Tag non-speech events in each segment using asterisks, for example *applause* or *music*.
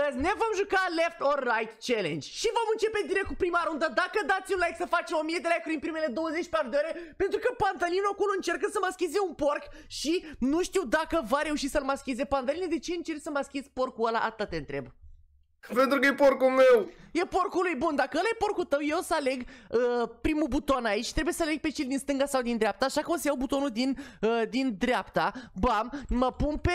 astăzi ne vom juca Left or Right Challenge Și vom începe direct cu prima rundă Dacă dați un like să facem 1000 de like-uri în primele 24 de ore Pentru că Pantalino acolo încercă să maschize un porc Și nu știu dacă va reuși să-l mascheze Pantalino, de ce încerci să maschizi porcul ăla? Atât te întreb pentru că e porcul meu E porcul lui bun, dacă ăla e porcul tău Eu o să aleg uh, primul buton aici Trebuie să aleg pe cel din stânga sau din dreapta Așa că o să iau butonul din, uh, din dreapta Bam, mă pun pe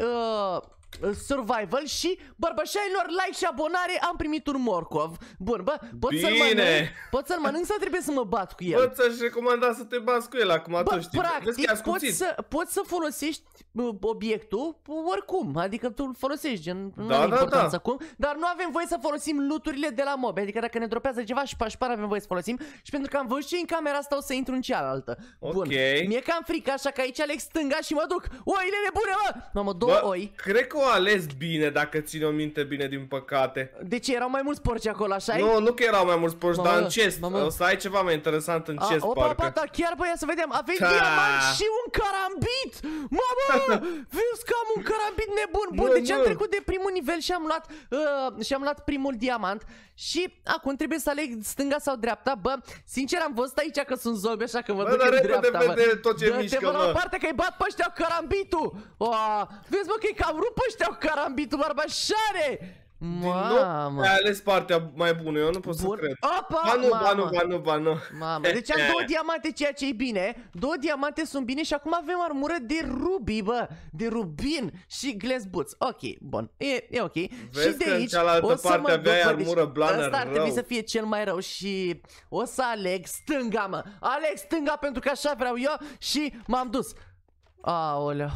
uh, Uh, survival și bărbășailor like și abonare am primit un morcov. Bun, bă, pot să-l mănânc, pot să-l mănânc sau trebuie să mă bat cu el? să ți-aș recomanda să te bați cu el acum, bă, tu știi. Practic, poți să, poți să folosești uh, obiectul oricum, adică tu îl folosești, gen, da, nu da, importanță da. cum, dar nu avem voie să folosim luturile de la mob, adică dacă ne dropează ceva și pașpar avem voie să folosim și pentru că am văzut și în camera asta o să intru în cealaltă. Okay. Bun, mie cam frică, așa că aici aleg stânga și mă duc. Oile nebune, mă! Mamă, două bă, oi. Cred că o ales bine, dacă ține o minte bine, din păcate. Deci erau mai mulți porci acolo, așa Nu, nu că erau mai mulți porci, mamă, dar în chest. Mamă. O să ai ceva mai interesant în chest, Opa, parcă. Opa, da, chiar băia să vedem. Avem diamant și un carambit! Mamă! *laughs* Vezi că am un carambit nebun! Bun, no, deci no. am trecut de primul nivel și am luat, uh, și am luat primul diamant. Și acum trebuie să aleg stânga sau dreapta. Bă, sincer am văzut aici că sunt zombi, așa că mă duc în dreapta. Bă, vede tot ce mișcă, mă. la o parte că-i bat pe ăștia carambitul. O, vezi, mă, că-i cam rupt pe ăștia carambitul, barbașare. Mamă. ai ales partea mai bună, eu nu pot Bun. să cred. Opa, ba nu, ba nu, ba nu, ba nu. Mamă. Deci am două diamante, ceea ce e bine. Două diamante sunt bine și acum avem armură de rubi bă. De rubin și glass boots. Ok, bun. E, e ok. Vezi și de că aici, în o să parte mă aveai duc, armură deci, blană Asta ar rău. trebui să fie cel mai rău și o să aleg stânga, mă. Aleg stânga pentru că așa vreau eu și m-am dus. Aoleu.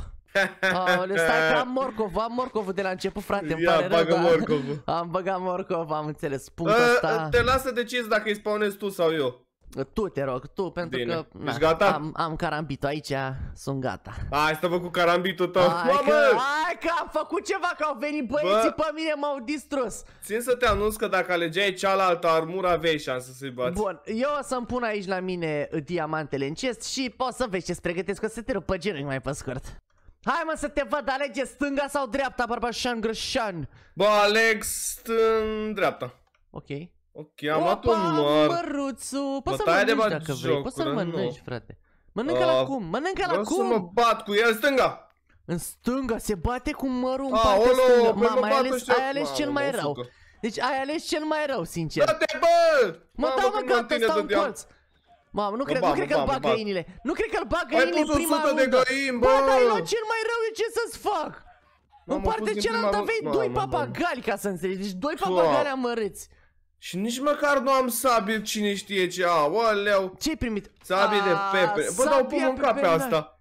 Aoleu, stai că am morcov, am morcov de la început, frate, îmi Ia, pare bagă rău, da. morcov. *laughs* Am băgat morcov, am înțeles, punctul ă, ăsta. Te lasă decizi dacă îi spawnezi tu sau eu. Tu te rog, tu, pentru Bine. că na, Ești gata? Am, am carambitul aici, sunt gata Hai să văd cu carambitul tău Hai Mamă! că, hai că am făcut ceva, că au venit băieții Bă. pe mine, m-au distrus Țin să te anunț că dacă alegeai cealaltă armură, aveai șansă să-i bați Bun, eu o să-mi pun aici la mine diamantele în chest și poți să vezi ce-ți pregătesc, o să te rupă pe mai pe scurt Hai mă să te văd, alege stânga sau dreapta, bărbașan Grășan. Bă, aleg stâng... dreapta. Ok. Ok, am luat un măr. Măruțu. Poți să-l mănânci dacă vrei, poți să-l mănânci, frate. Mănâncă uh, la ah, cum, mănâncă la cum. să mă bat cu el stânga. În stânga, se bate cu mărul în ah, partea stângă. Păi Mamă, ai ales, ai ales cel mai rău. Deci ai ales cel mai rău, sincer. da te bă! Mă dau mă gata, stau în colț. Mamă, nu cred, nu cred că-l bag găinile. Nu cred că-l bag găinile în prima rundă de găini, bă! Bă, dar e cel mai rău, eu ce să-ți fac? În partea cealaltă aveai mamă, doi papagali, ca să înțelegi. Deci doi papagali amărâți. Și nici măcar nu am sabie, cine știe ce au, aleu. Ce-ai primit? Sabie de pepe. Bă, dau pumn în cap pe asta.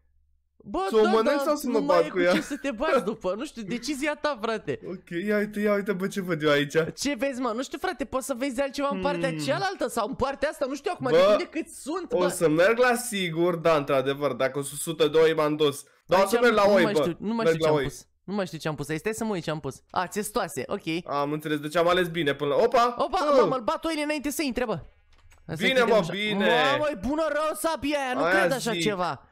Bă, să o da, mănânc da, sau să mă bat cu ea? ce să te bați după, nu știu, decizia ta, frate. Ok, ia uite, ia uite, bă, ce văd eu aici. Ce vezi, mă? Nu știu, frate, poți să vezi altceva în partea hmm. cealaltă sau în partea asta, nu știu acum, bă, de cât sunt, O bă. să merg la sigur, da, într-adevăr, dacă sunt 102 m-am dus. Dar o să merg la oi, bă. Știu, nu mai știu ce am pus. Nu mai știu ce am pus. aici, stai să mă uit ce am pus. A, țestoase, ok. Am înțeles, deci am ales bine până la... Opa! Opa, oh. mă, mă bat oile înainte să intre, bă. Bine, mă, bine. Mamă, e bună rău sabia aia, nu aia cred așa ceva.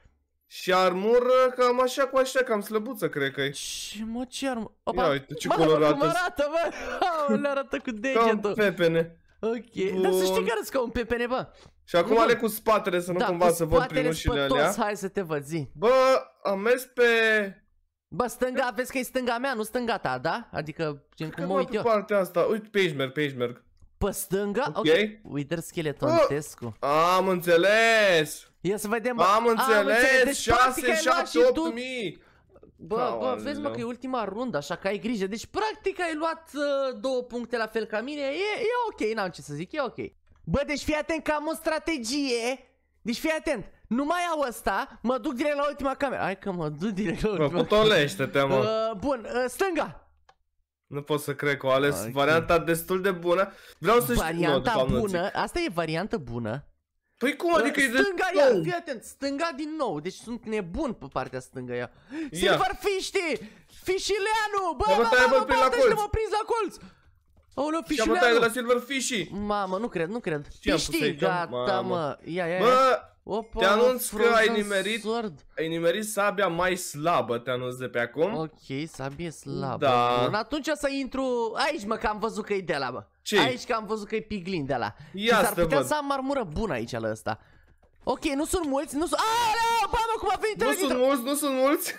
Și armură cam așa cu așa, cam slăbuță, cred că e. Ce, mă, ce armură? Opa, Ia uite, ce color arată. Cum arată, bă! Aoleu, arată cu degetul. un pepene. Ok, Bun. dar să știi că arăți ca un pepene, bă. Și acum ale cu spatele, să nu da, cumva să văd prin ușile alea. Da, hai să te văd, zi. Bă, am mers pe... Bă, stânga, vezi că e stânga mea, nu stânga ta, da? Adică, gen cum mă uit eu. partea asta, uite, pe aici merg, pe aici merg. Pe stânga? Ok. okay. Uite, scheleton, Ah, Am înțeles. Ia să vedem. Am înțeles, am deci, 6, 7, 8 tu... mii. Bă, Ca bă, vezi mă că e ultima rundă, așa că ai grijă. Deci practic ai luat uh, două puncte la fel ca mine. E, e ok, n-am ce să zic, e ok. Bă, deci fii atent că am o strategie. Deci fii atent. Nu mai au ăsta, mă duc direct la ultima cameră. Hai că mă duc direct la ultima. Bă, potolește-te, mă. Uh, bun, uh, stânga. Nu pot să cred că o ales okay. varianta destul de bună. Vreau să varianta știu... Varianta bună, asta e varianta bună. Păi cum adică e de... Stânga ea, fii atent, stânga din nou, deci sunt nebun pe partea stânga ea. Silver Fiște! Fișileanu! Bă, bă, bă, bă, bă, bă, bă, bă, bă, la colț! Aoleu, Fișileanu! Și-a de la Silver Fishi! Mamă, nu cred, nu cred. Fiști, gata, mă. Ia, ia, ia. Bă, Opa, te anunț că ai nimerit, sword. ai nimerit sabia mai slabă, te anunț de pe acum. Ok, sabie slabă. Da. Bun, atunci o să intru aici, mă, că am văzut că e de la, mă. Ce? Aici că am văzut că e piglin de la. Ia să ar putea văd. să am marmură bună aici la ăsta. Ok, nu sunt mulți, nu sunt... bă, mă, cum a venit Nu sunt mulți, nu sunt mulți.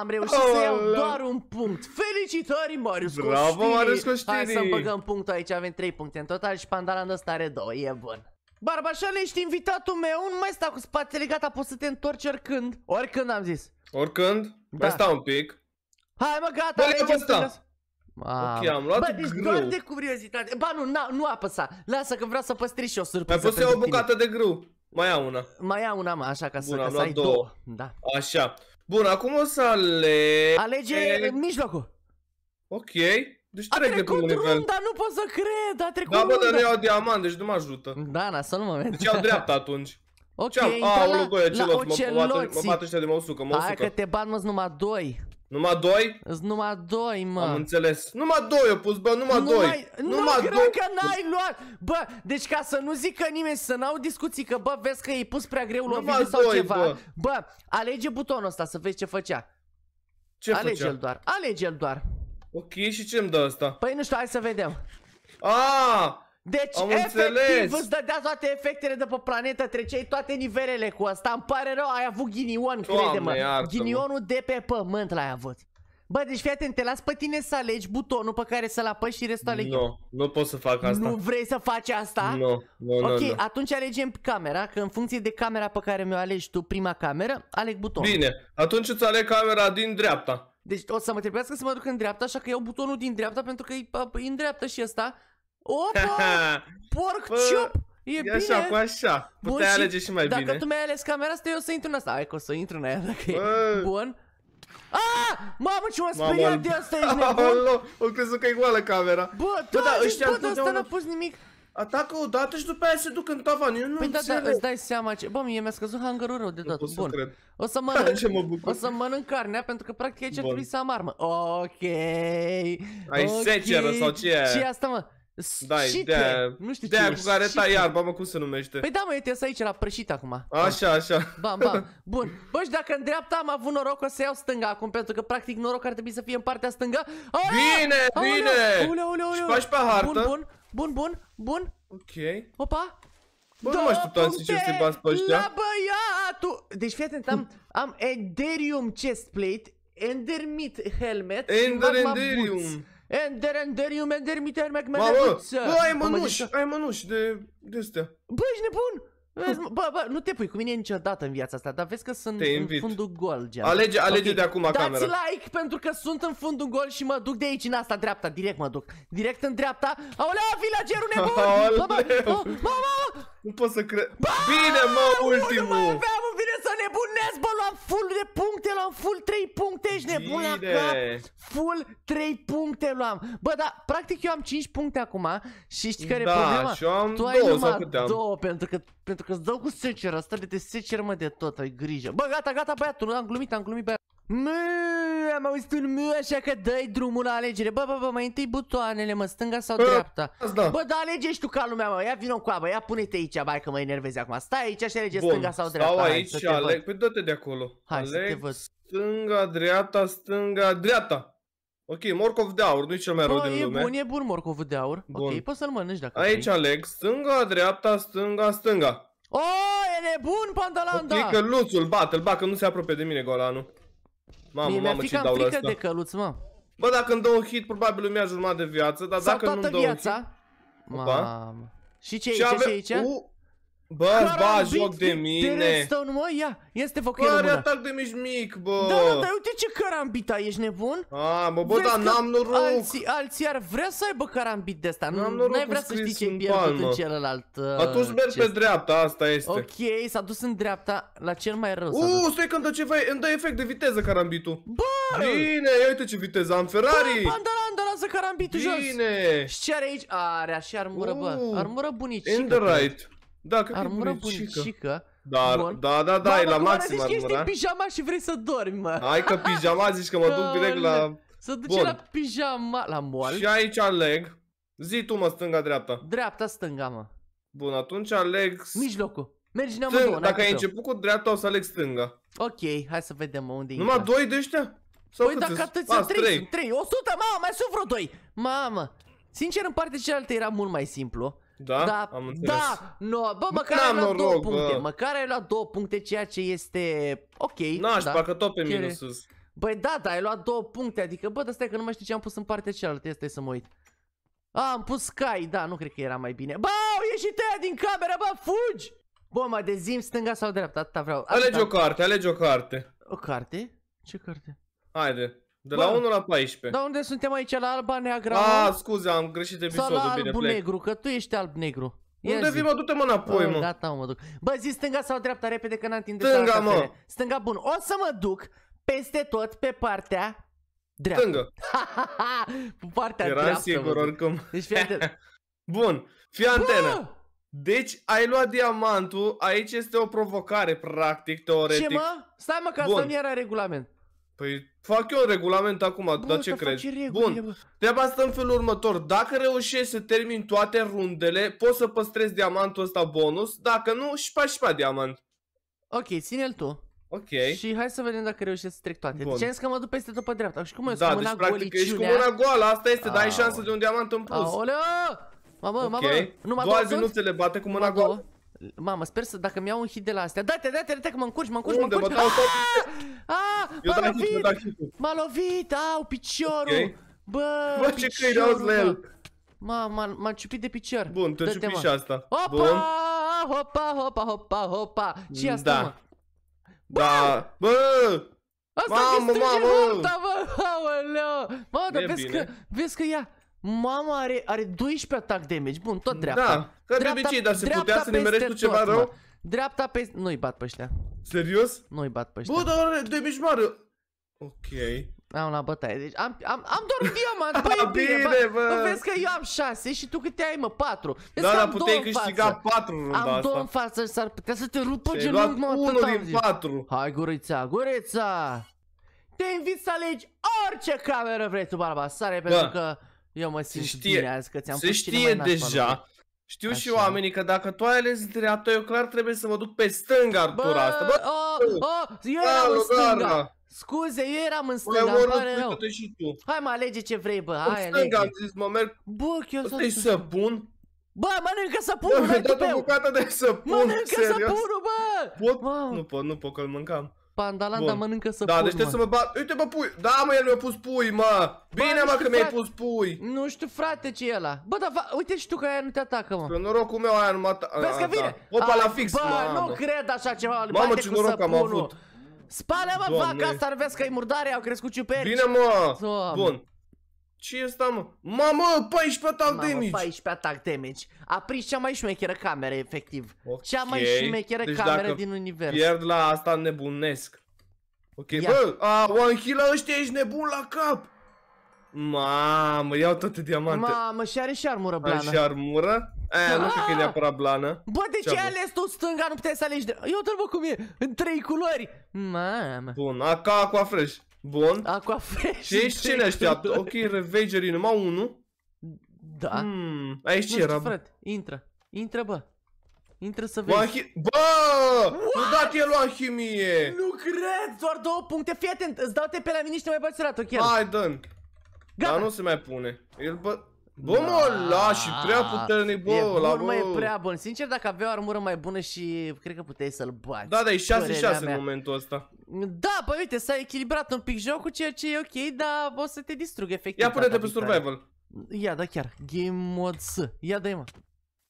Am reușit Aoleu. să iau doar un punct. Felicitări, Marius Bravo, Marius Hai să băgăm punctul aici, avem 3 puncte în total și pandalanul ăsta are 2, e bun. Barbașan, ești invitatul meu, nu mai stau cu spatele, gata, poți să te întorci oricând. Oricând am zis. Oricând? Da. Mai păi stau un pic. Hai mă, gata, Bă, stau. Ok, am luat Bă, deci grâu. doar de curiozitate. Ba nu, na, nu apăsa. Lasă că vreau să păstri și o surpriză Mai poți o bucată tine. de grâu. Mai am una. Mai am una, mă, așa, ca Bun, să, ca să ai două. două. Da. Așa. Bun, acum o să aleg... Alege mijlocul. Ok. Deci a trec de pe un nivel. dar nu pot să cred, a trecut Da, bă, dar nu iau diamant, deci nu mă ajută. Da, na, să nu mă vezi. Deci iau dreapta atunci. Ok, Ce la, A, la, bă, ce mă, bată, mă bată ăștia de mă usucă, mă usucă. Hai că te bat, mă, numai doi. Numai doi? Îs numai doi, mă. Am înțeles. Numai doi eu pus, bă, numai, numai doi. Numai, numai cred doi. că n-ai luat. Bă, deci ca să nu zică nimeni, să n-au discuții, că bă, vezi că e pus prea greu lovit sau doi, ceva. Bă. bă, alege butonul ăsta să vezi ce făcea. Ce Alege-l doar, alege-l doar. Ok, și ce îmi dă asta? Păi nu știu, hai să vedem. Ah! Deci, Am efectiv, înțeles. îți dădea toate efectele de pe planetă, treceai toate nivelele cu asta. Îmi pare rău, ai avut ghinion, crede-mă. Ghinionul de pe pământ l-ai avut. Bă, deci fii atent, te las pe tine să alegi butonul pe care să-l apăși și restul alegi. Nu, nu pot să fac asta. Nu vrei să faci asta? Nu, nu, Ok, nu, nu. atunci alegem camera, că în funcție de camera pe care mi-o alegi tu, prima cameră, aleg butonul. Bine, atunci îți aleg camera din dreapta. Deci o să mă trebuiască să mă duc în dreapta, așa că iau butonul din dreapta pentru că e în dreapta și ăsta. Opa! *laughs* Porc ciup! E, e bine. așa, cu așa. Puteai Bun, alege și, mai dacă bine. Dacă tu mi-ai ales camera asta, eu o să intru în asta. Hai că o să intru în aia dacă Bă. e bun. Aaa! Mamă, ce m-a speriat de asta, ești nebun? *laughs* O crezut că e goală camera. Bă, tu bă, da, ăștia bă, asta n-a pus nimic. Atacă o dată și după aia se duc în tavan. Eu nu păi da, da, îți dai seama ce... Bă, mie mi-a scăzut hangarul rău de tot. Bun. o să mănânc. mă O să mănânc carnea pentru că practic aici trebuie să am armă. Ok. Ai okay. seceră sau ce e? Ce asta, mă? Dai, de nu știu de ce cu care tai iarba, mă, cum se numește? Păi da, mă, uite, aici la prășit acum. Așa, așa. Bam, bam. Bun. Bă, și dacă în dreapta am avut noroc, o să iau stânga acum, pentru că practic noroc ar trebui să fie în partea stângă. Bine, bine! Oleu, oleu, oleu, oleu. Și faci pe hartă. Bun, bun. Bun, bun, bun. Ok. Opa. Bă, nu mă așteptam să niște bani pe ăștia. La băiatul! Deci fii atent, am, am Enderium chestplate, Endermit helmet Ender Enderium. Ender, Enderium, Endermit helmet, Mă, bă, ai mănuși, ai mănuși de, de astea. Bă, ești nebun! Vezi, Bă, bă, nu te pui cu mine niciodată în viața asta, dar vezi că sunt în fundul gol, gen. Alege, alege okay. de acum camera. Dați like pentru că sunt în fundul gol și mă duc de aici în asta dreapta, direct mă duc. Direct în dreapta. Aoleu, villagerul nebun! Aoleu! Bă, bă, bă, bă, bă, bă. Nu pot să cred. Bine, mă, ultimul! Nu mai aveam, îmi vine să nebunesc, bă, luam full de puncte, luam full 3 puncte, ești nebun la cap. Full 3 puncte luam. Bă, dar practic eu am 5 puncte acum și știi care da, e problema? Și am tu ai două, numai sau două, pentru că pentru că îți dau cu secer asta de te secer mă, de tot, ai grijă. Bă, gata, gata, băiatul, am glumit, am glumit, băiatul. Mă, am auzit un mă, așa că dai drumul la alegere. Bă, bă, bă, mai întâi butoanele, mă, stânga sau bă, dreapta. Da. Bă, da, alegești tu ca lumea, mă. Ia vino cu apă, ia pune-te aici, bai că mă enervezi acum. Stai aici și alege Bun, stânga sau dreapta. Stau aici și aleg. Păi dă-te de acolo. Hai aleg să te văd. stânga, dreapta, stânga, dreapta. Ok, morcov de aur, nu-i cel mai Bă, rău din lume. e bun, e bun morcovul de aur. Bun. Ok, poți să-l mănânci dacă Aici vrei. aleg stânga, dreapta, stânga, stânga. O, e nebun pantalanda! Ok, căluțul, bat, îl bat, că nu se apropie de mine golanul. Mamă, Mi-e mamă, ce dau frică asta. de căluț, mă. Bă, dacă îmi dau un hit, probabil îmi ia jumătate de viață, dar Sau dacă nu-mi dă viața? un hit... Mamă. Și ce, aici? și ce, ce aici? U... Bă, bă, joc de mine. Redstone, mă, ia, ia să te fac Bă, atac de mici mic, bă. Da, da, da, uite ce carambita, ești nebun? A, mă, bă, dar n-am noroc. Alții, alții ar vrea să aibă carambit de asta. N-am noroc N-ai vrea să știi ce e pierdut în celălalt. Atunci uh, merg pe dreapta, asta este. Ok, s-a dus în dreapta, la cel mai rău Uuu, stai că îmi dă ceva, îmi dă efect de viteză carambitul. Bă! Bine, ia uite ce viteză am, Ferrari. Bă, lasă carambitul jos. Bine. Și ce are aici? Are așa armură, bă. Armură bunicică. In the right. Da, că armură bunicică. bunicică. Dar, Bun. da, da, da, e la maxim armura. Zici că ești în pijama și vrei să dormi, mă. Hai că pijama zici că mă duc direct la... Să duce la pijama, la mall. Și aici aleg. Zi tu, mă, stânga-dreapta. Dreapta-stânga, mă. Bun, atunci aleg... Mijlocul. Mergi în amândouă, Dacă ai început cu dreapta, o să aleg stânga. Ok, hai să vedem unde Numai doi de ăștia? Sau păi dacă atâția, trei, trei, O sută, mamă, mai sunt vreo doi. Mamă, sincer, în partea cealaltă era mult mai simplu. Da, da am da. înțeles. Da, no, bă, măcar ai luat două puncte, bă. măcar ai luat două puncte, ceea ce este ok. N-aș, da. că tot pe minus sus. Băi, da, da, ai luat două puncte, adică, bă, dar stai că nu mai știu ce am pus în partea cealaltă, este să mă uit. A, am pus Sky, da, nu cred că era mai bine. Bă, au ieșit aia din cameră, bă, fugi! Bă, mă zim stânga sau dreapta, atâta vreau. Alege o carte, alege o carte. O carte? Ce carte? Haide. De Bă, la 1 la 14. Dar unde suntem aici? La alba neagră? Ah, scuze, am greșit episodul, Sau la bine, alb negru, că tu ești alb negru. unde vii, mă, du-te mă înapoi, mă. Gata, mă duc. Bă, zi stânga sau dreapta, repede, că n-am timp Stânga, mă. Stânga, bun. O să mă duc peste tot pe partea dreaptă. Pe *laughs* partea Eram dreaptă, sigur, mă oricum. Deci fii atent. *laughs* bun, fii antenă. Bă! Deci ai luat diamantul, aici este o provocare, practic, teoretic. Ce, mă? Stai, mă, că asta nu era regulament. Păi fac eu regulament acum, bă, dar ce crezi? Regulile, Bun, bă. treaba asta în felul următor. Dacă reușești să termin toate rundele, poți să păstrezi diamantul ăsta bonus. Dacă nu, șpa șpa diamant. Ok, ține-l tu. Ok. Și hai să vedem dacă reușesc să trec toate. Bun. Deci că mă duc peste tot pe dreapta. Și cum e? Da, cu deci, mâna deci practic ești cu mâna goală. Asta este, dar ai șansă de un diamant în plus. Aoleo! Mamă, okay. mamă, nu mă Doar nu se le bate cu mâna goală. Mamă, sper să, dacă mi-au un hit de la astea Date, date, date că mă încurci, mă încurci, mă încurci, mă dau tot? încurci ah! ah! M-a lovit, m-a lovit, au, piciorul Bă, Bă, ce căi de la el Mamă, M-a ciupit de picior Bun, te ciupi și asta Opa, hopa, hopa, hopa, hopa Și asta, da. mă Da, bă Asta mamă, se strânge mamă. horta, mă, aoleo Mamă, dar vezi că, vezi că ea Mama are, are 12 atac damage, bun, tot da, dreapta. Da, ca de obicei, dar se putea să nimerești tu ceva tot, rău? Mă. Dreapta pe... Nu-i bat pe ăștia. Serios? Nu-i bat pe ăștia. Bă, dar are damage mare. Ok. Am la bătaie, deci am, am, am doar un diamant, băi, e bine, bă. bă. Vezi că eu am 6 și tu câte ai, mă, 4. Vezi da, dar puteai câștiga 4 în runda asta. Am 2 în față și s-ar putea să te rupă genunchi, mă, atât am zis. 4. Hai, gurița, gurița! Te invit să alegi orice cameră vrei tu, Barbasare, da. pentru că eu mă simt știe, bine azi că ți-am Se știe mai deja. Știu Așa. și oamenii că dacă tu ai ales între a eu clar trebuie să mă duc pe stânga bă, tura asta. Bă, o, o, eu eram în stânga. Gara. Scuze, eu eram în stânga, îmi pare rău. Și tu. Hai mă, alege ce vrei, bă, hai, în stânga, alege. am zis, mă merg. Bă, eu să... să săpun? Bă, mănâncă săpunul, bă, mi-ai dat Mănâncă săpunul, bă! Pot? Nu pot, nu pot, că-l mâncam pandalan, Bun. mănâncă să da, pui, deci trebuie să mă bat. Uite, bă, pui. Da, mă, el mi-a pus pui, mă. Bine, bă, mă, că mi-ai pus pui. Nu știu, frate, ce e ăla. Bă, dar uite și tu că aia nu te atacă, mă. Că norocul meu aia nu mă atacă. Vezi că da. vine. Opa, la fix, Bă, nu cred așa ceva. Mamă, ce noroc am avut. Spală, mă, vaca asta, vezi că e murdare, au crescut ciuperci. Bine, mă. Doamne. Bun. Ce e asta, mă? Mamă, 14 attack Mamă, damage! 14 attack damage. A prins cea mai șmecheră cameră, efectiv. Okay. Cea mai șmecheră deci cameră din univers. pierd la asta, nebunesc. Ok, Ia. bă, a, one kill ăștia ești nebun la cap! Mamă, iau toate diamante. Mamă, și are și armură blană. Are și armură? E, nu știu că e neapărat blană. Bă, de ce ai ales tu stânga? Nu puteai să alegi de... Eu uite bă cum e, în trei culori. Mamă. Bun, AK Aqua Fresh. Bun. Aqua Fresh. Și aici ce ne așteaptă? Ok, Ravagerii numai 1. Da. Hmm, aici ce era? Frate, intră. Intră, bă. Intră să vezi. Ahi... Bă! Nu dat el o alchimie! Nu cred! Doar două puncte. Fii atent, îți dau te pe la mine și te mai bați rat, ok? Hai, dă Gata. Dar nu se mai pune. El bă... Bă, mă, la și prea ah, puternic, bă, e la bă. mai prea bun. Sincer, dacă avea o armură mai bună și cred că puteai să-l bagi. Da, da, e 6-6 în momentul ăsta. Da, bă, păi uite, s-a echilibrat un pic jocul, ceea ce e ok, dar o să te distrug efectiv. Ia pune-te pe survival. Ia, da, chiar. Game mod S. Ia, dă-i, mă.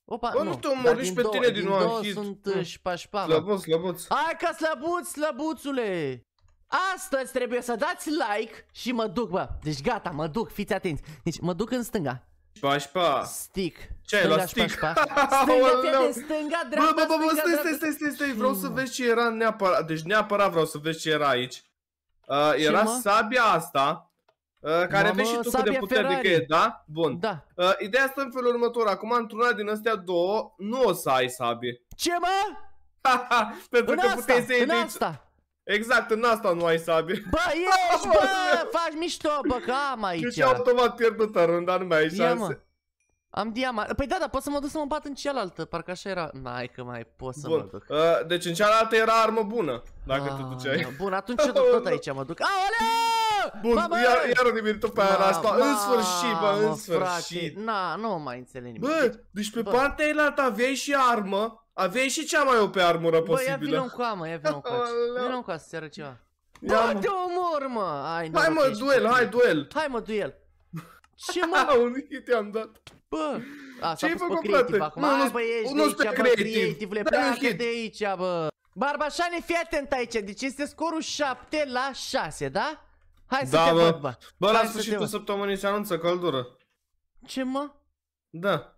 Opa, Bă, nu, nu mori și pe două, tine din, din nou sunt mm. Uh, șpașpa. Slăbuț, slăbuț. Hai ca slăbuț, slăbuțule! Astăzi trebuie să dați like și mă duc, bă. Deci gata, mă duc, fiți atenți. Deci mă duc în stânga, Pașpa. Stick. Ce ai luat stick? *laughs* Stânga, stânga, dreapta, bă, bă, bă, stai, stai, stai, stai, stai, vreau să vezi ce era neapărat, deci neapărat vreau să vezi ce era aici. Uh, era sabia asta, uh, care vezi și tu cât de puternică e, da? Bun. Da. Uh, ideea asta în felul următor. Acum, într-una din astea două, nu o să ai sabie. Ce, mă? *laughs* Pentru că puteai să iei în asta. Exact, în asta nu ai sabie. Bă, *laughs* ești, bă, faci mișto, bă, că am aici. Deci automat pierdută dar nu mai ai șanse. Ia, Am diamant. Păi da, dar pot să mă duc să mă bat în cealaltă, parcă așa era. n că mai pot să Bun. mă duc. Uh, deci în cealaltă era armă bună, dacă tu te ah, duceai. Bun, atunci eu tot aici mă duc. Aolea! Bun, Mamă! iar, iar o dimirit pe aia asta. În sfârșit, bă, în sfârșit. Frate, na, nu mai înțeleg nimic. Bă, deci pe bă. partea aia aveai și armă, Aveai și cea mai OP armură posibilă. Bă, ia vină cu amă, ia vină cu încoa. *laughs* Vină cu încoa să-ți arăt ceva. Bă, te omor, mă! Ai, hai, mă, duel, hai, duel! Hai, mă, duel! *laughs* Ce, mă? Un hit i-am dat. Bă! A, Ce-ai făcut, frate? Acum. Nu, bă, ești nu de aici, creative. bă, creativule, pleacă de aici, bă! Barbașane, fii atent aici, deci este scorul 7 la 6, da? Hai să da, te bă. bă. Bă, la sfârșitul săptămânii se anunță căldură. Ce, mă? Da.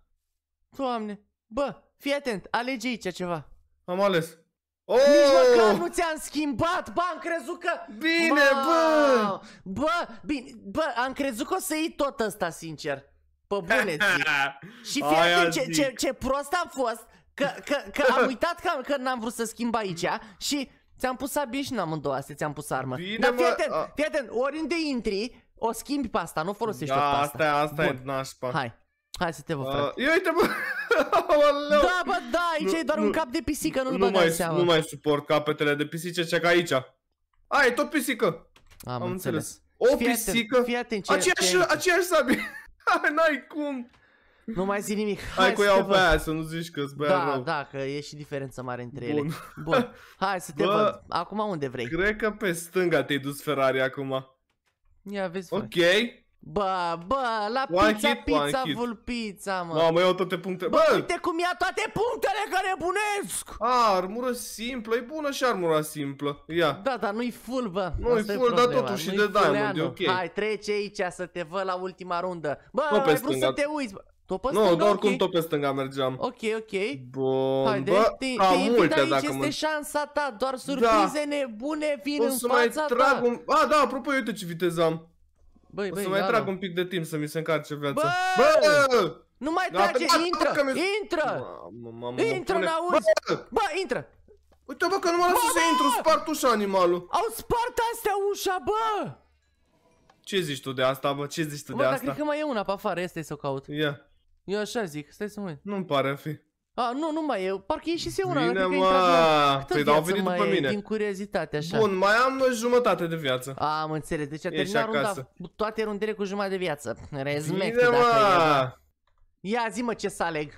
Doamne, bă, Fii atent, alege aici ceva. Am ales. Oh! Nici măcar nu ți-am schimbat, bă, am crezut că... Bine, bă! Bă, bine, bă, am crezut că o să iei tot ăsta, sincer. Pe bune, zic. *laughs* Și fii Aia atent ce, ce, ce prost am fost, că, că, că am *laughs* uitat că, că n-am vrut să schimb aici și ți-am pus abin și n-am în două astea, ți-am pus armă. Bine, Dar fii atent, fii atent, oriunde intri, o schimbi pe asta, nu folosești da, tot pe asta. asta, asta Bun. e nașpa. Hai, Hai să te vă, frate. Uh, ia uite, bă! *laughs* da, bă, da, aici nu, e doar nu, un cap de pisică, nu-l nu mai, seama. Nu mai suport capetele de pisică, ce ca aici. A, e tot pisică. Am, Am înțeles. înțeles. O fii pisică? Atent, fii atent ce aceeași, aceeași sabie. *laughs* N-ai cum. Nu mai zi nimic. Hai, hai cu iau pe aia să nu zici că îți Da, rău. da, că e și diferența mare între Bun. ele. Bun. *laughs* Hai să te Bă, văd. Acum unde vrei? Cred că pe stânga te-ai dus Ferrari acum. Ia vezi, Ok. Bă, bă, la one pizza, hit, pizza, vulpița, mă. Mamă, iau toate punctele. Bă, bă, uite cum ia toate punctele care bunesc. A, armură simplă, e bună și armura simplă. Ia. Da, dar nu-i full, bă. Nu-i full, dar totuși de diamond, e ok. Hai, trece aici să te văd la ultima rundă. Bă, tot ai vrut să te uiți, bă. Tot pe stânga, Nu, doar okay. cum tot pe stânga mergeam. Ok, ok. Bun, bă, te, ca te multe aici, dacă este șansa ta, doar da. surprize da. nebune vin o în fața mai trag ta. Un... A, da, apropo, uite ce viteză am. Băi, o să mai trag un pic de timp să mi se încarce viața. Bă! bă! Nu mai trage, da, intră! Bă, Intră! mă, intră, mă Bă! bă, intră! Uite bă că nu mă lasă să intru, spart ușa animalul! Au spart astea ușa, bă! Ce zici tu de asta, bă? Ce zici tu bă, de asta? Bă, cred că mai e una pe afară, este să o caut. Ia. Yeah. Eu așa zic, stai să mă uit. Nu-mi pare a fi. A, nu, nu mai e. Parcă e și se una Bine, adică mă. La... Păi dau venit după mine. Din curiozitate, așa. Bun, mai am noi jumătate de viață. A, am înțeles. Deci a terminat runda, toate rundele cu jumătate de viață. Rezmec Bine, mă. E, da. Ia, zi-mă ce să aleg.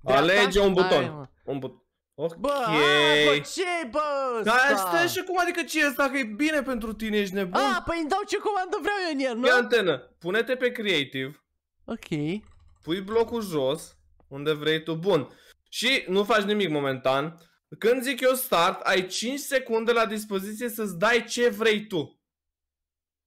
Dreapta? Alege un buton. Are, un buton. Ok. Bă, a, bă, ce, bă, da, ăsta? Dar stai și cum adică ce e ăsta că e bine pentru tine, ești nebun? A, păi îmi dau ce comandă vreau eu în el, nu? Ia antenă, pune-te pe creative. Ok. Pui blocul jos, unde vrei tu. Bun. Și nu faci nimic momentan. Când zic eu start, ai 5 secunde la dispoziție să-ți dai ce vrei tu.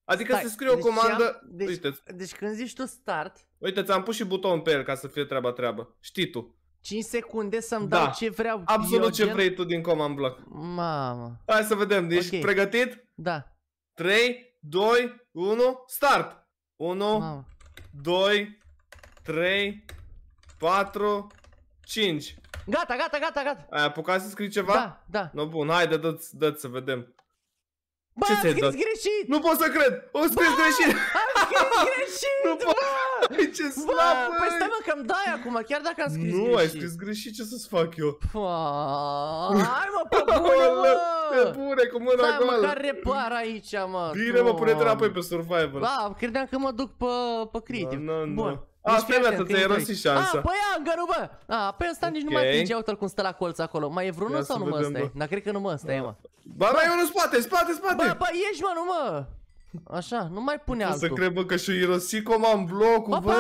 Adică Stai, să scrie deci o comandă... Am, deci, uite deci când zici tu start... Uite, ți-am pus și buton pe el ca să fie treaba treaba Știi tu. 5 secunde să-mi da. dau ce vreau Absolut biogen. ce vrei tu din command block. Mamă. Hai să vedem. Ești okay. pregătit? Da. 3, 2, 1, start! 1, Mamă. 2, 3, 4, 5. Gata, gata, gata, gata. Ai apucat să scrii ceva? Da, da. No, bun, haide, dă-ți, dă să vedem. Bă, Ce am scris dat? greșit! Nu pot să cred! O scris bă, greșit! Am scris *laughs* greșit, nu bă! Ce slab, bă! Păi stai mă că îmi dai acum, chiar dacă am scris nu, greșit. Nu, ai scris greșit, ce să-ți fac eu? Hai mă, pe *laughs* bune, mă! Pe bune, cu mâna stai, goală! măcar repar aici, mă! Bine, mă, pune-te înapoi pe Survivor. Ba, credeam că mă duc pe, pe creative. no, da, no. Bun. A, deci, mi-a ți-ai rosit șansa. A, păi Angaru, bă! A, pe păi, ăsta okay. nici nu mai atinge, uite cum stă la colț acolo. Mai e vreunul sau nu mă ăsta e? Dar cred că nu mă ăsta e, mă. Ba, mai e unul spate, spate, spate! Ba, ba, ieși, mă, nu mă! Așa, nu mai pune altul. Să cred, bă, că și o Irosico cum am blocul, bă!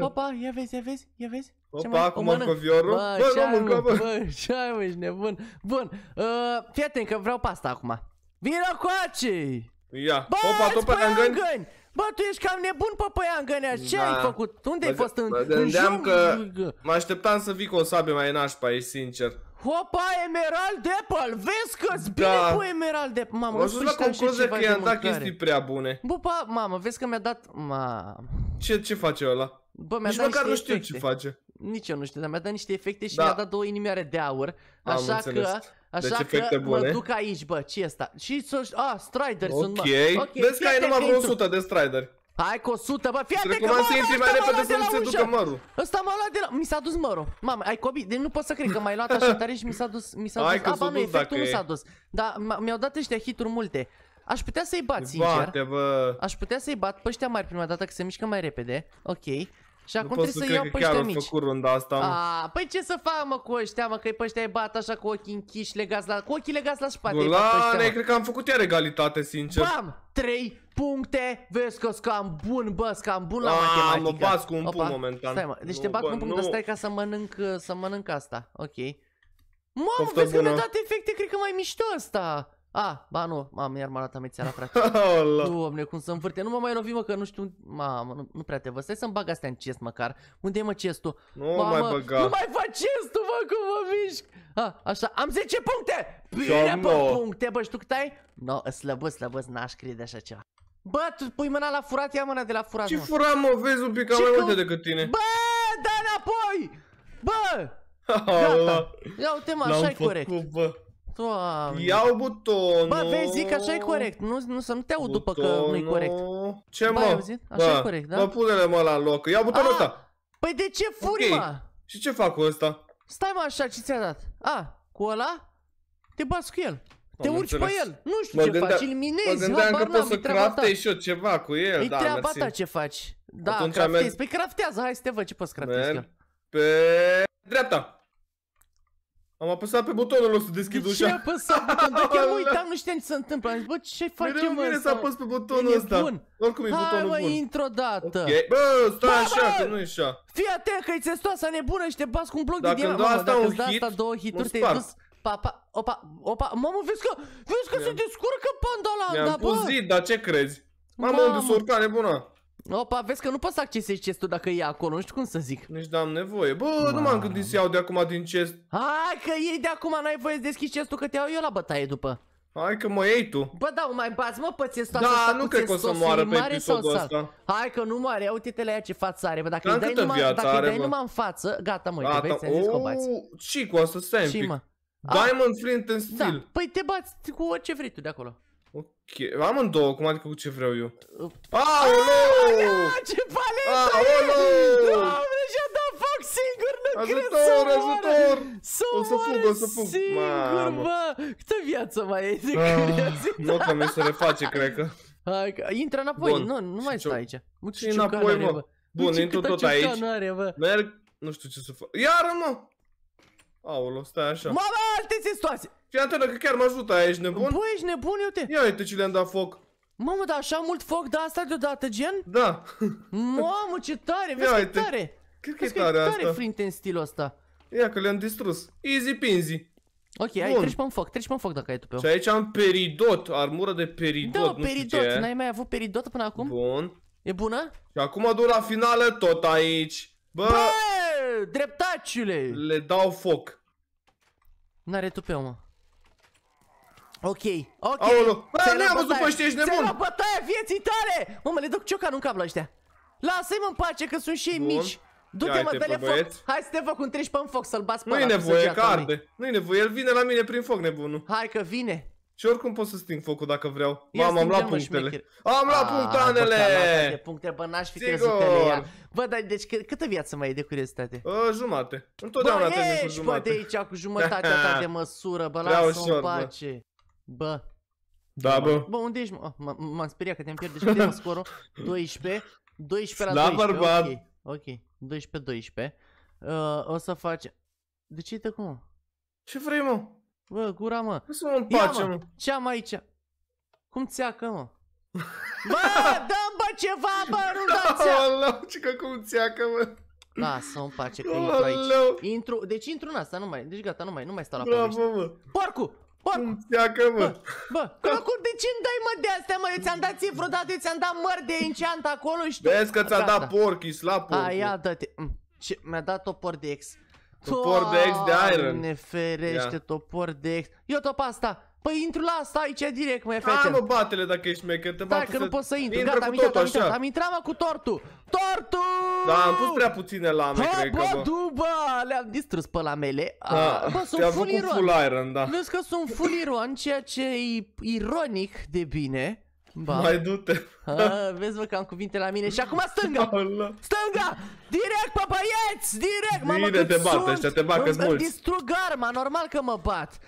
Opa, ia vezi, ia vezi, ia vezi. Opa, acum am coviorul. Bă, ce ai, mâncă, bă. ce ai, mă, ești nebun. Bun, ă, fii atent că vreau pasta acum. Vino cu acei! Ia, opa, tot pe angani. Bă, tu ești cam nebun, păian, gânea. ce da. ai făcut? Unde ai fost în, mă gândeam în că mă așteptam să vii cu o sabie mai nașpa, e sincer. Hopa, Emerald Apple! Vezi că-ți da. bine cu Emerald Apple! Mamă, Mă la concluzie că i-am dat chestii prea bune. Bupa, mamă, vezi că mi-a dat... Ma. Ce, ce face ăla? Bă, mi-a Nici dat măcar nu știu efecte. ce face. Nici eu nu știu, dar mi-a dat niște efecte și da. mi-a dat două inimioare de aur. Așa Am că înțeles. Așa deci că bune. mă duc aici, bă, ce asta? Și sunt, a, ah, strideri okay. sunt, mă. Ok, vezi că ai numai vreo 100 de strideri. Hai cu 100, bă, fii atent că mă, ăsta intri mai repede să nu se ducă mărul. Ăsta m-a luat de la... Mi s-a dus mărul. Mamă, ai copii, deci nu pot să cred că m-ai luat așa tare și mi s-a dus... Mi s-a dus, Aba, nu, efectul nu s-a dus. Dar mi-au dat ăștia hituri multe. Aș putea să-i bat, sincer. Bate, bă. Aș putea să-i bat pe ăștia mari prima dată, că se mișcă mai repede. Ok. Și acum trebuie să, iau pe ăștia mici. Făcut runda asta, mă. A, păi ce să fac, mă, cu ăștia, mă, că pe ăștia ai bat așa cu ochii închiși, legați la... Cu ochii legați la spate. ne, cred că am făcut iar egalitate, sincer. Bam! 3 puncte. Vezi că scam bun, bă, scam bun la A, matematică. mă bas cu un punct momentan. Stai, mă. Deci nu, te bat cu un punct, dar stai ca să mănânc, să mănânc asta. Ok. Mamă, vezi bună. că mi-a dat efecte, cred că mai mișto asta. A, ba nu, mamă, iar m-a luat amețeala, frate. *laughs* Doamne, cum să învârte, nu mă mai lovi, mă, că nu știu, mamă, nu, nu prea te văd, stai să-mi bag astea în chest măcar. Unde e, mă, chestul? Nu mamă, mai băga. Nu mai fac chestul, mă, cum mă mișc. A, așa, am 10 puncte! Bine, bă, puncte, bă, știu cât ai? No, slăbă, slăbă, n-aș crede așa ceva. Bă, tu pui mâna la furat, ia mâna de la furat, Ce mă. furat, mă, vezi un pic, mai multe decât tine. Bă, da înapoi! Bă! *laughs* Gata, ia uite, mă, așa-i corect. Făcut, Doamne. Iau butonul. Ba, vezi, zic, așa e corect. Nu, nu să nu te aud butonul... după că nu e corect. Ce mă? Ba, așa ba, e corect, da? Mă, pune-le mă la loc. Iau butonul ah! ăsta. Păi de ce furi, okay. mă? Și ce fac cu ăsta? Stai mă așa, ce ți-a dat? A, cu ăla? Te bați cu el. Te urci înțeles. pe el, nu știu mă ce gândea, faci, îl minezi, Mă gândeam că poți să craftezi și eu ceva cu el, e da, treaba ta ce faci. Da, Atunci craftezi, am... păi craftează, hai să te văd ce poți craftezi Pe dreapta. Am apăsat pe butonul ăsta să deschid de deci ușa. ce apăsat butonul? Dar chiar mă *laughs* uitam, nu știam ce se întâmplă. Am zis, bă, ce păi facem Mereu mine să apăs pe butonul e ăsta. Bun. Oricum e Hai, butonul mă, bun. intr o dată. Okay. Bă, stai da, așa, bă! că nu e așa. Fii atent că e țestoasa nebună și te bați cu un bloc dacă de diamant. Dacă dacă îți dau asta două hituri, te-ai dus Pa, pa, opa, opa, mamă, vezi că, vezi că se descurcă pandalanda, bă! Mi-am pus zid, dar ce crezi? Mamă, unde s o urca nebuna? Opa, vezi că nu poți să accesezi chestul dacă e acolo, nu știu cum să zic. Nici n-am nevoie. Bă, wow. nu m-am gândit să iau de acum din chest. Hai că iei de acum, n-ai voie să deschizi chestul, că te iau eu la bătaie după. Hai că mă iei tu. Bă, da, mai bați, mă, pățesc toată Da, nu cred că o să moară pe episodul ăsta. Hai că nu moare, uite-te la ea ce față are. Bă, dacă îi dai, numai, în față, gata, mă, uite, vezi, ți-am zis că o bați. Și oh, cu asta stai un pic. Diamond, flint în da, stil. Da. Păi te bați cu orice vrei tu de acolo. Ok, amândouă, cum adică cu ce vreau eu? Aoleu! Ce paletă e! Doamne, ce a dat foc singur, nu cred să ajutor! O să fug, o să fug! Singur, bă! Câtă viață mai e de ah, curiozitate? Moca mi se reface, cred că. Hai, intră înapoi, nu, nu mai stai aici. Ce înapoi, mă? Bun, intru tot aici. Merg, nu știu ce să fac. Iară, mă! Aolo, stai așa. Mama, alte situație. Fii atentă că chiar mă ajută, ești nebun? Bă, ești nebun, eu te... Ia uite ce le-am dat foc. Mamă, dar așa mult foc de asta deodată, gen? Da. Mamă, ce tare, vezi tare! Cred că tare. asta! Vezi că e tare, frinte în stilul ăsta. Ia că le-am distrus. Easy peasy. Ok, hai, ai, treci pe n foc, treci pe n foc dacă ai tu pe -o. Și aici am peridot, armură de peridot, Da, peridot, n-ai mai avut peridot până acum? Bun. E bună? Și acum duc la finală tot aici. Bă, Bă dreptaciule! Le dau foc. N-are tu pe mă. Ok, ok. Aolo. Bă, ne-am văzut pe ăștia, ești nebun. Ți-ai luat bătaia vieții tale. Mă, mă, le duc ciocanul în cap la ăștia. Lasă-i-mă n pace, că sunt și ei mici. Du-te, mă, dă-le foc. Hai să te fac un treci pe n foc să-l bați pe Nu-i nevoie, că arde. Nu-i nevoie, el vine la mine prin foc, nebunul. Hai că vine. Și oricum pot să sting focul dacă vreau. Mamă, am luat punctele. Am luat ah, punctanele! Bă, bă, dar deci câtă viață mai e de curiozitate? Uh, jumate. Întotdeauna trebuie te cu jumate. Bă, ești bă de aici cu jumătatea ta de *laughs* măsură, bă, lasă-o în pace. Bă. Da, bă. Bă, unde ești, M- ah, am speriat că te-am pierdut. Deci, am scorul. 12. *laughs* 12 la, la 12. Bărbat. Ok. 12-12. Uh, o să faci... De ce te cum? Ce vrei, mă? Bă, gura, mă. Nu să mă împace, mă. Ce am aici? Cum țeacă, mă? *laughs* Bă, dă bă ceva, bă, nu da țeacă. ce că cum țeacă, mă. Lasă-o în pace că intru aici. Intru, deci intru în asta, nu mai, deci gata, nu mai, nu mai stau la Bravo, mă. Porcu! Bă, cum că, bă. bă, bă, Crocul, de ce îmi dai mă de astea, mă? Eu ți-am dat ție vreodată, eu ți-am dat măr de enchant acolo și tu... Vezi că ți-a da, dat da. porchis slab porcul. A, ia, dă-te. Mm, ce, mi-a dat topor de ex. Topor de ex de iron. Ne ferește, topor de ex. Eu top asta. Păi intru la asta aici direct, mă, fete. Hai, mă, batele dacă ești mecher, te Da, că nu pot să intru. Gata, am intrat, am intrat, am intrat, mă, cu tortul. Tortu. Da, am pus prea puține lame, ha, cred bă, că, bă. dubă, le-am distrus pe lamele. Da, A, bă, sunt full iron. full iron, da. Vezi că sunt full iron, ceea ce e ironic de bine. Ba. Mai du-te ah, Vezi, bă, că am cuvinte la mine Și acum stânga *laughs* Stânga Direct, pe băieți Direct, Bine mamă, te bat, ăștia te bat, că Îmi distrug arma, normal că mă bat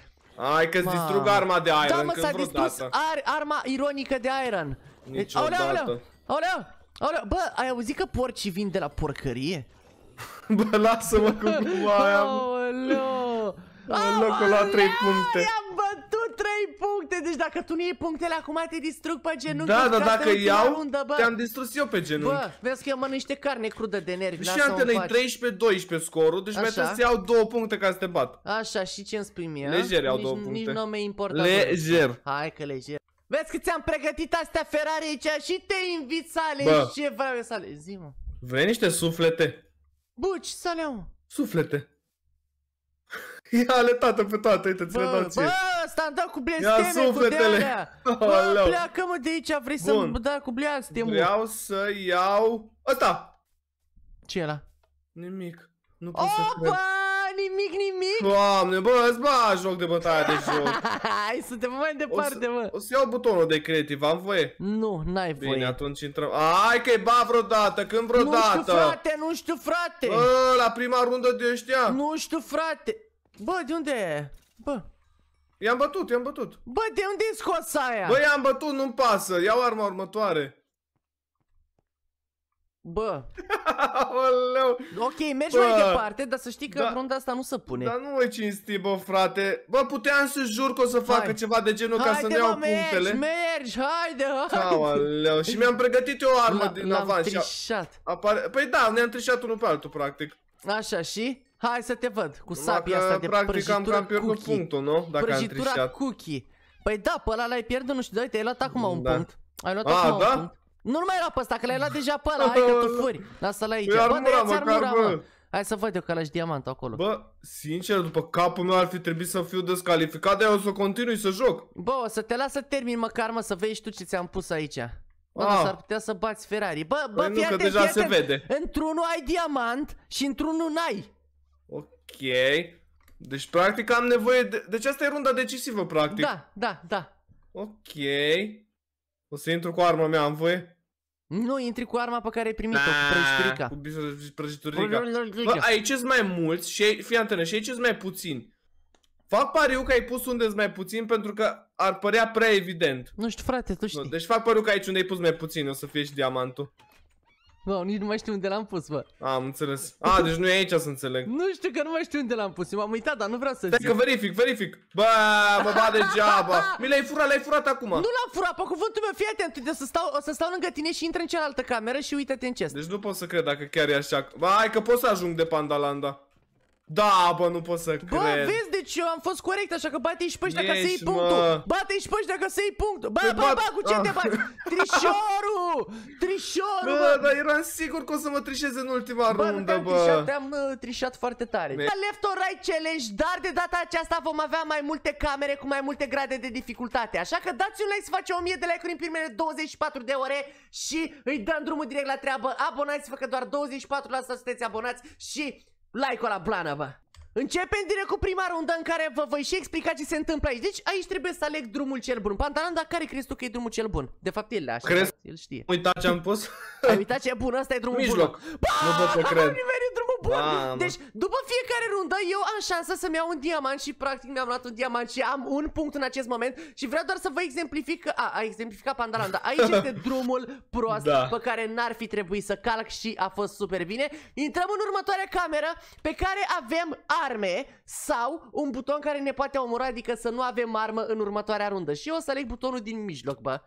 Hai că-ți distrug arma de da, iron Da mă, s-a distrus ar, arma ironică de iron Niciodată Aoleu, aoleu, aoleu, aoleu. Bă, ai auzit că porcii vin de la porcărie? *laughs* Bă, lasă-mă cu *laughs* aia Aoleu în locul la 3 puncte. I-am bătut 3 puncte. Deci dacă tu nu iei punctele acum, te distrug pe genunchi. Da, dar dacă iau, te-am distrus eu pe genunchi. Bă, vezi că eu mănânc niște carne crudă de nervi. Și antenei 13-12 scorul, deci mai trebuie să iau 2 puncte ca să te bat. Așa, și ce îmi spui mie? Lejer iau 2 puncte. Nici nu mi-e important. Lejer. Hai că lejer. Vezi că ți-am pregătit astea Ferrari aici și te invit să alegi ce vreau să alegi. Zi, mă. Vrei niște suflete? Buci, să le am. Suflete. *laughs* Ia le tată pe toate, uite, ți le dau ție. Bă, asta am dat cu blesteme, cu de-alea. *laughs* Bă, pleacă mă de aici, vrei să mă dai cu blesteme. Vreau să iau... Ăsta! Ce e ăla? Nimic. Nu pot oh, să cred. Bă! nimic, nimic. Doamne, bă, îți bagi joc de bătaia de joc. *laughs* Hai, suntem mai departe, mă. O să iau butonul de creativ, am voie? Nu, n-ai voie. Bine, atunci intrăm. Hai că-i ba vreodată, când vreodată. Nu știu, frate, nu știu, frate. Bă, la prima rundă de ăștia. Nu știu, frate. Bă, de unde e? Bă. I-am bătut, i-am bătut. Bă, de unde i scos aia? Bă, i-am bătut, nu-mi pasă. Iau arma următoare. Bă! Aoleu! Ok, mergi bă. mai departe, dar să știi că da, runda asta nu se pune. Dar nu e cinsti, bă, frate. Bă, puteam să jur că o să facă hai. ceva de genul haide, ca să ne iau mergi, punctele. mergi, haide, haide! și mi-am pregătit eu o armă la, din avans. trișat. Apare... Păi da, ne-am trișat unul pe altul, practic. Așa, și? Hai să te văd, cu sabia asta de practic am cam pierdut punctul, nu? Dacă prăjitura am trișat. cookie. Păi da, pe ăla l-ai pierdut, nu știu, uite, ai luat acum da. un punct. Ai luat A, acum da? un punct. Nu-l mai era pe ăsta, că l-ai luat deja pe ăla, hai că tu furi. Lasă-l aici. Mi-ar bă, mura, măcar, mă. mă. Hai să văd eu că lași diamant acolo. Bă, sincer, după capul meu ar fi trebuit să fiu descalificat, de eu o să continui să joc. Bă, o să te las să termin măcar, mă, să vezi tu ce ți-am pus aici. Bă, ah. s-ar putea să bați Ferrari. Bă, bă, păi nu, că atent, deja se vede. Într-unul ai diamant și într-unul n-ai. Ok. Deci, practic, am nevoie de... Deci asta e runda decisivă, practic. Da, da, da. Ok. O să intru cu arma mea, am voie? Nu, intri cu arma pe care ai primit-o, cu da, prăjiturica. Cu Bă, aici sunt mai mulți și, fii antenă, și aici sunt mai puțini. Fac pariu că ai pus unde sunt mai puțin pentru că ar părea prea evident. Nu știu, frate, tu știi. Nu, deci fac pariu că aici unde ai pus mai puțin o să fie și diamantul. Wow, nici nu mai știu unde l-am pus, bă. Am înțeles. A, deci nu e aici să înțeleg. nu știu că nu mai știu unde l-am pus. M-am uitat, dar nu vreau să Stai zic. că verific, verific. Bă, mă ba degeaba. *laughs* Mi l-ai furat, l-ai furat acum. Nu l-am furat, pe cuvântul meu, fii atent. Uite, să stau, o să stau lângă tine și intră în cealaltă cameră și uite-te în chest. Deci nu pot să cred dacă chiar e așa. Bă, hai că pot să ajung de Pandalanda. Da, bă, nu pot să bă, cred. Bă, vezi, deci ce am fost corect, așa că bate și pe ăștia ca să iei punctul. Bate și pe ăștia ca să iei punctul. Bă, păi bă, bă, cu ce ah. te bați? Trișorul! Trișorul, bă! bă! dar eram sigur că o să mă trișeze în ultima bă, rundă, bă, bă. Trișat, te-am uh, trișat foarte tare. Me da, Left or right challenge, dar de data aceasta vom avea mai multe camere cu mai multe grade de dificultate. Așa că dați un like să facem 1000 de like-uri în primele 24 de ore și îi dăm drumul direct la treabă. Abonați-vă că doar 24% asta sunteți abonați și Like o la plană, bă! Începem direct cu prima rundă în care vă voi și explica ce se întâmplă aici. Deci aici trebuie să aleg drumul cel bun. Pantalon, dar care crezi tu că e drumul cel bun? De fapt el așa, Crezi? el știe. Uita ce am pus? Uita ce e bun, ăsta e drumul Mijloc. bun. Ba, nu pot să cred. drumul bun. Deci după fiecare rundă eu am șansa să-mi iau un diamant și practic mi-am luat un diamant și am un punct în acest moment și vreau doar să vă exemplific, că, a, a exemplificat Pantalan, dar aici este *laughs* drumul prost da. pe care n-ar fi trebuit să calc și a fost super bine. Intrăm în următoarea cameră pe care avem a arme sau un buton care ne poate omora, adică să nu avem armă în următoarea rundă. Și eu o să aleg butonul din mijloc, bă.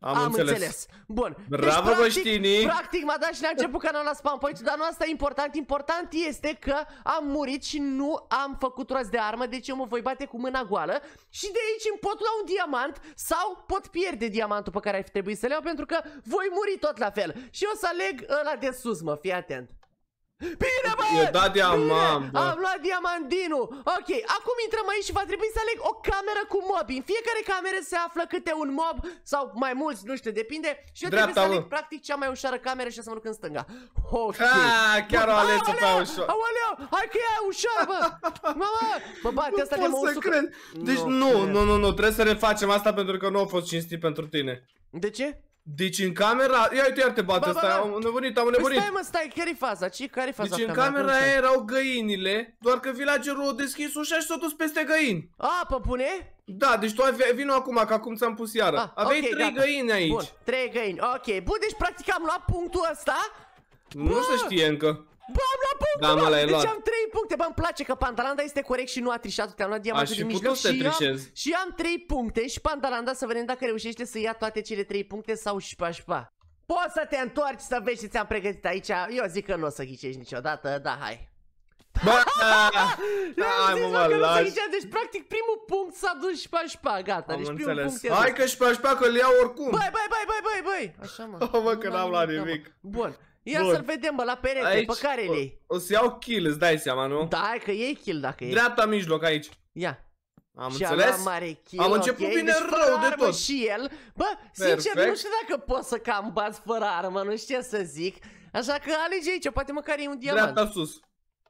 Am, Am înțeles. înțeles. Bun. Deci, Bravo, deci, practic, practic m-a dat și la început canalul la spam point dar nu asta e important. Important este că am murit și nu am făcut roz de armă, deci eu mă voi bate cu mâna goală și de aici îmi pot lua un diamant sau pot pierde diamantul pe care ar trebuit să-l iau pentru că voi muri tot la fel. Și o să aleg ăla de sus, mă, fii atent. Bine, bă! Eu da diamant, bă. Am luat diamantinul. Ok, acum intrăm aici și va trebui să aleg o cameră cu mob. În fiecare cameră se află câte un mob sau mai mulți, nu știu, depinde. Și eu Dreapta, trebuie să aleg practic cea mai ușoară cameră și să mă duc în stânga. Ok. Oh, ah, chiar bă, o aleță pe ușor. Aoleu, hai că e ușor, bă. Mama, bă, bă, asta te-am să Deci nu, nu, nu, nu, trebuie să refacem asta pentru că nu a fost cinstit pentru tine. De ce? Deci în camera... Ia uite, iar te bate ăsta, am nebunit, am nebunit. Păi stai mă, stai, care-i faza? Ce, care-i faza Deci în camera aia erau găinile, doar că villagerul a deschis ușa și s-a dus peste găini. A, pe pune? Da, deci tu ai vino acum, că acum ți-am pus iară. Ah, Aveai okay, trei gata. găini aici. Bun, trei găini, ok. Bun, deci practic am luat punctul ăsta. Nu Bă! se știe încă. Bă, am luat puncte, da, mă, l-ai deci am 3 puncte, bă, îmi place că Pantalanda este corect și nu a trișat, te am luat diamantul din mijloc și am, și am 3 puncte și Pantalanda să vedem dacă reușește să ia toate cele 3 puncte sau șpa șpa. Poți să te întorci să vezi ce ți-am pregătit aici, eu zic că nu o să ghicești niciodată, da, hai. Bă, *laughs* da, hai mă, mă, mă Deci, practic, primul punct s-a dus și pe pa, gata. Am deci, primul înțeles. punct Hai că și pe pa, că îl iau oricum. Băi, băi, băi, băi, băi, băi. Așa, mă. Oh, *laughs* mă, că n-am luat nimic. Bun. Ia Bun. să-l vedem, bă, la perete, aici, pe care le o, o să iau kill, îți dai seama, nu? Da, că e kill dacă e. Dreapta mijloc aici. Ia. Am și înțeles? Mare kill, Am început okay. Deci bine deci, rău de tot. și el. Bă, Perfect. sincer, nu știu dacă pot să cam bați fără armă, nu știu ce să zic. Așa că alege aici, poate măcar e un diamant. Dreapta sus.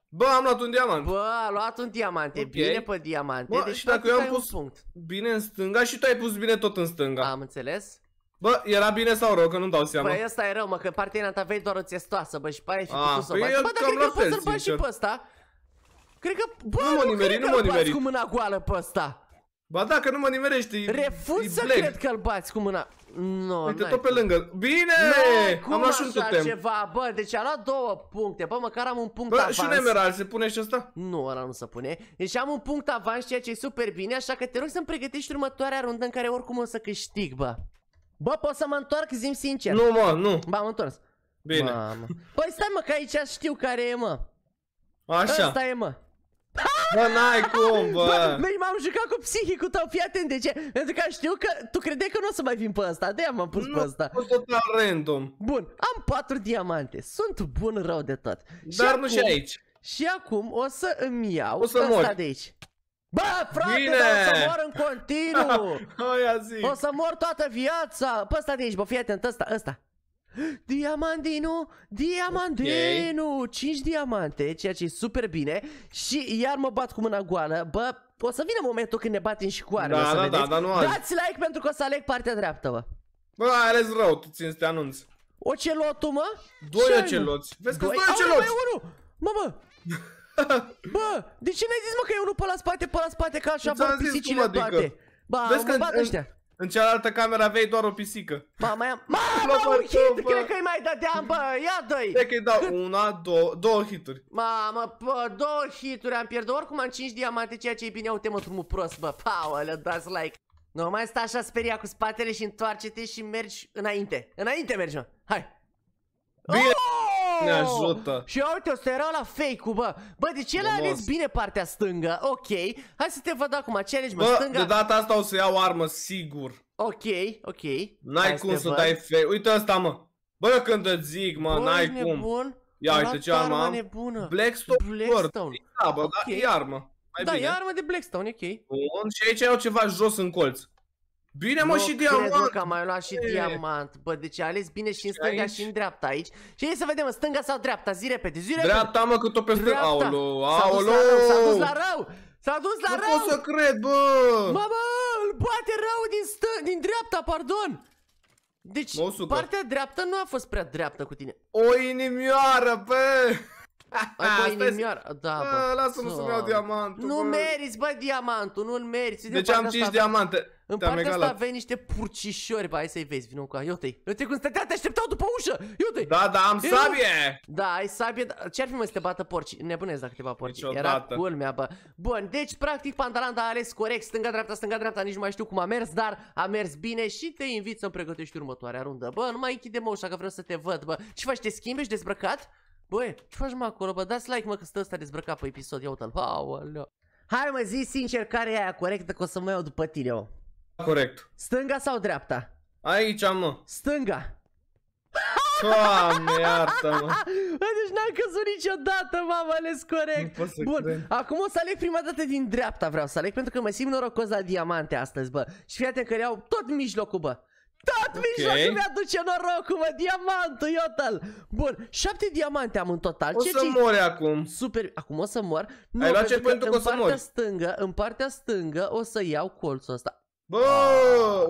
Bă, am luat un diamant. Bă, a luat un diamant, okay. bine pe diamante. Bă, deci și dacă eu am pus punct. bine în stânga și tu ai pus bine tot în stânga. Am înțeles. Bă, era bine sau rău, că nu-mi dau seama. Păi ăsta e rău, mă, că partea ta vei doar o țestoasă, bă, și aia și ah, putut să o păi bagi. Bă, dar cred că poți să-l bagi și pe ăsta. Cred că, bă, nu, mă nimeri, nu, nu mă nimeri. cu mâna goală pe ăsta. Ba da, că nu mă nimerești, Refuz să cred că-l bați cu mâna. No, Uite, tot pe lângă. Bine! No, am luat și un totem. ceva, bă, deci a luat două puncte. Bă, măcar am un punct bă, avans. și un emerald, se pune și asta? Nu, ăla nu se pune. Deci am un punct avans, ceea ce e super bine, așa că te rog să-mi pregătești următoarea rundă în care oricum o să câștig, bă. Bă, pot să mă întorc? Zim sincer. Nu, mă, nu. Ba, am întors. Bine. Mamă. Păi stai mă, că aici știu care e, mă. Așa. Asta e, mă. Bă, n-ai cum, bă. bă m-am jucat cu psihicul tău, fii atent de ce. Pentru că știu că tu credeai că nu o să mai vin pe ăsta, de am pus nu, pe ăsta. Nu, total random. Bun, am patru diamante, sunt bun rău de tot. Dar și nu acum, și aici. Și acum o să îmi iau o să ăsta mori. de aici. Bă, frate, Bine! dar o să mor în continuu! *laughs* Aia zic. O să mor toată viața! Pă, ăsta de aici, bă, fii atent, ăsta, ăsta. Diamandinu, diamandinu, okay. 5 diamante, ceea ce e super bine Și iar mă bat cu mâna goală Bă, o să vină momentul când ne batem și cu arme, da, da, da, da, nu azi. Dați like pentru că o să aleg partea dreaptă, bă Bă, ai ales rău, tu țin să te anunț Ocelotul, mă? Doi oceloți Vezi că doi oceloți Mă, mă *laughs* Bă, de ce n-ai zis mă că e unul pe la spate, pe la spate, ca așa vor pisicile în adică? parte? Ba, Vezi mă bat ăștia. În cealaltă cameră aveai doar o pisică. Ba, mai am... Mamă, un hit! Bă. Cred că-i mai dădeam, bă! Ia dă-i! Cred că-i dau una, două, două hituri. Mamă, bă, două hituri am pierdut. Oricum am 5 diamante, ceea ce e bine. Uite, mă, drumul prost, bă. Paolă, dați like. Nu mai sta așa speria cu spatele și întoarce-te și mergi înainte. Înainte mergi, mă. Hai! Bine! Oh! Ne ajută! Și uite, ăsta era la fake-ul, bă! Bă, ce l a ales bine partea stângă, ok. Hai să te văd acum, challenge bă, stânga? de data asta o să iau armă, sigur. Ok, ok. N-ai cum să dai fake. Uite asta, mă! Bă, când îți zic, mă, n-ai cum. Nebun? Ia uite ce armă am. Nebună. Blackstone. Blackstone. Da, bă, da, okay. da, e armă. Mai da, bine. e armă de Blackstone, ok. Bun, și aici iau ceva jos în colț. Bine, mă, nu și diamant! Cred, că am mai luat și e. diamant. Bă, deci ai ales bine și în stânga aici? și în dreapta aici. Și hai să vedem, în stânga sau dreapta? Zi repede, zi repede! Dreapta, mă, cât o pe stânga. Aolo, aolo! S-a dus la rău! S-a dus la rău! Nu pot să cred, bă! Mamă, îl bate rău din, stânga, din dreapta, pardon! Deci, partea dreaptă nu a fost prea dreaptă cu tine. O inimioară, *laughs* da, bă! Ai inimioară, da, bă. Lasă-mă să-mi iau diamantul, Nu bă. meriți, bă, diamantul, nu-l meriți. Deci am 5 asta, diamante. În Te-am partea asta la... aveai niște purcișori, bă, hai să-i vezi, vină cu iute-i cum stătea, te așteptau după ușă, iute Da, da, am Era... sabie. Da, ai sabie, da. ce-ar fi mai să te bată porci? Nebunesc dacă te bată porci. Niciodată. Era culmea, bă. Bun, deci practic pantalanta a ales corect, stânga-dreapta, stânga-dreapta, nici nu mai știu cum a mers, dar a mers bine și te invit să-mi pregătești următoarea rundă. Bă, nu mai închide mă ușa că vreau să te văd, bă. Ce faci, te schimbi, ești dezbrăcat? Băi, ce faci mă acolo, bă, dați like mă că stă ăsta dezbrăcat pe episod, ia uite-l, Hai mă, zi sincer care e aia corectă că o să mă iau după tine, o. Corect. Stânga sau dreapta? Aici, mă. Stânga. Doamne, iartă-mă! Bă, deci n-am căzut niciodată, m-am ales corect! Nu pot să Bun, cred. acum o să aleg prima dată din dreapta vreau să aleg, pentru că mă simt norocos la diamante astăzi, bă. Și fii atent că iau tot mijlocul, bă. Tot okay. mijlocul mi-aduce norocul, mă, diamantul, iotal! Bun, șapte diamante am în total. O ce să mori acum. Super, acum o să mor. Nu, Ai luat ce pentru că, că o să mori. Stângă, în partea stângă o să iau colțul ăsta. Bă,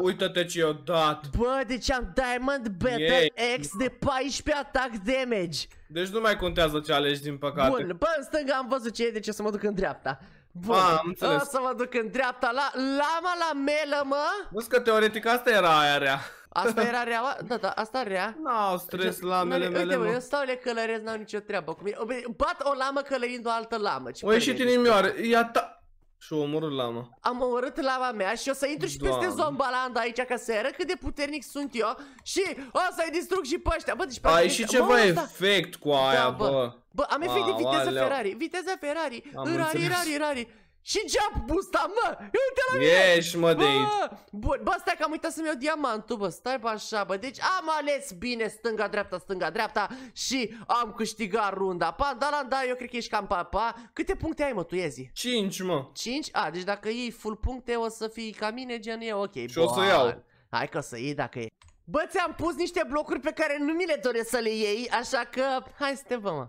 uită-te ce i-a dat. Bă, deci am Diamond Battle Ei. X de 14 atac damage. Deci nu mai contează ce alegi, din păcate. Bun, bă, în stânga am văzut ce e, deci o să mă duc în dreapta. Bun, A, am o să mă duc în dreapta la lama la melă, mă. Văzi că teoretic asta era aia rea. Asta era *laughs* rea? Da, da, asta rea. N-au stres deci, lamele mele, Uite, mă, eu stau le călărez, n-au nicio treabă cu mine. Bat o lamă călărind o altă lamă. Ce o ieșit inimioară, ia ta... Și o omorât lama. Am omorât lama mea și o să intru și Doamne. peste zombaland aici ca să arăt cât de puternic sunt eu și o să-i distrug și pe ăștia. Bă, deci pe Ai și niște... ceva bă, efect cu aia, da, bă. bă. Bă, am efect A, de viteză Ferrari, viteză Ferrari, rari, rari, rari. Și jump boost mă! Uite la mine! Ești, mă, de aici! Bun, bă, stai că am uitat să-mi iau diamantul, bă, stai pe așa, bă, deci am ales bine stânga-dreapta, stânga-dreapta și am câștigat runda. Pa, da, da, eu cred că ești cam papa. Câte puncte ai, mă, tu, Ezi? 5, mă. 5? A, deci dacă iei full puncte o să fii ca mine, gen e ok, Și o să iau. Hai că o să iei dacă e. Bă, ți-am pus niște blocuri pe care nu mi le doresc să le iei, așa că hai să te vă, mă.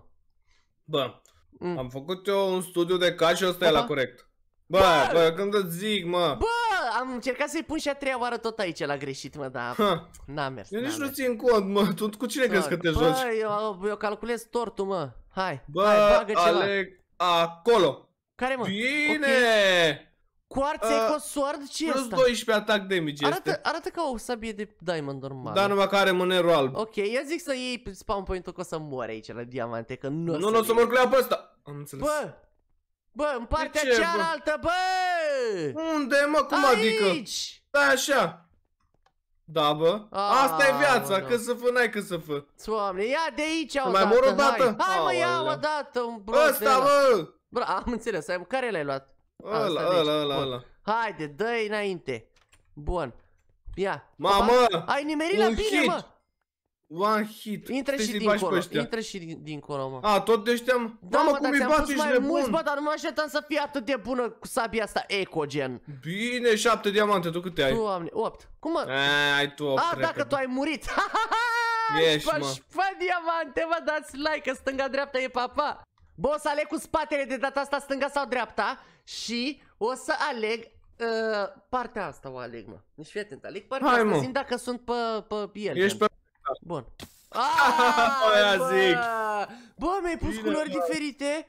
Bă, Mm. Am făcut eu un studiu de caz și ăsta e la corect. Bă, bă, bă, când îți zic, mă. Bă, am încercat să-i pun și a treia oară tot aici la greșit, mă, dar n-a mers. Eu nici nu țin cont, mă. Tu cu cine crezi că te bă, joci? Eu, eu calculez tortul, mă. Hai, bă, hai, bagă ceva. acolo. Care, mă? Bine! Okay. Coarțe arțe uh, cu sword ce plus asta? 12 atac damage arată, este. Arată ca o sabie de diamond normal. Dar numai care are mânerul alb. Ok, eu zic să iei spawn point-ul că o să mor aici la diamante, că nu Nu, nu o să mor cu pe ăsta. Am înțeles. Bă, bă, în partea ce, cealaltă, bă? bă! Unde, mă, cum aici? adică? Aici. Da așa. Da, bă. Ah, Asta e viața, că să fă, n-ai că să fă. Doamne, ia de aici o Mai mor o dată? Hai, hai mă, ia o dată un bloc Ăsta, bă! Bra, am înțeles, care l-ai luat? Deci. Ăla, ăla, ăla, ăla. Haide, dă înainte. Bun. Ia. Mamă! ai nimerit la bine, hit. mă! One hit. Intră Stai și dincolo, intră și din, dincolo, mă. A, tot de ăștia... Da, Mamă, cum îi bate și nebun. Mulți, bă, dar nu mă așteptam să fie atât de bună cu sabia asta Eco gen. Bine, șapte diamante, tu câte ai? Doamne, opt. Cum mă? A, ai tu opt, A, ah, dacă tu ai murit. *laughs* Ești, mă. diamante, vă dați like, că stânga-dreapta e papa. Bă, o să aleg cu spatele de data asta stânga sau dreapta și o să aleg uh, partea asta o aleg, mă. Deci fii atent, aleg partea Hai, asta, mă. simt dacă sunt pe, pe el. Ești pe... Bun. Aaaa, *laughs* Aia bă! zic. Bă, mi-ai pus Bine, culori bă. diferite?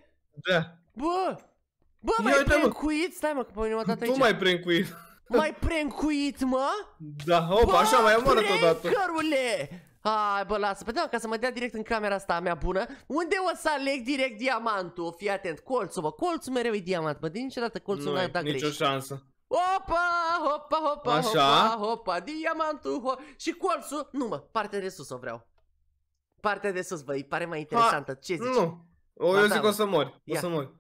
Da. Bă! Bă, mai ai prencuit? Stai mă, că pe mine m-a aici. Tu mai prencuit. Mai prencuit, mă? Da, opa, așa mai am arăt odată. Bă, Hai bă, lasă, păi da, ca să mă dea direct în camera asta a mea bună Unde o să aleg direct diamantul? Fii atent, colțul, bă, colțul mereu e diamant, bă, de niciodată colțul n ai dat nicio șansă Opa, hopa, hopa, Așa? hopa, hopa, diamantul, ho și colțul, nu mă, partea de sus o vreau Partea de sus, bă, îi pare mai interesantă, ha, ce zici? Nu, o, eu zic că da, o să mori, Ia. o să mori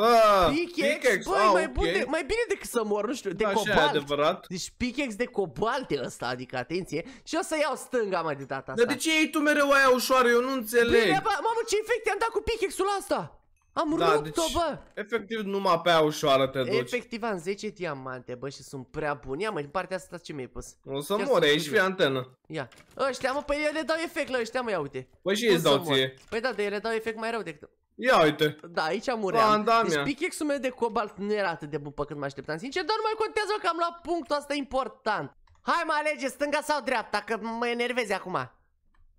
Bă, pickaxe, pickaxe băi, mai, okay. de, mai bine decât să mor, nu știu, de da, cobalt. adevărat. Deci pickaxe de cobalt e ăsta, adică atenție. Și o să iau stânga mai de data asta. Dar de ce iei tu mereu aia ușoară? Eu nu înțeleg. Bine, bă, mamă, ce efect am dat cu pickaxe-ul ăsta? Am da, rupt-o, deci, bă! Efectiv, numai pe aia ușoară te duci. Efectiv, am 10 diamante, bă, și sunt prea bun. Ia, mă, în partea asta ce mi-ai pus? O să mor, ești fi antenă. Ia. Ăștia, mă, pe păi ele dau efect la ăștia, mă, ia uite. Păi și ei dau ție. Păi da, de ele dau efect mai rău decât... Ia uite. Da, aici muream. Deci pickaxe-ul meu de cobalt nu era atât de bun pe cât mă așteptam. Sincer, dar nu mai contează că am luat punctul ăsta important. Hai mă alege stânga sau dreapta, că mă enervezi acum.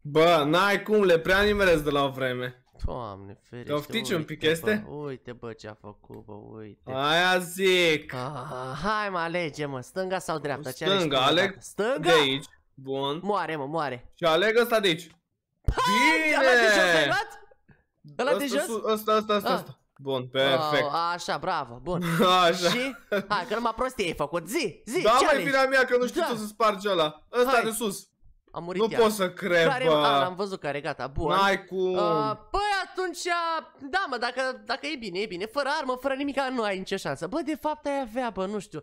Bă, n-ai cum, le prea nimerez de la o vreme. Doamne ferește, Oftici un pic este? Bă, uite bă ce a făcut, bă, uite. Aia zic. Ah, hai mă alege mă, stânga sau dreapta? Stânga, ce aleg stânga? de aici. Bun. Moare mă, moare. Și aleg ăsta de aici. Bine! Bine! Ăla de jos? Asta, asta, ah. asta, asta. Bun, ah, perfect. așa, bravo, bun. *laughs* Așa. Și, hai, că numai prostie ai făcut. Zi, zi, Da, mai vina mea, că nu știu da. tu să spargi ăla. Ăsta de sus. Am murit Nu iar. pot să cred, care, bă. am văzut care, gata, bun. N-ai cum. Uh, păi atunci, da, mă, dacă, dacă e bine, e bine. Fără armă, fără nimic, nu ai nicio șansă. Bă, de fapt ai avea, bă, nu știu.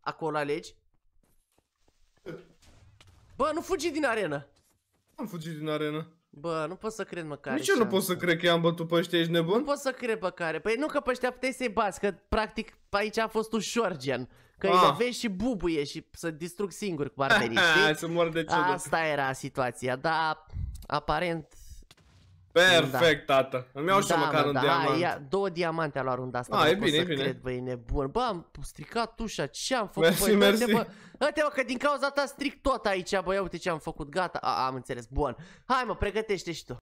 Acolo alegi? Bă, nu fugi din arenă. Am fugit din arenă. Bă, nu pot să cred măcar Nici eu nu pot să cred că i-am bătut pe ăștia, ești nebun? Nu pot să cred pe care, păi nu că pe ăștia puteai să-i bați, că practic aici a fost ușor gen Că îi ah. vezi și bubuie și să distrug singur cu barberii, *laughs* știi? să mor de ciudă. Asta era situația, dar aparent Perfect, da. tată. Îmi iau și da, măcar mă, un da, diamant. ia, două diamante a luat runda asta. A, ah, e bine, e bine. Cred, e nebun. Bă, am stricat ușa, ce am făcut? Mersi, bă, mersi. Bă, uite, bă, că din cauza ta stric tot aici, Ia uite ce am făcut, gata. A, am înțeles, bun. Hai, mă, pregătește și tu.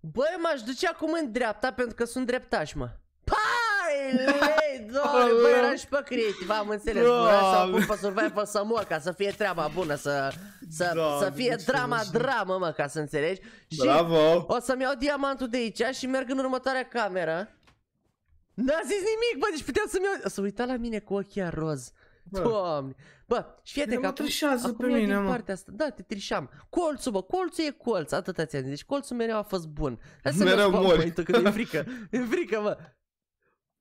Băi, m-aș duce acum în dreapta pentru că sunt dreptaș, mă. Pai! doar, bă, eram și pe creativ, am înțeles. bă, să pun pe Survivor mor, ca să fie treaba bună, să, să, Doamne, să fie drama, dramă, mă, ca să înțelegi. Și Bravo! o să-mi iau diamantul de aici și merg în următoarea cameră. N-a zis nimic, bă, deci puteam să-mi iau... Să uita la mine cu ochii roz. Doamne! Bă, și fii că acum, acum pe mine, din mă. partea asta. Da, te trișam. Colțul, bă, colțul e colț. Atâta ți-am zis. Deci colțul mereu a fost bun. Lasă mereu mori. Bă, bă, e frică. e frică, bă.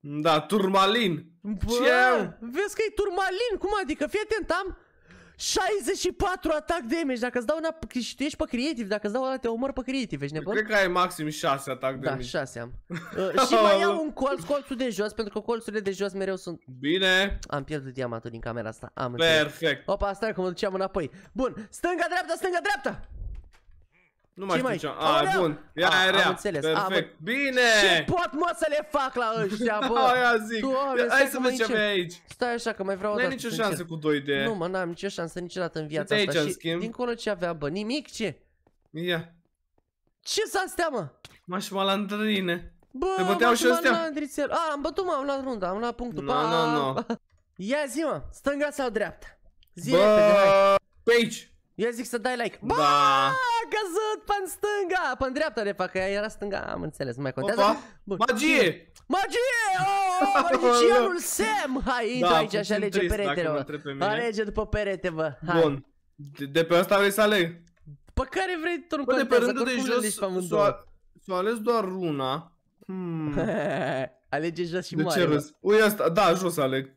Da, turmalin. Bă, Ce? Vezi că e turmalin? Cum adică? Fii atent, am 64 atac damage. Dacă îți dau una, și tu ești pe creative, dacă îți dau una, te omor pe creative, ești nebun? Cred că ai maxim 6 atac da, damage. Da, 6 am. *laughs* uh, și mai iau un colț, colțul de jos, pentru că colțurile de jos mereu sunt... Bine. Am pierdut diamantul din camera asta, am Perfect. Înțeles. Opa, stai că mă duceam înapoi. Bun, stânga-dreapta, stânga-dreapta! Nu mai știu ce A, bun. Ia, A, era. Am înțeles. Perfect. A, Bine! Ce pot, mă, să le fac la ăștia, bă? *laughs* aia zic. Doamne, Hai să vezi ce aici. Stai așa, că mai vreau o dată. N-ai nicio șansă cu 2D. Nu, mă, n-am nicio șansă niciodată în viața asta. Aici, și schimb. dincolo ce avea, bă? Nimic, ce? Ia. Ce s stea, mă? Mașmalandrine. Bă, Te băteau și ăstea? A, am bătut, mă, am luat runda, am luat punctul. Nu, nu, nu. Ia zi, mă, stânga sau dreapta? Zi repede, hai. Pe aici. Eu zic să dai like. Ba, da. căzut pe stânga, pe dreapta de că era stânga, am înțeles, nu mai contează. Opa. Bun. Magie! Magie! Oh, *laughs* oh magicianul Sam! Hai, intră da, aici și alege perete. mă. Alege după perete, mă. Hai. Bun. De, de pe asta vrei să aleg. Pe care vrei tu, nu contează, de pe rândul de jos, s-o ales doar runa. Hmm. *laughs* alege jos și de mare, ce râs? Ui, asta, da, jos aleg.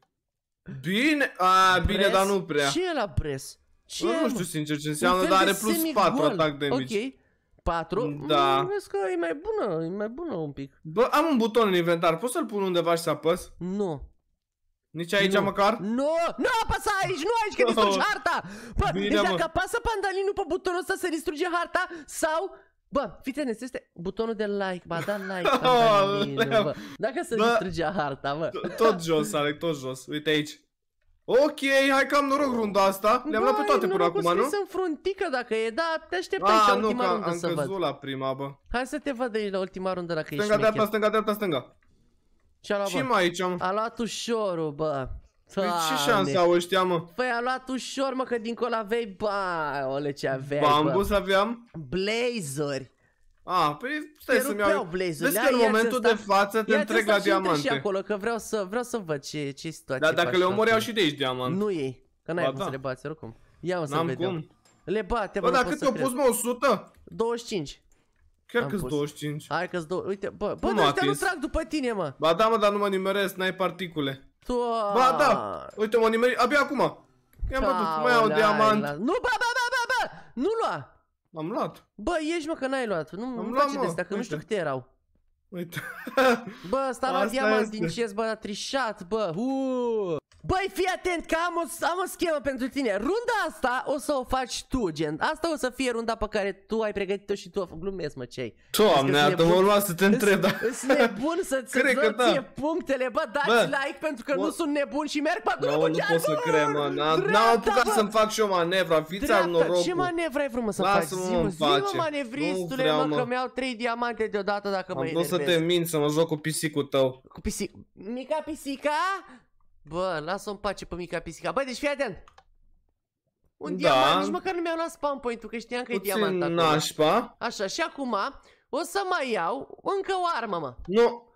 Bine, a, bine, dar nu prea. Ce e la pres? Ce? Nu știu sincer ce înseamnă, dar are plus 4 atac de mici. Ok. 4? Da. Mm, vezi că e mai bună, e mai bună un pic. Bă, am un buton în inventar, Poți să-l pun undeva și să apăs? Nu. Nici aici nu. măcar? Nu, nu apăsa aici, nu aici, că oh. distrugi harta! Bă, Bine, deci dacă apasă pandalinul pe butonul ăsta se distruge harta sau Bă, fiți atent, este butonul de like, bă, da like, *laughs* oh, pandalinul, bă. Dacă se bă, harta, bă. Tot jos, Alec, tot jos. Uite aici. Ok, hai că am noroc runda asta. Le-am luat pe toate până acum, nu? sunt fruntică dacă e, da, te aștept aici A, nu, ultima rundă am să căzut la prima, bă. Hai să te văd aici la ultima rundă dacă stânga, ești Stânga, dreapta, stânga, dreapta, stânga. Ce-a luat, Ce mai aici am? A luat ușorul, bă. Păi ce șansă au ăștia, mă? Păi a luat ușor, mă, că dincolo aveai, ba, ole ce aveai, Bambus aveam? Blazeri. A, ah, păi stai să-mi iau... Vezi că în momentul de față te întreg la diamante. și acolo, că vreau să, vreau să văd ce, ce situație Dar dacă le omor, iau și de aici diamant. Nu ei, că n-ai cum să da. le bați, oricum. Ia să vedem. Cum. Le bate, bă, bă dar cât te-au pus, mă, 100? 25. Chiar că-s 25. Hai că-s 2, uite, bă, bă, nu ăștia nu trag după tine, mă. Ba da, mă, dar nu mă nimeresc, n-ai particule. Toa. Ba da, uite, mă nimeresc, abia acum. I-am bătut, mai iau diamant. Nu, ba, ba, ba, ba, ba, nu lua. Am luat. Bă, ești mă că n-ai luat. Nu, am nu face de astea, că Uite. nu știu câte erau. Uite. bă, ăsta la diamant din chest, bă, a trișat, bă. Uuu. Băi, fii atent că am o, am o schemă pentru tine. Runda asta o să o faci tu, gen. Asta o să fie runda pe care tu ai pregătit-o și tu a făcut. Glumesc, mă, cei. Doamne, nebun... mă lua să te întreb. Da. nebun să-ți *laughs* dă da. punctele. Bă, dați bă. like pentru că bă. nu sunt nebun și merg pe da, drumul no, nu pot să cred, mă. N-am apucat să-mi fac și o manevra. Fiți al norocul. Ce manevră ai mă, să faci? Zi-mă, zi manevristule, mă, că mi-au trei diamante deodată dacă mă enervez. Am să te mint să mă joc cu pisicul tău. Cu pisic... Mica pisica? Bă, lasă-o în pace pe mica pisica. Băi, deci fii atent! Un da. diamant, nici măcar nu mi-am luat spawn point-ul, că știam că e diamant acolo. nașpa. Așa, și acum o să mai iau încă o armă, mă. Nu,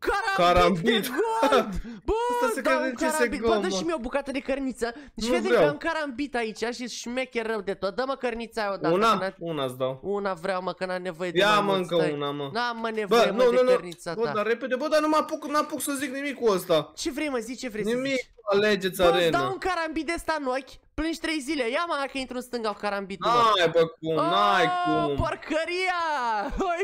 Carambit! carambit. *laughs* Bă, Asta dau un carambit! Bă, dă și mie o bucată de cărniță și vedem că am carambit aici și șmecher rău de tot. Dă-mă cărnița aia odată. Una? a Una îți dau. Una vreau, mă, că n-am nevoie de Ia, mă, încă una, mă. N-am, mă, nevoie, bă, mă, nu, de nu, cărnița bă, ta. Bă, dar repede, bă, dar nu mă apuc, n-apuc să zic nimic cu ăsta. Ce vrei, mă, zici, ce vrei nimic. să zici? alegeți arena. Bă, îți dau un carambit de ăsta în ochi, plângi trei zile. Ia mă dacă intru în stânga cu carambitul. N-ai bă cum, n-ai cum. Porcăria!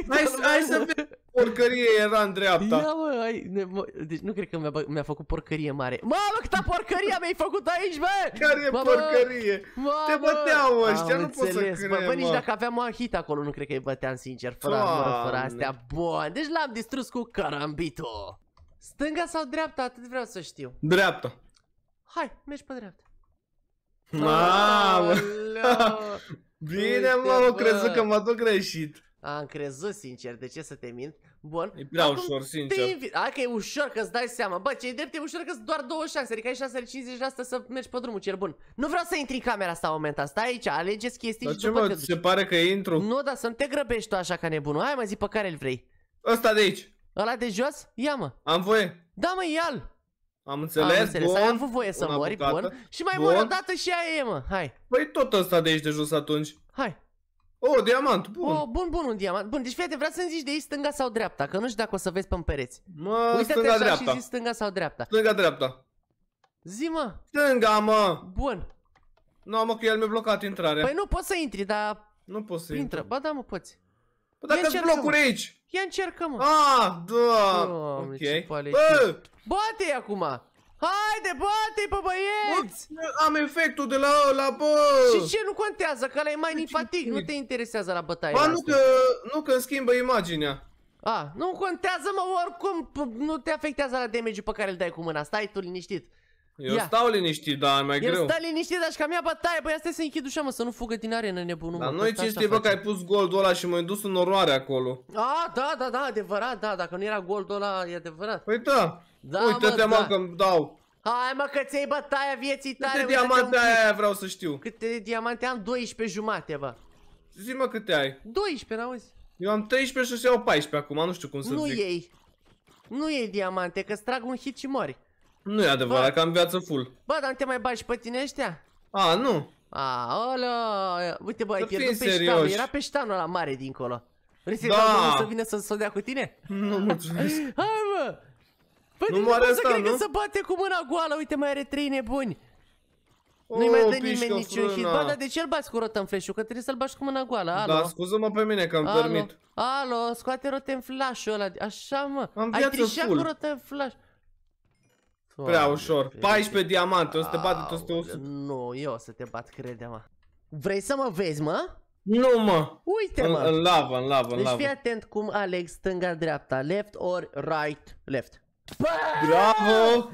Hai, hai să vedem porcărie era în dreapta. Ia, mă, ai, ne, mă, deci nu cred că mi-a, mi-a făcut porcărie mare. Mamă, câtă porcărie mi-ai făcut aici, bă! Care mamă, porcărie? Mamă, Te băteau ăștia, nu pot să crezi. bă, bă, nici dacă aveam un hit acolo, nu cred că îi băteam sincer, fără, mă, fără astea. Bun, deci l-am distrus cu carambito. Stânga sau dreapta? Atât vreau să știu. Dreapta. Hai, mergi pe dreapta. Mamă! *laughs* Bine, mă, crezut că m-a tot greșit. Am crezut, sincer, de ce să te mint? Bun. E prea Acum ușor, sincer. Invi... Hai că e ușor, că-ți dai seama. Bă, ce e drept, e ușor că doar două șanse, adică ai șansele 50 de asta să mergi pe drumul cel bun. Nu vreau să intri în camera asta în momentul Stai aici, alegeți chestii dar și ce după mă, se pare că intru? Nu, dar să nu te grăbești tu așa ca nebunul. Hai mai zi pe care îl vrei. Ăsta de aici. Ăla de jos? Ia mă. Am voie. Da mă, ia-l. Am înțeles, am înțeles. Bun. Ai avut voie să mori, bun. Și mai bun. mor o dată și aia e, mă. Hai. Păi tot ăsta de aici de jos atunci. Hai. Oh, diamant, bun. Oh, bun, bun, un diamant. Bun, deci fiate, vreau să-mi zici de aici stânga sau dreapta, că nu știu dacă o să vezi pe pereți. Mă, Uite-te stânga, așa dreapta. și zici stânga sau dreapta. Stânga, dreapta. Zi, mă. Stânga, mă. Bun. Nu, mă, că el mi-a blocat intrarea. Păi nu, poți să intri, dar... Nu poți să intri. intră. Ba da, mă, poți. Păi dacă sunt blocuri aici. Ia încercă, mă. Ah, da. Doamne, ok. Bă! Bate-i acum. Haide, bate pe băieți! Bă, am efectul de la ăla, bă! Și ce, nu contează, că ăla e mai păi, nifatic, nu te interesează la bătaia Ba, nu că, nu că schimbă imaginea. A, nu contează, mă, oricum, nu te afectează la damage pe care îl dai cu mâna, stai tu liniștit. Eu Ia. stau liniștit, dar mai El greu. Eu stau liniștit, dar și cam ia bătaie, băi, asta să închid ușa, mă, să nu fugă din arenă nebunul. Dar noi ce știi, bă, că ai pus goldul ăla și m-ai dus în oroare acolo. A, da, da, da, adevărat, da, dacă nu era goldul ăla, e adevărat. Păi da, Da, uite-te mă, da. că îmi dau. Hai, mă, că ți-ai bătaia vieții tale, Câte diamante ai aia vreau să știu. Câte diamante am? 12 jumate, bă. Zi mă câte ai. 12, n-auzi? Eu am 13 și iau 14 acum, nu știu cum să Nu zic. Nu ei. Nu ei diamante, că strag un hit și mori. Nu e adevărat, că am viață full. Bă, dar nu te mai bagi pe tine ăștia? A, nu. Aolă, uite bă, ai pierdut pe ștanul, era pe ștanul la mare dincolo. Vrei să-i da. să vină să, să dea cu tine? Nu, mulțumesc. *laughs* Hai bă. Păi nu mă asta, cred nu? că se bate cu mâna goală, uite mai are trei nebuni. Oh, Nu-i mai dă nimeni niciun hit. Bă, dar de ce l bați cu în flash Că trebuie să-l bași cu mâna goală, alo. Da, scuză-mă pe mine că am permit. Alo, alo scoate în flash-ul ăla, așa mă. Am Ai trișat cu rotă în flash. Prea ușor. 14 diamante, o să te bat de 100. Nu, eu o să te bat, crede-mă. Vrei să mă vezi, mă? Nu, mă! Uite, mă! În, în lavă, în lavă, deci fii atent cum aleg stânga-dreapta, left or right, left. Bă! Bravo!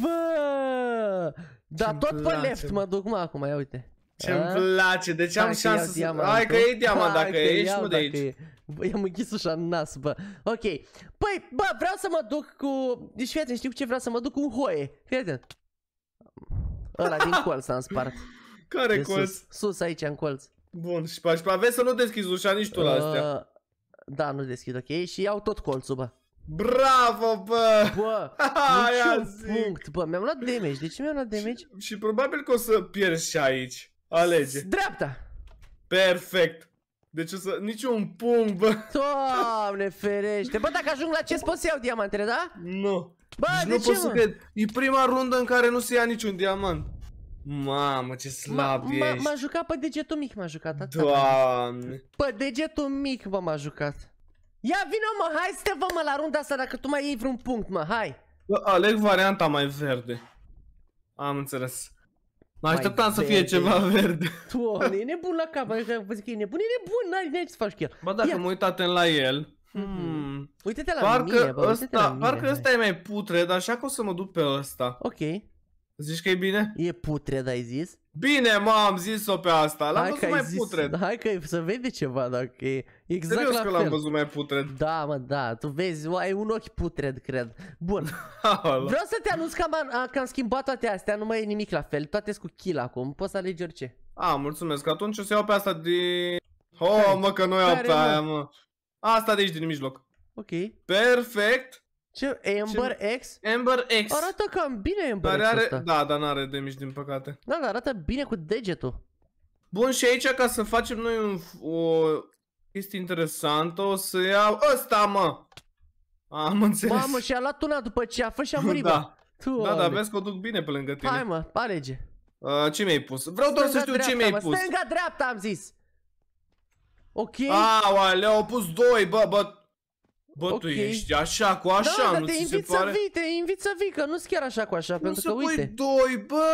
Bă! Dar tot pe left mă duc, mă, acum, ia uite ce îmi place, deci am șansă Hai că e diamant dacă ești, nu de aici. Băi, am închis ușa în nas, bă. Ok. Păi, bă, vreau să mă duc cu... Deci, fii știu ce vreau să mă duc cu un hoie. Fii atent. Ăla din *laughs* colț am spart. Care de colț? Sus. sus, aici, în colț. Bun, și pe aveți să nu deschizi ușa nici tu la astea. Uh, da, nu deschid, ok? Și iau tot colțul, bă. Bravo, bă! Bă, *laughs* niciun punct, bă. Mi-am luat damage. De ce mi-am luat damage? Și, și probabil că o să pierzi și aici. Alege. Dreapta. Perfect. Deci o să... Niciun punct, bă. Doamne ferește. Bă, dacă ajung la ce pot să iau diamantele, da? Nu. Bă, deci de nu ce, pot să cred. E prima rundă în care nu se ia niciun diamant. Mamă, ce slab ma, ești. M-a jucat pe degetul mic, m-a jucat. Atâta, Doamne. Pe degetul mic, bă, m-a jucat. Ia vină, mă, hai să te vă, mă, la runda asta, dacă tu mai iei vreun punct, mă, hai. Bă, aleg varianta mai verde. Am înțeles. Mă așteptam să fie ceva verde. Doamne, e nebun la cap, așa vă zic că e nebun, e nebun, n-ai, ce să faci cu el. Bă, dacă mă uit atent la el, mhm. Hmm. Uite-te la parcă mine, bă, ăsta, la mine, Parcă ăsta e mai putred, așa că o să mă duc pe ăsta. Ok. Zici că e bine? E putred, ai zis? Bine, mă, am zis-o pe asta. L-am văzut mai zis, putred. Hai că să vede ceva dacă e exact Serios la că l-am văzut mai putred. Da, mă, da. Tu vezi, ai un ochi putred, cred. Bun. *laughs* Vreau să te anunț că am, că am schimbat toate astea. Nu mai e nimic la fel. Toate sunt cu kill acum. Poți să alegi orice. A, mulțumesc. Atunci o să iau pe asta din... Oh, mă, că nu iau pe aia, mă. Asta de aici, din mijloc. Ok. Perfect. Ce? Amber Ce? X? Amber X. Arată cam bine Amber dar X are... Da, dar nu are damage din păcate. Da, dar arată bine cu degetul. Bun, și aici ca să facem noi un, o chestie interesantă, o să iau ăsta, mă! Am înțeles. Mamă, și-a luat una după ce a fost și a murit, da. *laughs* Tu, da, da, da vezi că o duc bine pe lângă tine. Hai, mă, alege. Uh, ce mi-ai pus? Vreau doar să știu dreapta, ce mi-ai pus. Stânga-dreapta am zis. Ok. Aoleu, au pus doi, bă, bă, Bă, okay. tu ești așa cu așa, da, nu te ți invit se pare? Să vii, te invit să vii, că nu-s chiar așa cu așa, nu pentru că uite. doi, bă!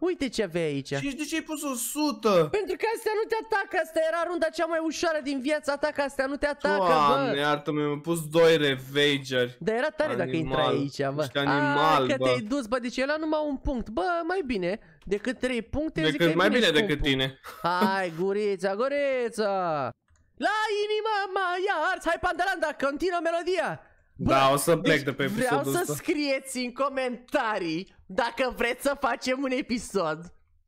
Uite ce aveai aici. Și de ce ai pus o sută? Pentru că astea nu te atacă, asta era runda cea mai ușoară din viața ta, că astea nu te atacă, Doamne, bă. iartă mi-am pus doi revengeri. Dar era tare animal. dacă intrai aici, bă. Ești animal, A, că te-ai dus, bă, deci era numai un punct. Bă, mai bine, decât trei puncte, decât, zic că mai bine, bine decât tine. Hai, gurița, gurița! La inima mea iar, hai Pandalanda, continuă melodia! Da, bă, da, o să plec deci de pe episodul Vreau să ăsta. scrieți în comentarii dacă vreți să facem un episod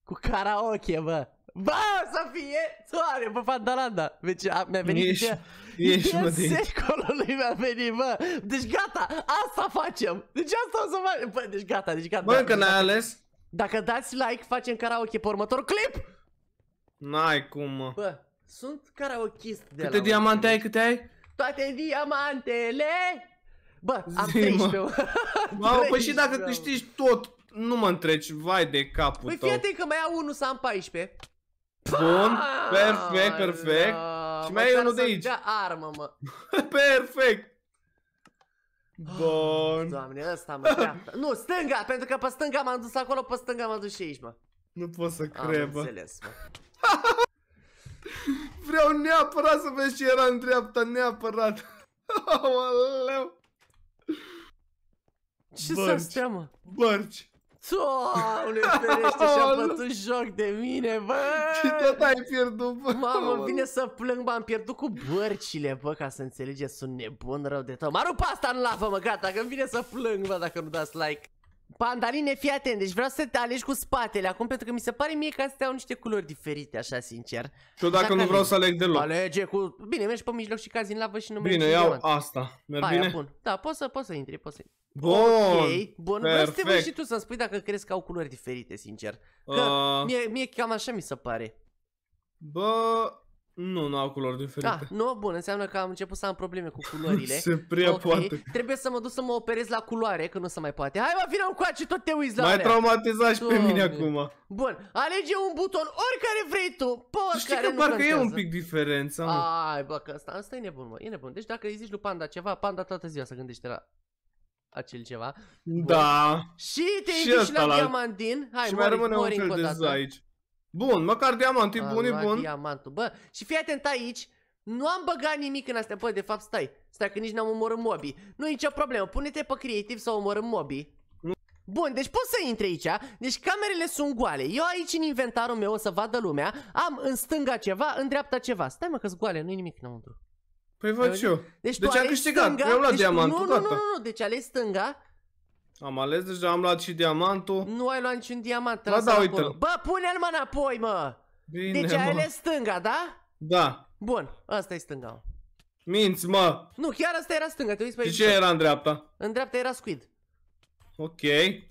cu karaoke, bă. Bă, să fie toare, bă, Pandalanda, Deci a, mi-a venit ești, ideea. Ești, mă, din secolului mi-a venit, bă. Deci gata, asta facem. Deci asta o să facem. Bă, deci gata, deci gata. Bă, că n-ai ales. Dacă dați like, facem karaoke pe următorul clip. N-ai cum, mă. Bă, sunt karaochist de Câte la diamante ai? Câte ai? Toate diamantele! Bă, am 13 mă. *laughs* Mamă, păi și dacă câștigi tot, nu mă întreci, vai de capul păi, tău. Păi fii că mai iau unul să am 14. Bun, ah, perfect, da, perfect. Și mai ai unul de aici. Dea armă, mă. *laughs* perfect. Bun. Doamne, ăsta mă Nu, stânga, pentru că pe stânga m-am dus acolo, pe stânga m-am dus și aici, mă. Nu pot să cred, Am înțeles, mă. *laughs* Vreau neapărat să vezi ce era în dreapta, neapărat. *laughs* Aoleu. Ce s-a stea, mă? Bărci. Doamne, *laughs* ferește și-a bătut joc de mine, bă! Și tot ai pierdut, bă! Mamă, vine să plâng, bă, am pierdut cu bărcile, bă, ca să înțelegeți, sunt nebun rău de tot. M-a rupt asta în lavă, mă, gata, că vine să plâng, bă, dacă nu dați like. Pandaline, fii atent, deci vreau să te alegi cu spatele acum pentru că mi se pare mie că astea au niște culori diferite, așa sincer. Și eu dacă nu vreau să aleg deloc. Alege cu... Bine, mergi pe mijloc și cazi în lavă și nu mergi Bine, iau diamant. asta. Merg bine? bun. Da, poți să, poți să intri, poți să intri. Bun, okay, bun. Vreau să te văd și tu să-mi spui dacă crezi că au culori diferite, sincer. Că uh... mie, mie cam așa mi se pare. Bă, nu, nu au culori da, diferite. Da, nu, bun, înseamnă că am început să am probleme cu culorile. *laughs* Se prea okay. poate. Trebuie să mă duc să mă operez la culoare, că nu se mai poate. Hai mă, vină încoace, tot te uiți la Mai traumatizat și pe mine acum. Bun, alege un buton oricare vrei tu, pe oricare Știi că nu parcă contează. e un pic diferența, mă. Ai, bă, că asta, asta e nebun, mă, e nebun. Deci dacă îi zici lui Panda ceva, Panda toată ziua să gândește la acel ceva. Da. Și te și indici la, la diamantin. Hai, și mori, mai rămâne un fel de aici. Bun, măcar diamantul e bun, e bun. diamantul. Bă, și fii atent aici, nu am băgat nimic în astea. Bă, de fapt, stai. Stai că nici n-am omorât mobi, Nu e nicio problemă. Pune-te pe creativ să omorâm mobi. Bun, deci pot să intri aici, deci camerele sunt goale Eu aici în inventarul meu o să vadă lumea Am în stânga ceva, în dreapta ceva Stai mă că sunt goale, nu-i nimic înăuntru Păi văd și eu Deci, deci am câștigat, stânga, eu am luat deci, diamantul, Nu, nu, nu, nu, deci alegi stânga am ales deja, deci am luat și diamantul. Nu ai luat niciun diamant, ba, da, uite. acolo. Bă, pune-l mă înapoi, mă! Bine, deci ai ales stânga, da? Da. Bun, asta e stânga. Minți, mă! Nu, chiar asta era stânga, te uiți pe Și ce era în dreapta? În dreapta era squid. Ok.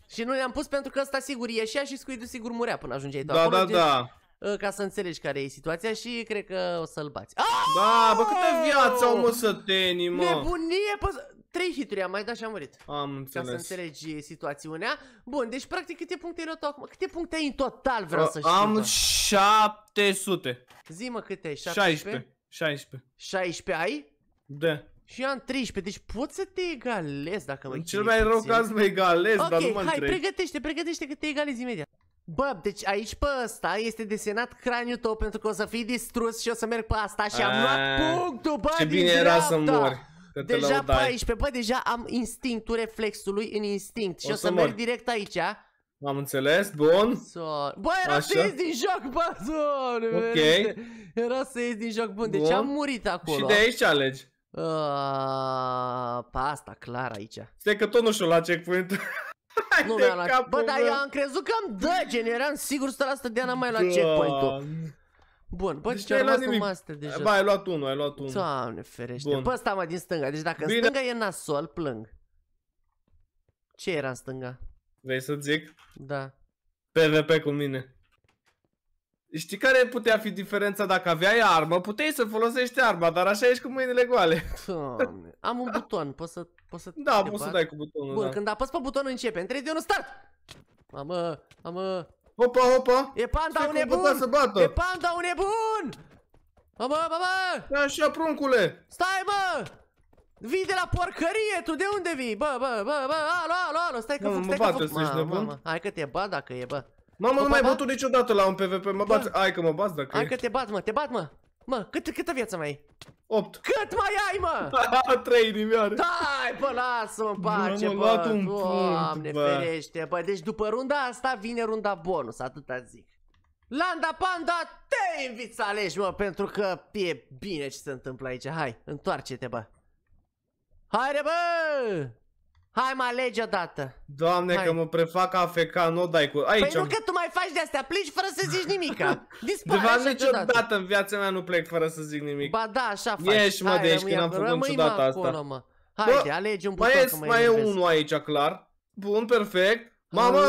Și nu le-am pus pentru că asta sigur ieșea și squid sigur murea până ajungeai tu da, acolo. Da, da, ă, Ca să înțelegi care e situația și cred că o să-l bați. Da, bă, câtă viață au mă sătenii, mă! Nebunie, pă... 3 hituri am mai dat și am murit. Am înțeles. Ca să înțelegi situațiunea. Bun, deci practic câte puncte ai luat acum? Câte puncte ai în total vreau să știu? Am 700. Zi-mă câte ai? 16. 16. 16 ai? Da. Și eu am 13, deci pot să te egalez dacă mă Cel mai rău caz mă egalez, dar nu mă hai, pregătește, pregătește că te egalezi imediat. Bă, deci aici pe ăsta este desenat craniul tău pentru că o să fii distrus și o să merg pe asta și am luat punctul, bă, Ce bine era să mori. Că deja laudai. 14, bă, deja am instinctul reflexului în instinct. Și o, o să, să merg direct aici. Am înțeles, bun. Bă, era Așa. să ies din joc, bă, Ok. Era să, ies din joc, bun. Deci bun. am murit acolo. Și de aici alegi. Uh, ă, pe asta, clar aici. Stai că tot nu știu la checkpoint. *laughs* Hai nu mi-am luat. Bă, meu. dar eu am crezut că am dă gen, eram sigur 100% de Ana mai la checkpoint-ul. Bun, bă, deci ce deci ai luat nimic. Master deja. Ba, ai luat unul, ai luat unul. Doamne ferește. Bun. Bă, stai mai din stânga. Deci dacă Bine. în stânga e nasol, plâng. Ce era în stânga? Vrei să zic? Da. PvP cu mine. Știi care putea fi diferența dacă aveai armă? Puteai să folosești arma, dar așa ești cu mâinile goale. Doamne. Am un buton, poți să... Poți să da, poți să dai cu butonul. Bun, da. când apăs pe butonul începe. În 3, 2, 1, start! Mamă, mamă, Hopa, hopa! E panda un nebun! Să bată. E panda un nebun! Mamă, mamă! Așa, pruncule! Stai, mă! Vii de la porcărie, tu de unde vii? Bă, bă, bă, bă, alo, alo, alo, stai că fug, stai că fug. mă, mă, hai că te bat dacă e, bă. Mamă, nu mai bătut niciodată la un PvP, mă bat, hai că mă bat dacă Hai că te bat, mă, te bat, mă. Mă, cât, câtă viață mai ai? 8 Cât mai ai, mă? 3 *laughs* inimioare Dai, bă, lasă-mă în pace, bă luat un Doamne, punct, bă. ferește, bă Deci după runda asta vine runda bonus, atâta zic Landa Panda, te invit să alegi, mă, pentru că e bine ce se întâmplă aici Hai, întoarce-te, bă Haide, bă! Hai mă o odată. Doamne, Hai. că mă prefac AFK, nu dai cu... Aici păi am... nu că tu mai faci de-astea, pleci fără să zici nimica. *laughs* Dispare De fapt, niciodată în viața mea nu plec fără să zic nimic. Ba da, așa faci. Ieși mă Hai, de aici, că n-am făcut niciodată acolo, asta. Mă. Haide, Bă, alege un buton, mai e, mai e unul aici, clar. Bun, perfect. Mamă!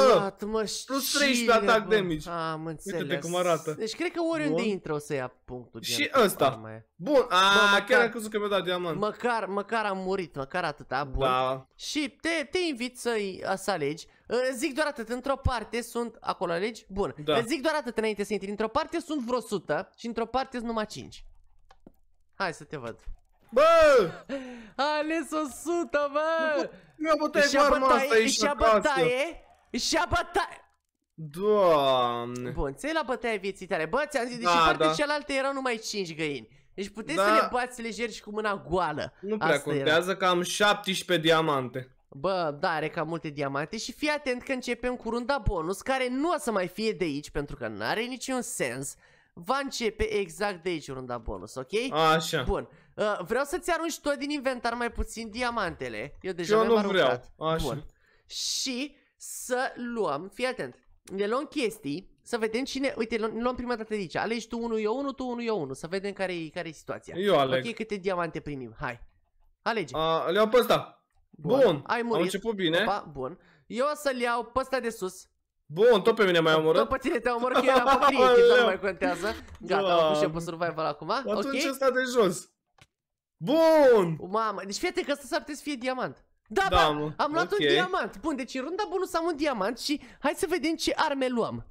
mă, plus 13 attack bă. damage. Am înțeles. Uite-te cum arată. Deci cred că oriunde Bun. intră o să ia punctul. Și ăsta. Bun, a, bă, măcar, chiar am crezut că mi-a dat diamant. Măcar, măcar am murit, măcar atâta. Bun. Da. Și te, te invit să, să alegi. Zic doar atât, într-o parte sunt, acolo alegi, bun. Da. Zic doar atât înainte să intri, într-o parte sunt vreo 100 și într-o parte sunt numai 5. Hai să te văd. Bă! *laughs* A ales 100, bă! Nu, bă, bătaie cu arma asta, ești acasă. bătaie, și-a bătaie! Doamne! Bun, ți la bătaia vieții tale. Bă, ți-am zis, da, deși da. partea da. cealaltă erau numai 5 găini. Deci puteți da. să le bați lejer și cu mâna goală. Nu prea Asta contează era. că am 17 diamante. Bă, da, are cam multe diamante și fii atent că începem cu runda bonus, care nu o să mai fie de aici, pentru că nu are niciun sens. Va începe exact de aici runda bonus, ok? Așa. Bun. Uh, vreau să-ți arunci tot din inventar mai puțin diamantele. Eu deja Eu nu aruncat. vreau. Așa. Bun. Și să luăm, fii atent, ne luăm chestii, să vedem cine, uite, ne luăm prima dată de aici, alegi tu unul, eu unul, tu unul, eu unul, să vedem care e, care e situația. Eu aleg. Ok, câte diamante primim, hai, alege. A, le iau pe ăsta. Bun, bun. Ai murit. am început bine. Opa, bun. Eu o să-l iau pe ăsta de sus. Bun, tot pe mine mai omorât. Tot pe tine te-am omorât, că eu eram pe *laughs* nu mai contează. Gata, am pus eu pe survival acum. Atunci okay. ăsta de jos. Bun! Mamă, deci fii că ăsta s-ar putea să fie diamant. Da, da, mă. am luat okay. un diamant. Bun, deci în runda bonus am un diamant și hai să vedem ce arme luăm.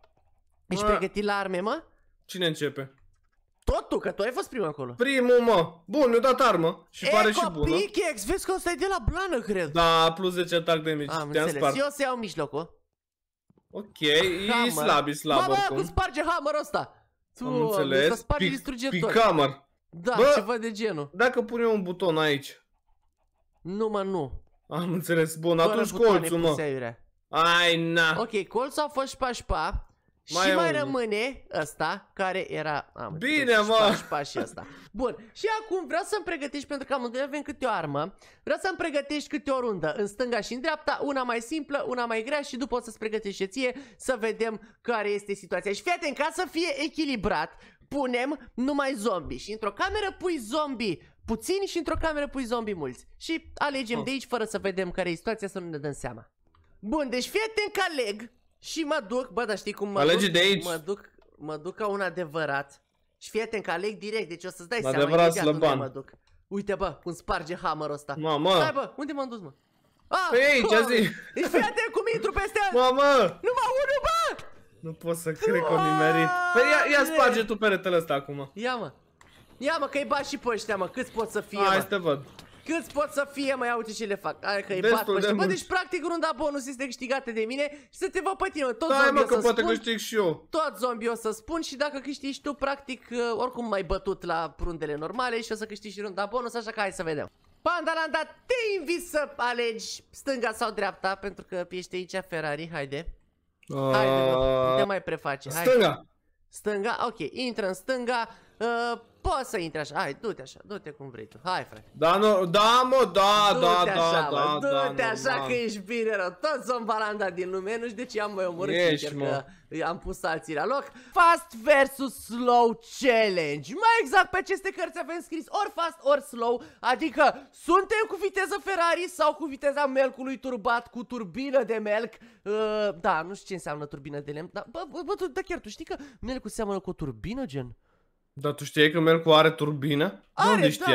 Ești mă. pregătit la arme, mă? Cine începe? Tot tu, că tu ai fost primul acolo. Primul, mă. Bun, mi-a dat armă și Eco, pare și bună. Pickex, vezi că ăsta e de la blană, cred. Da, plus 10 attack damage. Am înțeles. Spart. Eu o să iau mijlocul. Ok, hammer. e slab, e slab Mama, oricum. cum sparge hammer ăsta? Tu, am înțeles. Să sparge Da, Bă, ceva de genul. Dacă punem un buton aici. Nu, mă, nu. Am înțeles. Bun, Fără atunci colțul, mă. Aiurea. Ai, na. Ok, colțul a fost pa Mai și mai unul. rămâne ăsta care era... Am, Bine, mă! Și Pași ăsta. Bun, și acum vreau să-mi pregătești, pentru că am avem câte o armă, vreau să-mi pregătești câte o rundă, în stânga și în dreapta, una mai simplă, una mai grea și după o să-ți pregătești și ție să vedem care este situația. Și fii atent, ca să fie echilibrat, punem numai zombi și într-o cameră pui zombi puțini și într-o cameră pui zombie mulți. Și alegem oh. de aici fără să vedem care e situația, să nu ne dăm seama. Bun, deci fii atent că aleg și mă duc, bă, dar știi cum mă Alege duc? de aici. Mă duc, mă duc ca un adevărat. Și fii atent că aleg direct, deci o să-ți dai adevărat seama imediat slăban. unde mă duc. Uite, bă, cum sparge hammerul ăsta. Mamă. Hai, bă, unde m-am dus, mă? Ah, Ei, păi ce zi? Deci fii atent cum intru peste... Mamă! Numai unul, bă! Nu pot să cred că mi merit. Păi ia, ia sparge tu peretele ăsta acum. Ia, mă. Ia mă că-i bat și pe ăștia mă, câți pot să fie Hai mă. să văd Câți pot să fie, mă, ia uite ce le fac Hai că-i bat pe ăștia. Bă, deci practic runda bonus este câștigată de mine Și să te văd pe tine, tot Hai, zombie mă, că poate spun, câștig și eu Tot zombie o să spun și dacă câștigi tu Practic, uh, oricum mai bătut la rundele normale Și o să câștigi și runda bonus, așa că hai să vedem Pandalanda, te invit să alegi stânga sau dreapta Pentru că ești aici Ferrari, haide Haide, nu te mai preface haide. Stânga Stânga, ok, intră în stânga uh, poți să intri așa, hai, du-te așa, du-te cum vrei tu, hai frate. Da, nu, da, mă, da, da, da, da, da, Du-te așa da. că ești bine rău, tot zombaranda din lume, nu știu de ce am mai omorât ești, mă. că am pus alții la loc. Fast versus slow challenge, mai exact pe aceste cărți avem scris ori fast, ori slow, adică suntem cu viteză Ferrari sau cu viteza melcului turbat cu turbină de melc. Uh, da, nu știu ce înseamnă turbină de lemn, dar bă, bă, bă, da chiar tu știi că melcul seamănă cu o turbină, gen? Dar tu știi că Mercu are turbină? Are, Unde Da,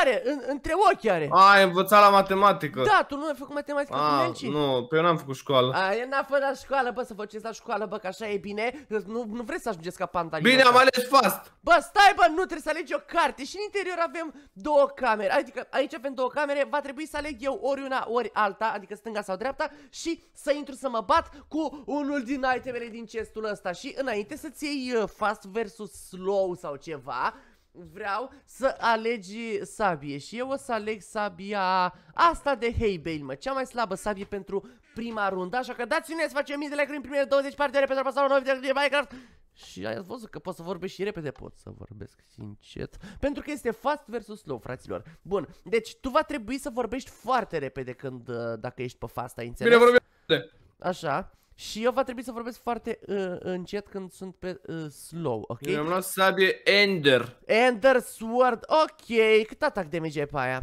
are, în, între ochi are. A, ai învățat la matematică. Da, tu nu ai făcut matematică A, cu nu, pe eu n-am făcut școală. A, eu n-am făcut la școală, bă, să faceți la școală, bă, că așa e bine. Nu, nu vreți să ajungeți ca pantalii. Bine, am ales fast. Bă, stai, bă, nu trebuie să alegi o carte. Și în interior avem două camere. Adică aici avem două camere, va trebui să aleg eu ori una, ori alta, adică stânga sau dreapta, și să intru să mă bat cu unul din itemele din chestul ăsta. Și înainte să-ți iei uh, fast versus slow sau ceva, vreau să alegi sabie și eu o să aleg sabia asta de Heybale, mă, cea mai slabă sabie pentru prima rundă, așa că dați ne să facem mii de like în primele 20 partere pentru a pasa la nou video de Minecraft. Și ai văzut că pot să vorbesc și repede, pot să vorbesc sincer Pentru că este fast versus slow, fraților Bun, deci tu va trebui să vorbești foarte repede când, uh, dacă ești pe fast, ai înțeles? Bine, vorbim Așa și eu va trebui să vorbesc foarte uh, încet când sunt pe uh, slow, ok? Eu am luat sabie Ender. Ender Sword, ok. Cât atac de ai pe aia?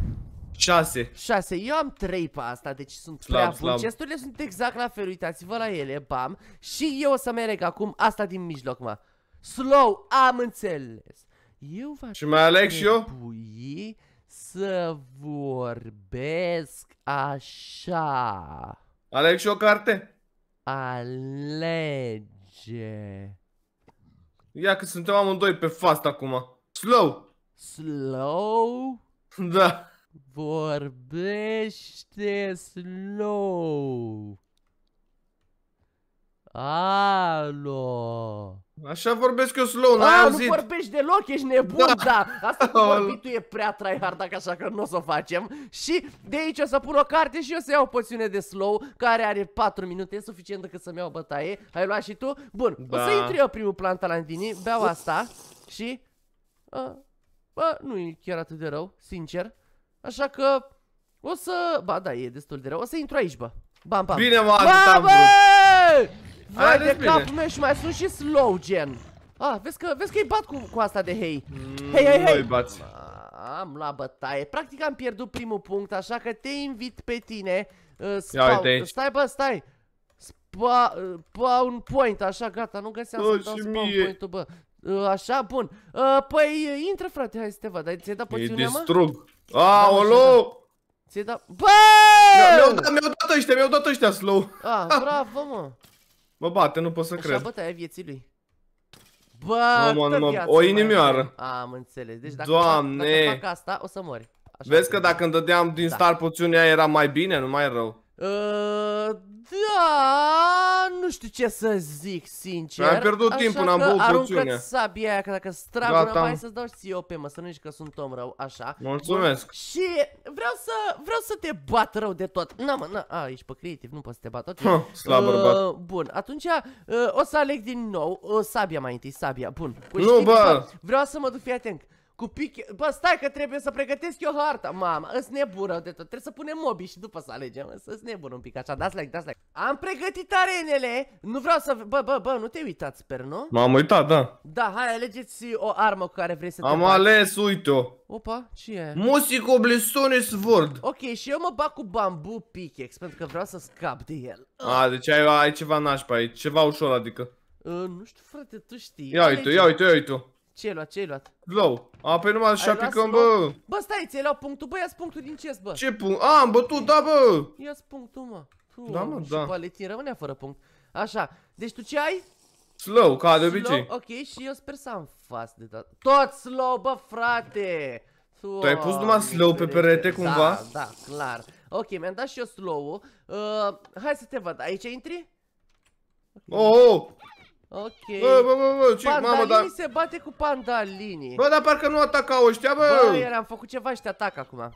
6. 6. Eu am 3 pe asta, deci sunt slab, prea bun. Chesturile sunt exact la fel, uitați-vă la ele, bam. Și eu o să merg acum asta din mijloc, mă. Slow, am înțeles. Eu va Și mai aleg și eu? să vorbesc așa. Aleg și o carte? Alege. Ia că suntem amândoi pe fast acum. Slow! Slow? Da. Vorbește slow. Alo. Așa vorbesc eu slow, n-ai auzit? nu vorbești deloc, ești nebun, da! da. Asta cu vorbitul *laughs* e prea tryhard, dacă așa că nu o să o facem Și de aici o să pun o carte și eu să iau o poțiune de slow Care are 4 minute, e suficientă decât să-mi iau bătaie Ai luat și tu? Bun, da. o să intri eu primul plan Talandini, beau asta Și... A, bă, nu e chiar atât de rău, sincer Așa că... O să... Ba da, e destul de rău O să intru aici, bă Bam, bam Bine, mă, atât am vrut. Vai de cap, capul meu și mai sunt și slow gen. Ah, vezi că, vezi că îi bat cu, cu asta de hei. Mm, hei, hei, hei. Nu-i bați. Am la bătaie. Practic am pierdut primul punct, așa că te invit pe tine. Uh, Ia uite Stai, bă, stai. Spa, uh, un point, așa, gata, nu găseam să-mi dau spawn point bă. Uh, așa, bun. Uh, păi, intră, frate, hai să te văd. Ți-ai dat poțiunea, mă? distrug. Da, Aolo! Ți-ai dat... Bă! Mi-au dat, mi-au dat ăștia, mi-au dat ăștia slow. Ah, bravo, mă. Mă bate, nu pot să Așa cred. Așa bătaia vieții lui. Bă, mă, mă, o inimioară. Am înțeles. Deci dacă, Doamne. Fac, dacă fac asta, o să mori. Așa Vezi că dacă îmi dădeam din da. star poțiunea era mai bine, nu mai rău. Ă, da, nu știu ce să zic, sincer. Am pierdut timpul, n-am băut aruncă sabia aia, că dacă stragă, mai să-ți dau și eu pe mă, să nu zici că sunt om rău, așa. Mulțumesc. Bun. Și vreau să, vreau să te bat rău de tot. Na, mă, na, a, ești pe creative, nu poți să te bat. Okay. Ha, slab uh, Bun, atunci uh, o să aleg din nou uh, sabia mai întâi, sabia, bun. Păi nu, bă! Vreau să mă duc, fii atent. Cu piche... Bă, stai că trebuie să pregătesc eu harta, mama, îs nebură de tot, trebuie să punem mobi și după să alegem, îs nebură un pic așa, dați like, dați like. Am pregătit arenele, nu vreau să... Bă, bă, bă, nu te uitați, sper, nu? M-am uitat, da. Da, hai, alegeți o armă cu care vrei să Am ales, uite-o. Opa, ce e? Musico Blessone Sword. Ok, și eu mă bag cu bambu pickaxe, pentru că vreau să scap de el. A, deci ai, ai ceva nașpa aici, ceva ușor, adică. Uh, nu știu, frate, tu știi. Ia uite, ia uite, ia uite. Ce-ai luat? Ce-ai luat? Low. A, pe păi numai așa picăm, bă. Bă, stai, ți-ai luat punctul. Bă, ia punctul din chest, bă. Ce punct? A, am bătut, da, bă. ia punctul, mă. Tu, da, mă, și da. paletin rămânea fără punct. Așa. Deci tu ce ai? Slow, ca de slow, obicei. Ok, și eu sper să am fast de data. Tot slow, bă, frate. Tu, ai pus numai slow pe perete cumva? Da, da, clar. Ok, mi-am dat și eu slow-ul. Uh, hai să te văd. Aici intri? Oh, oh. oh. Ok. Bă, bă, bă, bă, ce, mamă, dar... se bate cu pandalinii. Bă, dar parcă nu atacau ăștia, bă. Bă, ieri am făcut ceva și te atac acum.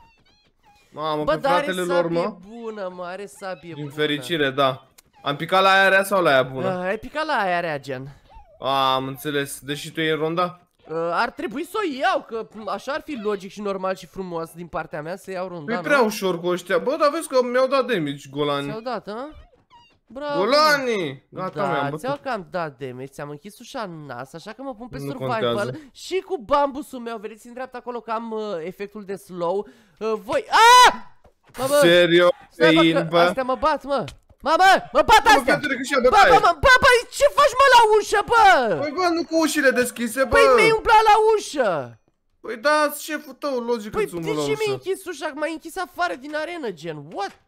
Mamă, bă, pe fratele lor, mă. Bă, bună, mă, are sabie Din bună. fericire, da. Am picat la aia rea sau la aia bună? Uh, ai picat la aia rea, gen. A, am înțeles. Deși tu e în ronda? Uh, ar trebui să o iau, că așa ar fi logic și normal și frumos din partea mea să iau ronda. E prea ușor cu ăștia. Bă, dar vezi că mi-au dat damage golani. Ți-au dat, a? Bravo! Golani! Gata, da, mi-am ți-au cam dat damage, ți-am închis ușa în nas, așa că mă pun pe nu survival contează. și cu bambusul meu, vedeți în dreapta acolo că am uh, efectul de slow. Uh, voi... Ah! Mamă! Serio? Stai, mă, in, bă. Astea mă bat, mă! Mamă, mă bat astea! Bă, bă, bă, bă, bă, ce faci mă la ușă, bă? Păi bă, nu cu ușile deschise, bă! Păi mi-ai umplat la ușă! Păi da, șeful tău, logic păi, îți umblă la ușă. Păi de ce mi-ai închis ușa? M-ai închis afară din arenă, gen, what?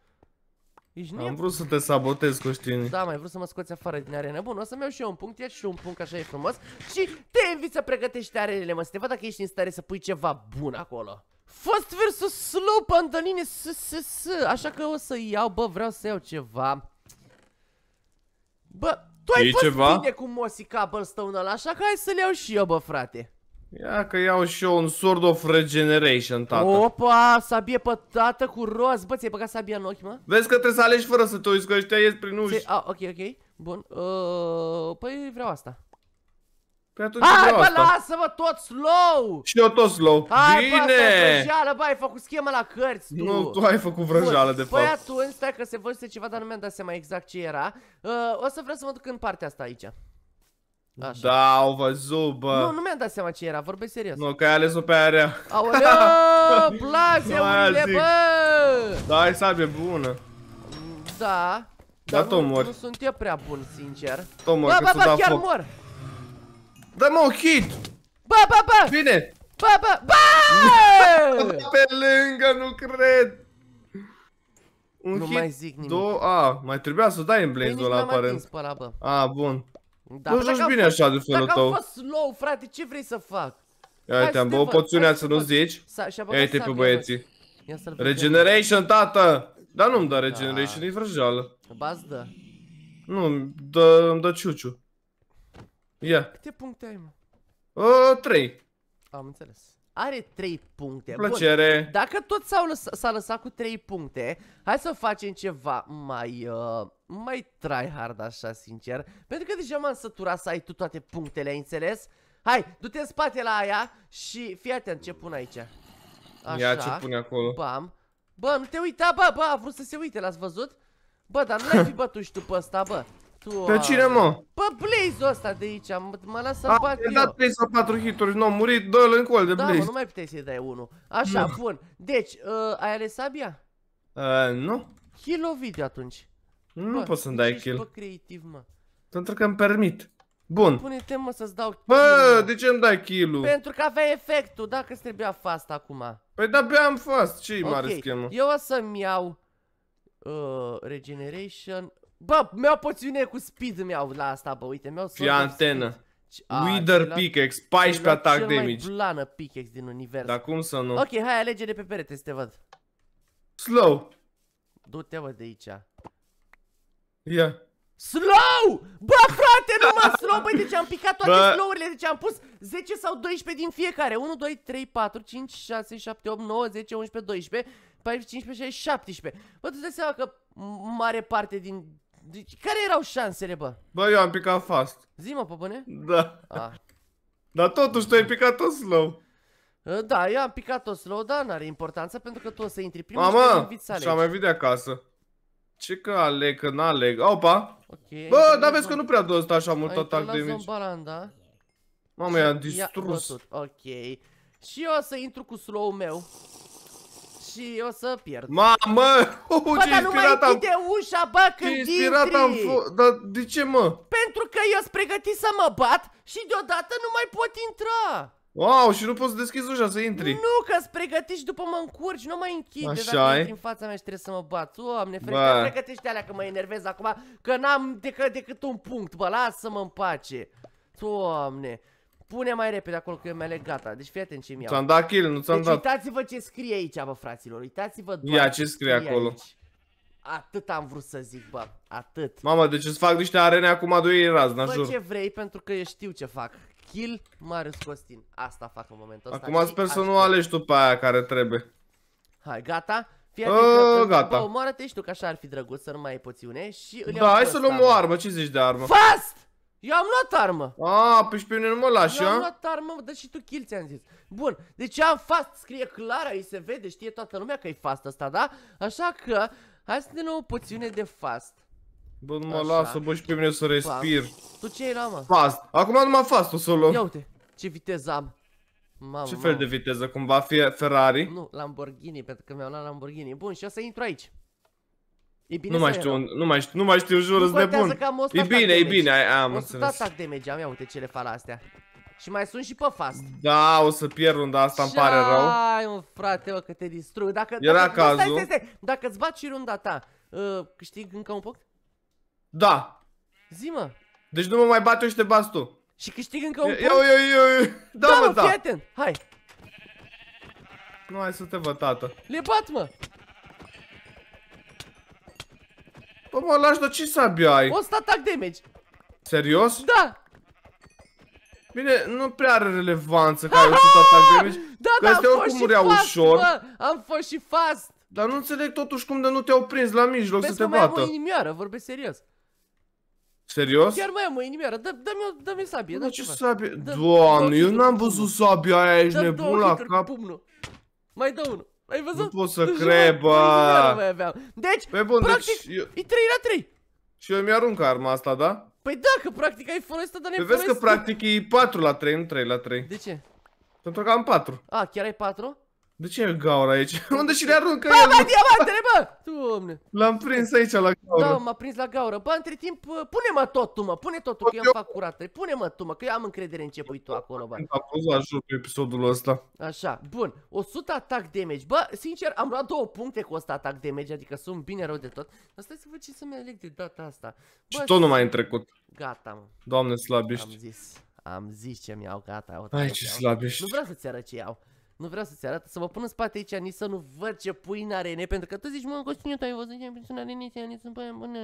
Ești Am vrut să te sabotez, Coștini. Da, mai vrut să mă scoți afară din arena. Bun, o să-mi iau și eu un punct, ia și un punct, așa e frumos. Și te invit să pregătești arenele, mă, să te văd dacă ești în stare să pui ceva bun acolo. Fast versus slow, Antonine, s s s Așa că o să iau, bă, vreau să iau ceva. Bă, tu ai e fost ceva? bine cu Mosica Cobblestone ăla, așa că hai să-l iau și eu, bă, frate. Ia că iau și eu un Sword of Regeneration, tata Opa, sabie pe tată cu roz. Bă, ți-ai băgat sabia în ochi, mă? Vezi că trebuie să alegi fără să te uiți, că ăștia ies prin uși. A, ok, ok. Bun. Uh, păi vreau asta. Păi atunci Hai, vreau bă, asta. lasă-mă tot slow! Și eu tot slow. Hai, Bine! Bă, vrăjeală, bă, ai făcut schema la cărți, tu. Nu, tu ai făcut vrăjeală, de păi fapt. Păi atunci, stai că se văzuse ceva, dar nu mi-am dat seama exact ce era. Uh, o să vreau să mă duc în partea asta aici. Așa. Da, au văzut, bă. Nu, nu mi-am dat seama ce era, vorbesc serios. Nu, că ai ales pe aia. Aoleo, *laughs* place urile, bă! Da, ai sabie bună. Da. Da, nu, Nu sunt eu prea bun, sincer. Tomor, bă, bă, bă, chiar foc. mor. Dă-mă da, un hit. Bă, bă, bă! Bine! Bă, bă, bă! *laughs* pe lângă, nu cred. Un nu hit, mai zic nimic. Două, a, mai trebuia să dai în păi blaze-ul ăla, aparent. Nu mai pe ăla, bă. A, bun. Da, nu joci bine fost, așa de felul tău. Dacă am fost slow, frate, ce vrei să fac? Ia uite-am băut poțiunea să nu zici. Ia uite pe băieții. Regeneration, tată! Dar nu-mi dă da. regeneration, e vrăjeală. ba dă. Nu, îmi dă, ciuciu. Ia. Câte puncte ai, mă? Ă, trei. Am înțeles. Are 3 puncte. Plăcere. Bun. Dacă tot s-a lăsat, lăsat cu 3 puncte, hai să facem ceva mai... Uh, mai hard așa, sincer. Pentru că deja m-am săturat să ai tu toate punctele, ai înțeles? Hai, du-te în spate la aia și fii atent ce pun aici. Așa. Ia ce pune acolo. Bam. Bă, nu te uita, bă, bă, a vrut să se uite, l-ați văzut? Bă, dar nu l-ai fi bătut și tu pe ăsta, bă. Tu, pe cine, mă? Bă, blaze ăsta de aici, mă las să-l bat eu. dat 3 sau 4 hituri, nu am murit, dă-l în col de da, Blaze. Da, nu mai puteai să-i dai unul. Așa, bun. Deci, uh, ai ales sabia? Uh, nu. Heal-o video atunci? Nu bă, pot să-mi dai kill. creativ, mă. Pentru că îmi permit. Bun. Pune-te, mă, să-ți dau kill, Bă, de ce îmi dai kill-ul? Pentru că avea efectul, dacă îți trebuia fast acum. Păi da, am fast. ce okay. mare schemă? Eu o să-mi iau... Uh, regeneration... Bă, mi-au poțiune cu speed mi-au la asta, bă, uite, mi-au Și antenă. Wither pickaxe, 14 atac damage. Cel mai blană pickaxe din univers. Dar cum să nu? Ok, hai, alege de pe perete să te văd. Slow. Du-te, bă, de aici. Ia. Slow! Bă, frate, nu mă slow! Băi, deci am picat toate slow-urile, deci am pus 10 sau 12 din fiecare. 1, 2, 3, 4, 5, 6, 7, 8, 9, 10, 11, 12, 14, 15, 16, 17. Bă, tu dai seama că mare parte din... Deci, care erau șansele, bă? Bă, eu am picat fast. Zi, mă, pe Da. A. Dar totuși tu ai picat tot slow. Ă, da, eu am picat tot slow, dar n-are importanță pentru că tu o să intri primul Mama, și, Mama, și am mai de acasă. Ce că aleg, că n-aleg. Opa! Okay, Bă, dar vezi că nu prea dă așa mult Ai atac de mici. baranda. Mamă, i am distrus. Ok. Și eu o să intru cu slow meu. Și o să pierd. Mamă! Oh, *laughs* bă, ce dar nu mai închide am... ușa, bă, când ce inspirat intri. am fost. Dar de ce, mă? Pentru că eu sunt pregătit să mă bat și deodată nu mai pot intra. Wow, și nu poți să deschizi ușa să intri. Nu, că ți pregătești după mă încurci, nu mai închide Așa dacă în fața mea și trebuie să mă bat. Oamne, frate, pregătește alea că mă enervez acum, că n-am decât, decât un punct, bă, lasă-mă în pace. Doamne. Pune mai repede acolo că eu mi-a gata. Deci fii atent ce mi-au. Ți-am dat kill, nu ți-am deci, dat. uitați-vă ce scrie aici, bă, fraților. Uitați-vă doar Ia, ce scrie, scrie acolo. Aici. Atât am vrut să zic, bă, atât. Mamă, deci îți fac niște arene acum doi raz, n-ajur. ce vrei, pentru că eu știu ce fac kill Marius Costin. Asta fac în momentul ăsta. Acum sper adică să nu alegi tu pe aia care trebuie. Hai, gata? Fii atent uh, gata. Bă, omoară-te și tu, că așa ar fi drăguț să nu mai ai poțiune și Da, hai să luăm o armă, ce zici de armă? Fast! Eu am luat armă! Ah, pe păi și pe mine nu mă lași, Eu am luat armă, dar și tu kill ți-am zis. Bun, deci am fast, scrie clar, aici se vede, știe toată lumea că e fast asta, da? Așa că, hai să ne luăm o poțiune de fast. Bă, nu mă lasă, bă, și pe mine să respir. Tu ce la mă? Fast. Acum numai fast o să o luăm. Ia uite, ce viteză am. Mamă, ce fel de viteză? Cumva fie Ferrari? Nu, Lamborghini, pentru că mi-au luat Lamborghini. Bun, și o să intru aici. E bine nu mai știu, nu mai știu, nu mai știu, jur, de bun. E bine, e bine, ai, am înțeles. 100 de damage am, ia uite ce le fac astea. Și mai sunt și pe fast. Da, o să pierd runda asta, îmi pare rău. Ai, un frate, mă, că te distrug. Dacă, Era dacă, cazul. Stai, stai, stai. Dacă îți bat și runda ta, uh, câștig încă un punct? Da. Zi, mă. Deci nu mă mai bate eu și te bați tu. Și câștig încă un punct? Eu, eu, eu, eu. Da, da mă, da. Prieten. Hai. Nu, hai să te văd, tată. Le bat, mă. Bă, mă, lași, dar ce sabia ai? O să atac damage. Serios? Da. Bine, nu prea are relevanță că ai 100 atac damage. Da, că da, am fost și fast, ușor. Mă. Am fost și fast. Dar nu înțeleg totuși cum de nu te-au prins la mijloc Vezi să te bată. Vezi că mai am o inimioară, vorbesc serios. Serios? Chiar mai am o inimioară, dă-mi dă dă sabie, dă mi ce sabie? Doamne, eu n-am văzut sabia aia, ești nebun la cap. Pumnul. Mai dă unul. Ai văzut? Nu pot să cred, bă. Deci, Pe păi bun, deci practic, deci, eu... e 3 la 3. Și eu mi-arunc arma asta, da? Păi da, că practic ai folosit-o, dar ne ai păi vezi că practic e 4 la 3, nu 3 la 3. De ce? Pentru că am 4. A, chiar ai 4? De ce e gaură aici? *laughs* Unde și le aruncă bă, el? Bă, diamantele, bă! Doamne! L-am prins aici la gaură. Da, m-a prins la gaură. Bă, între timp, uh, pune-mă tot tu, mă. Pune totul, că eu îmi fac curată. Pune-mă tu, mă, că eu am încredere în ce pui tu acolo, bă. Am fost la jur pe episodul ăsta. Așa, bun. 100 attack damage. Bă, sincer, am luat două puncte cu 100 attack damage, adică sunt bine rău de tot. Dar stai să văd ce să-mi aleg de data asta. Bă, și tot nu mai în trecut. Gata, mă. Doamne, slabiști. Am zis. Am zis ce mi iau, gata. Ai, ce slabiști. Nu vreau să-ți arăt ce iau nu vreau să-ți arăt, să mă pun în spate aici, nici să nu văd ce pui în arene, pentru că tu zici, mă, Costine, tu ai văzut ce pui în arene, ce ani sunt băie bună,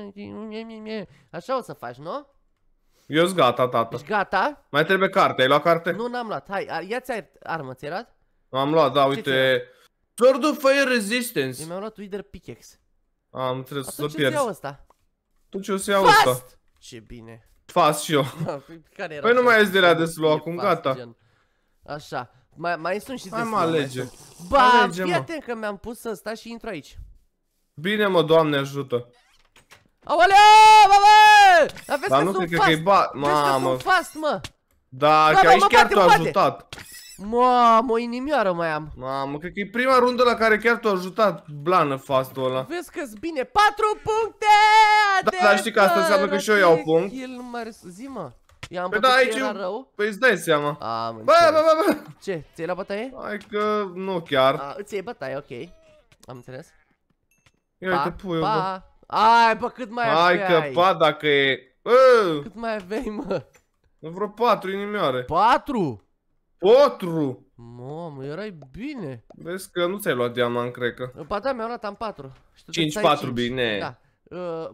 așa o să faci, nu? Eu sunt gata, tata. Ești gata? Mai trebuie carte, ai luat carte? Nu, n-am luat, hai, ia ți armă, ți-ai luat? Am luat, da, uite, Sword of Fire Resistance. mi-am luat Wither Pickaxe. Am trebuit să pierzi. Atunci ce ăsta? Atunci o să iau ăsta. Ce bine. Fast și eu. *laughs* păi nu mai ies de la deslu acum, gata. Așa. Mai, mai sunt și Hai mă alege. Ba, alege, fii atent că mi-am pus să stai și intru aici. Bine mă, doamne ajută. Aoleo, bă, bă! vezi Dar că nu sunt cred fast. că ba... Mamă. Vezi că sunt fast, mă. Da, da că aici chiar tu ajutat. Mamă, o inimioară mai am. Mamă, cred că e prima rundă la care chiar tu a ajutat blană fastul ăla. Vezi că-s bine. 4 puncte! Da, dar știi că asta înseamnă că și eu iau punct. Zi, mă. I-am păi da, aici era rău? Păi îți dai seama. Am bă, bă, bă, bă. Ce? Ți-ai luat bătaie? Hai că nu chiar. A, ți-ai bătaie, ok. Am înțeles. Ia pa, uite, pui, pa. Bă. Ai, bă, cât mai Hai aveai? Hai că pa dacă e... Bă. Cât mai aveai, mă? Vreo patru inimioare. Patru? Patru! Mamă, erai bine. Vezi că nu ți-ai luat diamant, cred că. Pa da, mi-am luat am patru. 5-4, bine. Da.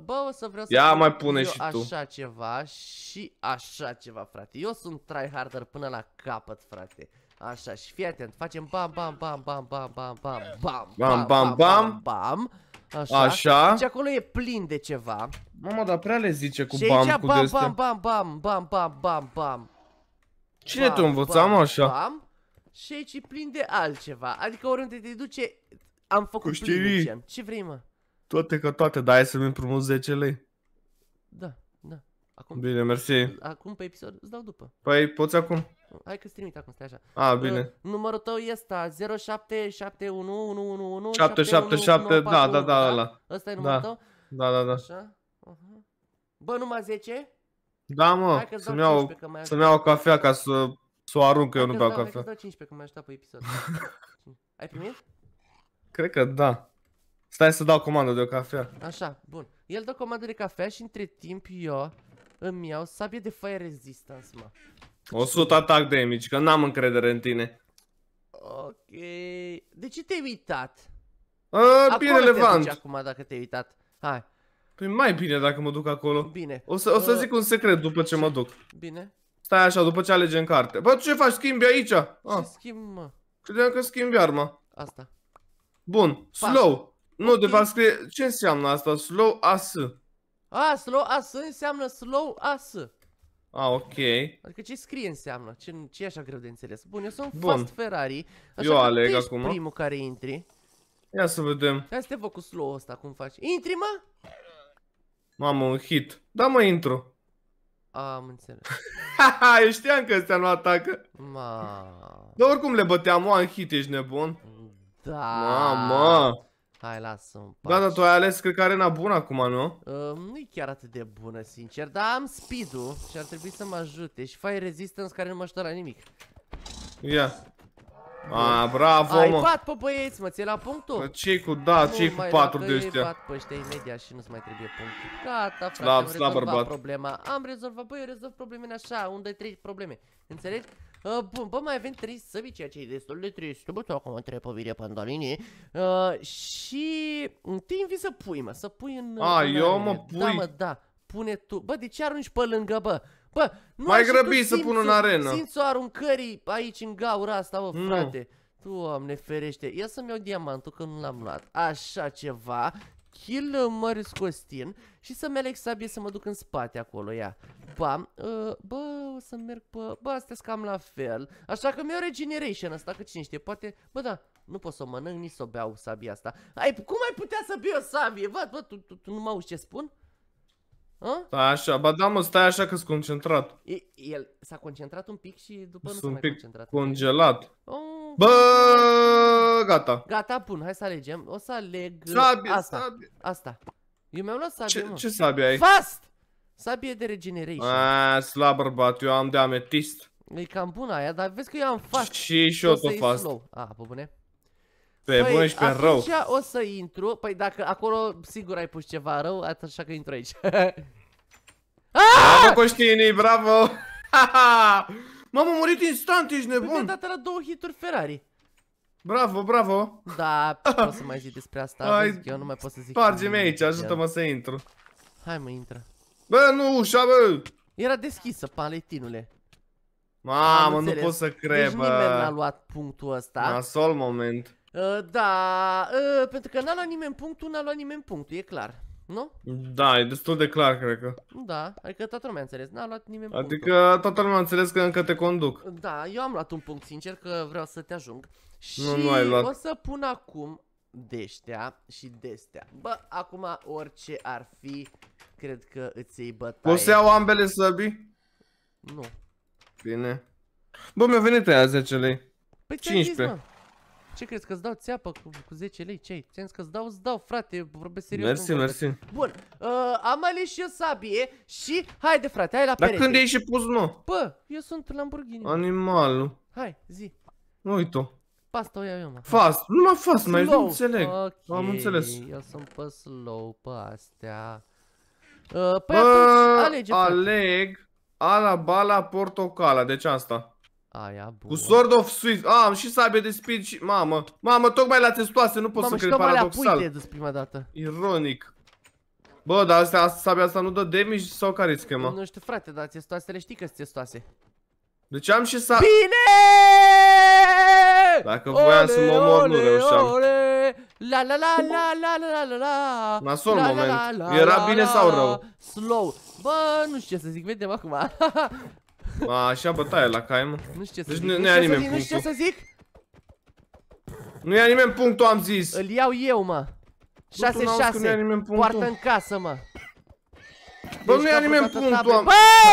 Bă, o să vreau să Ia mai pune și tu. așa ceva și așa ceva, frate. Eu sunt tryharder până la capăt, frate. Așa, și fii atent, facem bam, bam, bam, bam, bam, bam, bam, bam, bam, bam, bam, bam, Așa. Așa. Deci acolo e plin de ceva. Mama, dar prea le zice cu bam, cu bam, bam, bam, bam, bam, bam, bam, bam. Cine tu te învățam așa? Bam, și aici e plin de altceva. Adică oriunde te duce, am făcut plin de Ce vrei, mă? Toate că toate, dar să-mi împrumut 10 lei. Da, da. Acum, bine, mersi. Acum pe episod îți dau după. Păi poți acum? Hai că-ți trimit acum, stai așa. A, bine. Uh, numărul tău e ăsta, 0771111. 777, da, da, da, da. da. Ăsta e da. numărul da. tău? Da, da, da. Așa. Uh-huh. Bă, numai 10? Da, mă, să-mi iau, să iau cafea ca să, să o arunc, că eu nu beau cafea. Hai că-ți dau 15, că m-ai ajutat pe episod. *laughs* Ai primit? Cred că da. Stai să dau comandă de o cafea. Așa, bun. El dă comandă de cafea și între timp eu îmi iau sabie de fire resistance, mă. 100 atac damage, că n-am încredere în tine. Ok. De ce te-ai uitat? A, bine, relevant. Te acum dacă te-ai uitat. Hai. Păi mai bine dacă mă duc acolo. Bine. O să, o să uh, zic un secret după ce mă duc. Bine. Stai așa, după ce alegem carte. Bă, ce faci? Schimbi aici? Ce ah. schimb, mă? Credeam că schimbi arma. Asta. Bun. Pas. Slow. Nu, de fapt scrie... Ce înseamnă asta? Slow AS. A, slow AS înseamnă slow AS. A, ok. Adică ce scrie înseamnă? Ce, ce e așa greu de înțeles? Bun, eu sunt Bun. Fast Ferrari. Așa eu aleg acum. primul care intri. Ia să vedem. Hai să te văd cu slow ăsta, cum faci. Intri, mă? Mamă, un hit. Da, mă, intru. Am înțeles. *laughs* eu știam că ăstea nu atacă. Mamă. Dar oricum le băteam, mă, un hit, ești nebun? Da. Mamă. Hai, lasă-mi Da, dar tu ai ales, cred că arena bună acum, nu? Uh, ă, nu-i chiar atât de bună, sincer, dar am speed-ul și ar trebui să mă ajute și fai resistance care nu mă ajută la nimic. Ia. Yeah. A, bravo, Ai mă. pat pe băieți, mă, ți la punctul? ce cu, da, ce cu patru de ăstea? Bat pe ăștia imediat și nu-ți mai trebuie punctul. Gata, frate, slab, am rezolvat problema. Am rezolvat, băi, eu rezolv problemele așa, unde trei probleme. Înțelegi? Uh, bun, bă, mai avem 3 săbi, ceea ce e destul de trist. Bă, tu acum trebuie pe Viria Pandolini. Uh, și te invit să pui, mă, să pui în... A, în eu mă da, pui? Da, mă, da. Pune tu. Bă, de ce arunci pe lângă, bă? Bă, nu Mai grăbi să pun în arenă. o aruncării aici în gaura asta, bă, frate. Mm. Doamne ferește, ia să-mi iau diamantul că nu l-am luat Așa ceva kill uh, Marius Costin și să-mi aleg sabie să mă duc în spate acolo, ia. Bam, uh, bă, o să merg pe... Bă, astea cam la fel. Așa că mi-o regeneration asta, că cine știe, poate... Bă, da, nu pot să o mănânc, nici să o beau sabia asta. Ai, cum ai putea să bei o sabie? Bă, bă, tu, tu, tu nu mă auzi ce spun? A? așa, ba da mă, stai așa că-s concentrat. E, el s-a concentrat un pic și după nu s-a mai concentrat. Sunt un pic concentrat. congelat. Oh, Bă, gata. Gata, bun, hai să alegem. O să aleg sabie, asta. Sabie. Asta. Eu mi-am luat sabie, Ce, ce sabie ai? Fast! Sabie de regeneration. A, slab bărbat, eu am de ametist. E cam bună aia, dar vezi că eu am fast. Și și eu tot fast. Slow. A, pe bune. Pe păi, bune și pe rău. o să intru. Păi dacă acolo sigur ai pus ceva rău, atunci așa că intru aici. Aaaa! *laughs* Bravo, ah! Coștinii, bravo! *laughs* M-am murit instant, ești păi nebun! Păi la două hituri Ferrari. Bravo, bravo! Da, *laughs* pot să mai zic despre asta, Hai, vezi, eu nu mai pot să zic... Sparge-mi aici, ajută-mă să intru. Hai mă, intră. Bă, nu, ușa, bă! Era deschisă, paletinule. Mamă, nu pot să deci cred, deci bă. nimeni n-a luat punctul ăsta. Nasol moment. Uh, da, uh, pentru că n-a luat nimeni punctul, n-a luat nimeni punctul, e clar. Nu? Da, e destul de clar, cred că. Da, adică toată lumea a înțeles, n-a luat nimeni Adică punctul. toată lumea a înțeles că încă te conduc. Da, eu am luat un punct sincer că vreau să te ajung. Și nu, nu ai luat. o să pun acum deștea și destea. Bă, acum orice ar fi, cred că îți iei bătaie. Poți să iau ambele săbi? Nu. Bine. Bă, mi-a venit aia 10 lei. Păi 15. Zis, ce crezi că-ți dau țeapă cu, cu 10 lei? Ce ai? Ți-am zis că-ți dau, îți dau, frate, vorbesc serios. Mersi, mersi. Bun, uh, am ales și o sabie și haide, frate, hai la perete. Dar când ai pus, mă? Bă, eu sunt Lamborghini. Animalul. Hai, zi. Uite-o. Pasta o iau eu, mă. Fast, nu mă fast, mai nu înțeleg. Okay, am înțeles. eu sunt pe slow, pe astea. Uh, păi Bă, atunci, alege, frate. aleg bala portocala, deci asta. Aia, bună. Cu Sword of Swift. A, ah, am și sabie de speed și... Mamă, mamă, tocmai la testoase, nu pot mamă, să cred paradoxal. Mamă, și tocmai la prima dată. Ironic. Bă, dar astea, sabia asta nu dă damage sau care-i schema? Nu știu, frate, dar testoasele știi că-s testoase. Deci am și sa... Bine! Dacă voiam să mă omor, nu reușeam. Ole, la la la la la la la la Nasol la, moment. La, la, la, Era bine sau rău? Slow. Bă, nu știu ce să zic, vedem acum. *laughs* A, așa bătaie la cai, mă. Nu știu ce deci să zic. Nu, nu, ia nimeni zic, nu știu ce să zic. Nu ia nimeni punctul, am zis. Îl iau eu, mă. 6-6. Poartă în casă, mă. Bă, nu ia nimeni punctul, am... Bă,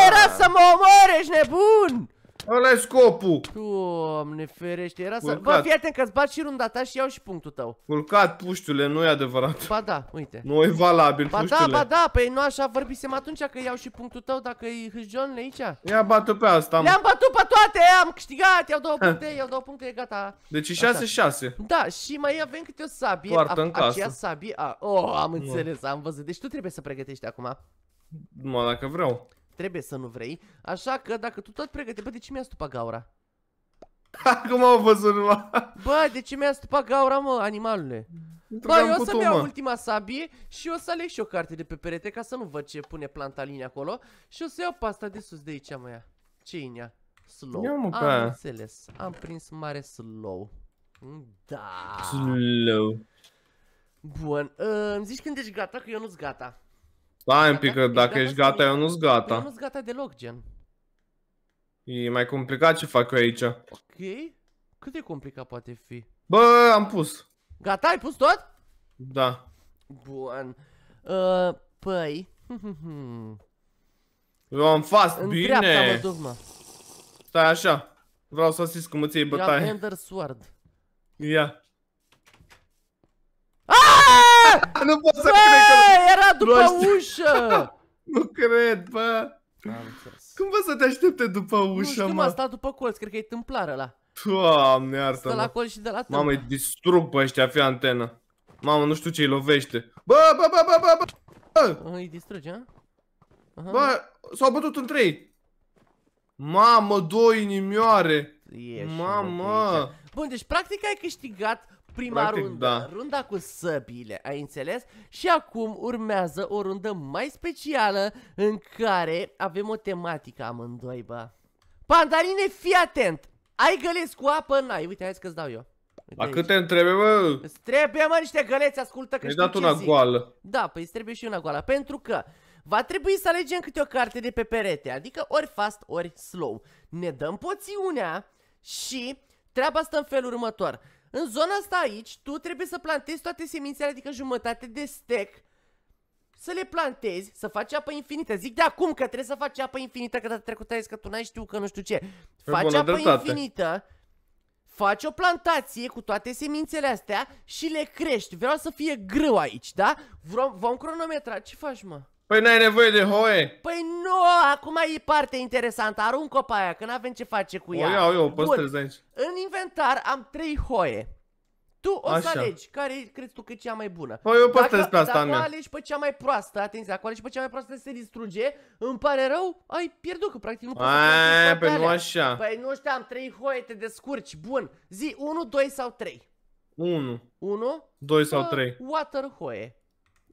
era ah. să mă omor, ești nebun! ăla e scopul. Doamne ferește, era Culcat. să... Bă, fii atent că-ți bat și runda ta și iau și punctul tău. Culcat, puștule, nu e adevărat. Ba da, uite. Nu e valabil, ba puștule Ba da, ba da, păi nu așa vorbisem atunci că iau și punctul tău dacă e hâjonle aici. Ia bat pe asta. Le-am bătut pe toate, am câștigat, iau două puncte, iau două puncte, gata. Deci 6-6. Da, și mai avem câte o sabie. Poartă în casă. Aceea sabie, a... oh, am da. înțeles, am văzut. Deci tu trebuie să pregătești acum. Numai dacă vreau. Trebuie să nu vrei. Așa că dacă tu tot pregătești... Bă, de ce mi-a stupat gaura? Acum am văzut numai. Bă, de ce mi-a stupat gaura, mă, animalule? Bă, eu o să-mi iau ultima sabie și o să aleg și o carte de pe perete ca să nu văd ce pune planta linie acolo. Și o să iau pasta de sus de aici, mă, ia. ce e Slow. am înțeles. Am prins mare slow. Da. Slow. Bun. Uh, îmi zici când ești gata, că eu nu-s gata. Stai un pic, că dacă ești gata, eu nu-s gata. Eu nu-s gata deloc, gen. E mai complicat ce fac eu aici. Ok. Cât de complicat poate fi? Bă, am pus. Gata, ai pus tot? Da. Bun. Uh, păi... *laughs* Eu am fast, În Dreapta, mă, mă. Stai așa. Vreau să zic cum îți iei bătaie. Eu am Ender Sword. Ia. *laughs* nu pot să bă, cred că... era după nu ușă! *laughs* nu cred, bă! Cum vă să te aștepte după ușă, nu știu, mă? stat după colț, cred că e tâmplară la. Doamne, iartă Stă la colț și de la tâmpla. Mamă, îi distrug pe ăștia, fie antenă. Mamă, nu știu ce îi lovește. Bă, bă, bă, bă, bă, bă! Îi distruge, a? Aha. Bă, s-au bătut în trei. Mamă, doi inimioare. Ești Mamă. Bun, deci practic ai câștigat prima Practic, rundă, da. runda cu săbile, ai înțeles? Și acum urmează o rundă mai specială în care avem o tematică amândoi, bă. Pandarine, fii atent! Ai găleți cu apă? N-ai, uite, hai că-ți dau eu. Uite La câte îmi trebuie, mă? Îți trebuie, mă, niște găleți, ascultă că Mi-ai dat una zic. goală. Da, păi îți trebuie și una goală, pentru că va trebui să alegem câte o carte de pe perete, adică ori fast, ori slow. Ne dăm poțiunea și treaba stă în felul următor. În zona asta aici, tu trebuie să plantezi toate semințele, adică jumătate de stec, să le plantezi, să faci apă infinită. Zic de acum că trebuie să faci apă infinită, că data trecută ai că tu n-ai știu că nu știu ce. Faci apă dreptate. infinită, faci o plantație cu toate semințele astea și le crești. Vreau să fie greu aici, da? vom cronometra. Ce faci, mă? Păi n-ai nevoie de hoe? Păi nu, acum e partea interesantă, arunc-o pe aia, că n-avem ce face cu o, ea. O iau eu, păstrez aici. În inventar am trei hoe. Tu o Așa. să alegi care crezi tu că e cea mai bună. Păi eu păstrez pe asta Dacă alegi pe cea mai proastă, atenție, dacă alegi pe cea mai proastă se distruge, îmi pare rău, ai pierdut, că practic nu poți Aia, pe păi nu așa. Păi nu știu, am trei hoe, te descurci, bun. Zi 1, 2 sau 3. 1. 1? 2 sau 3. Water hoe.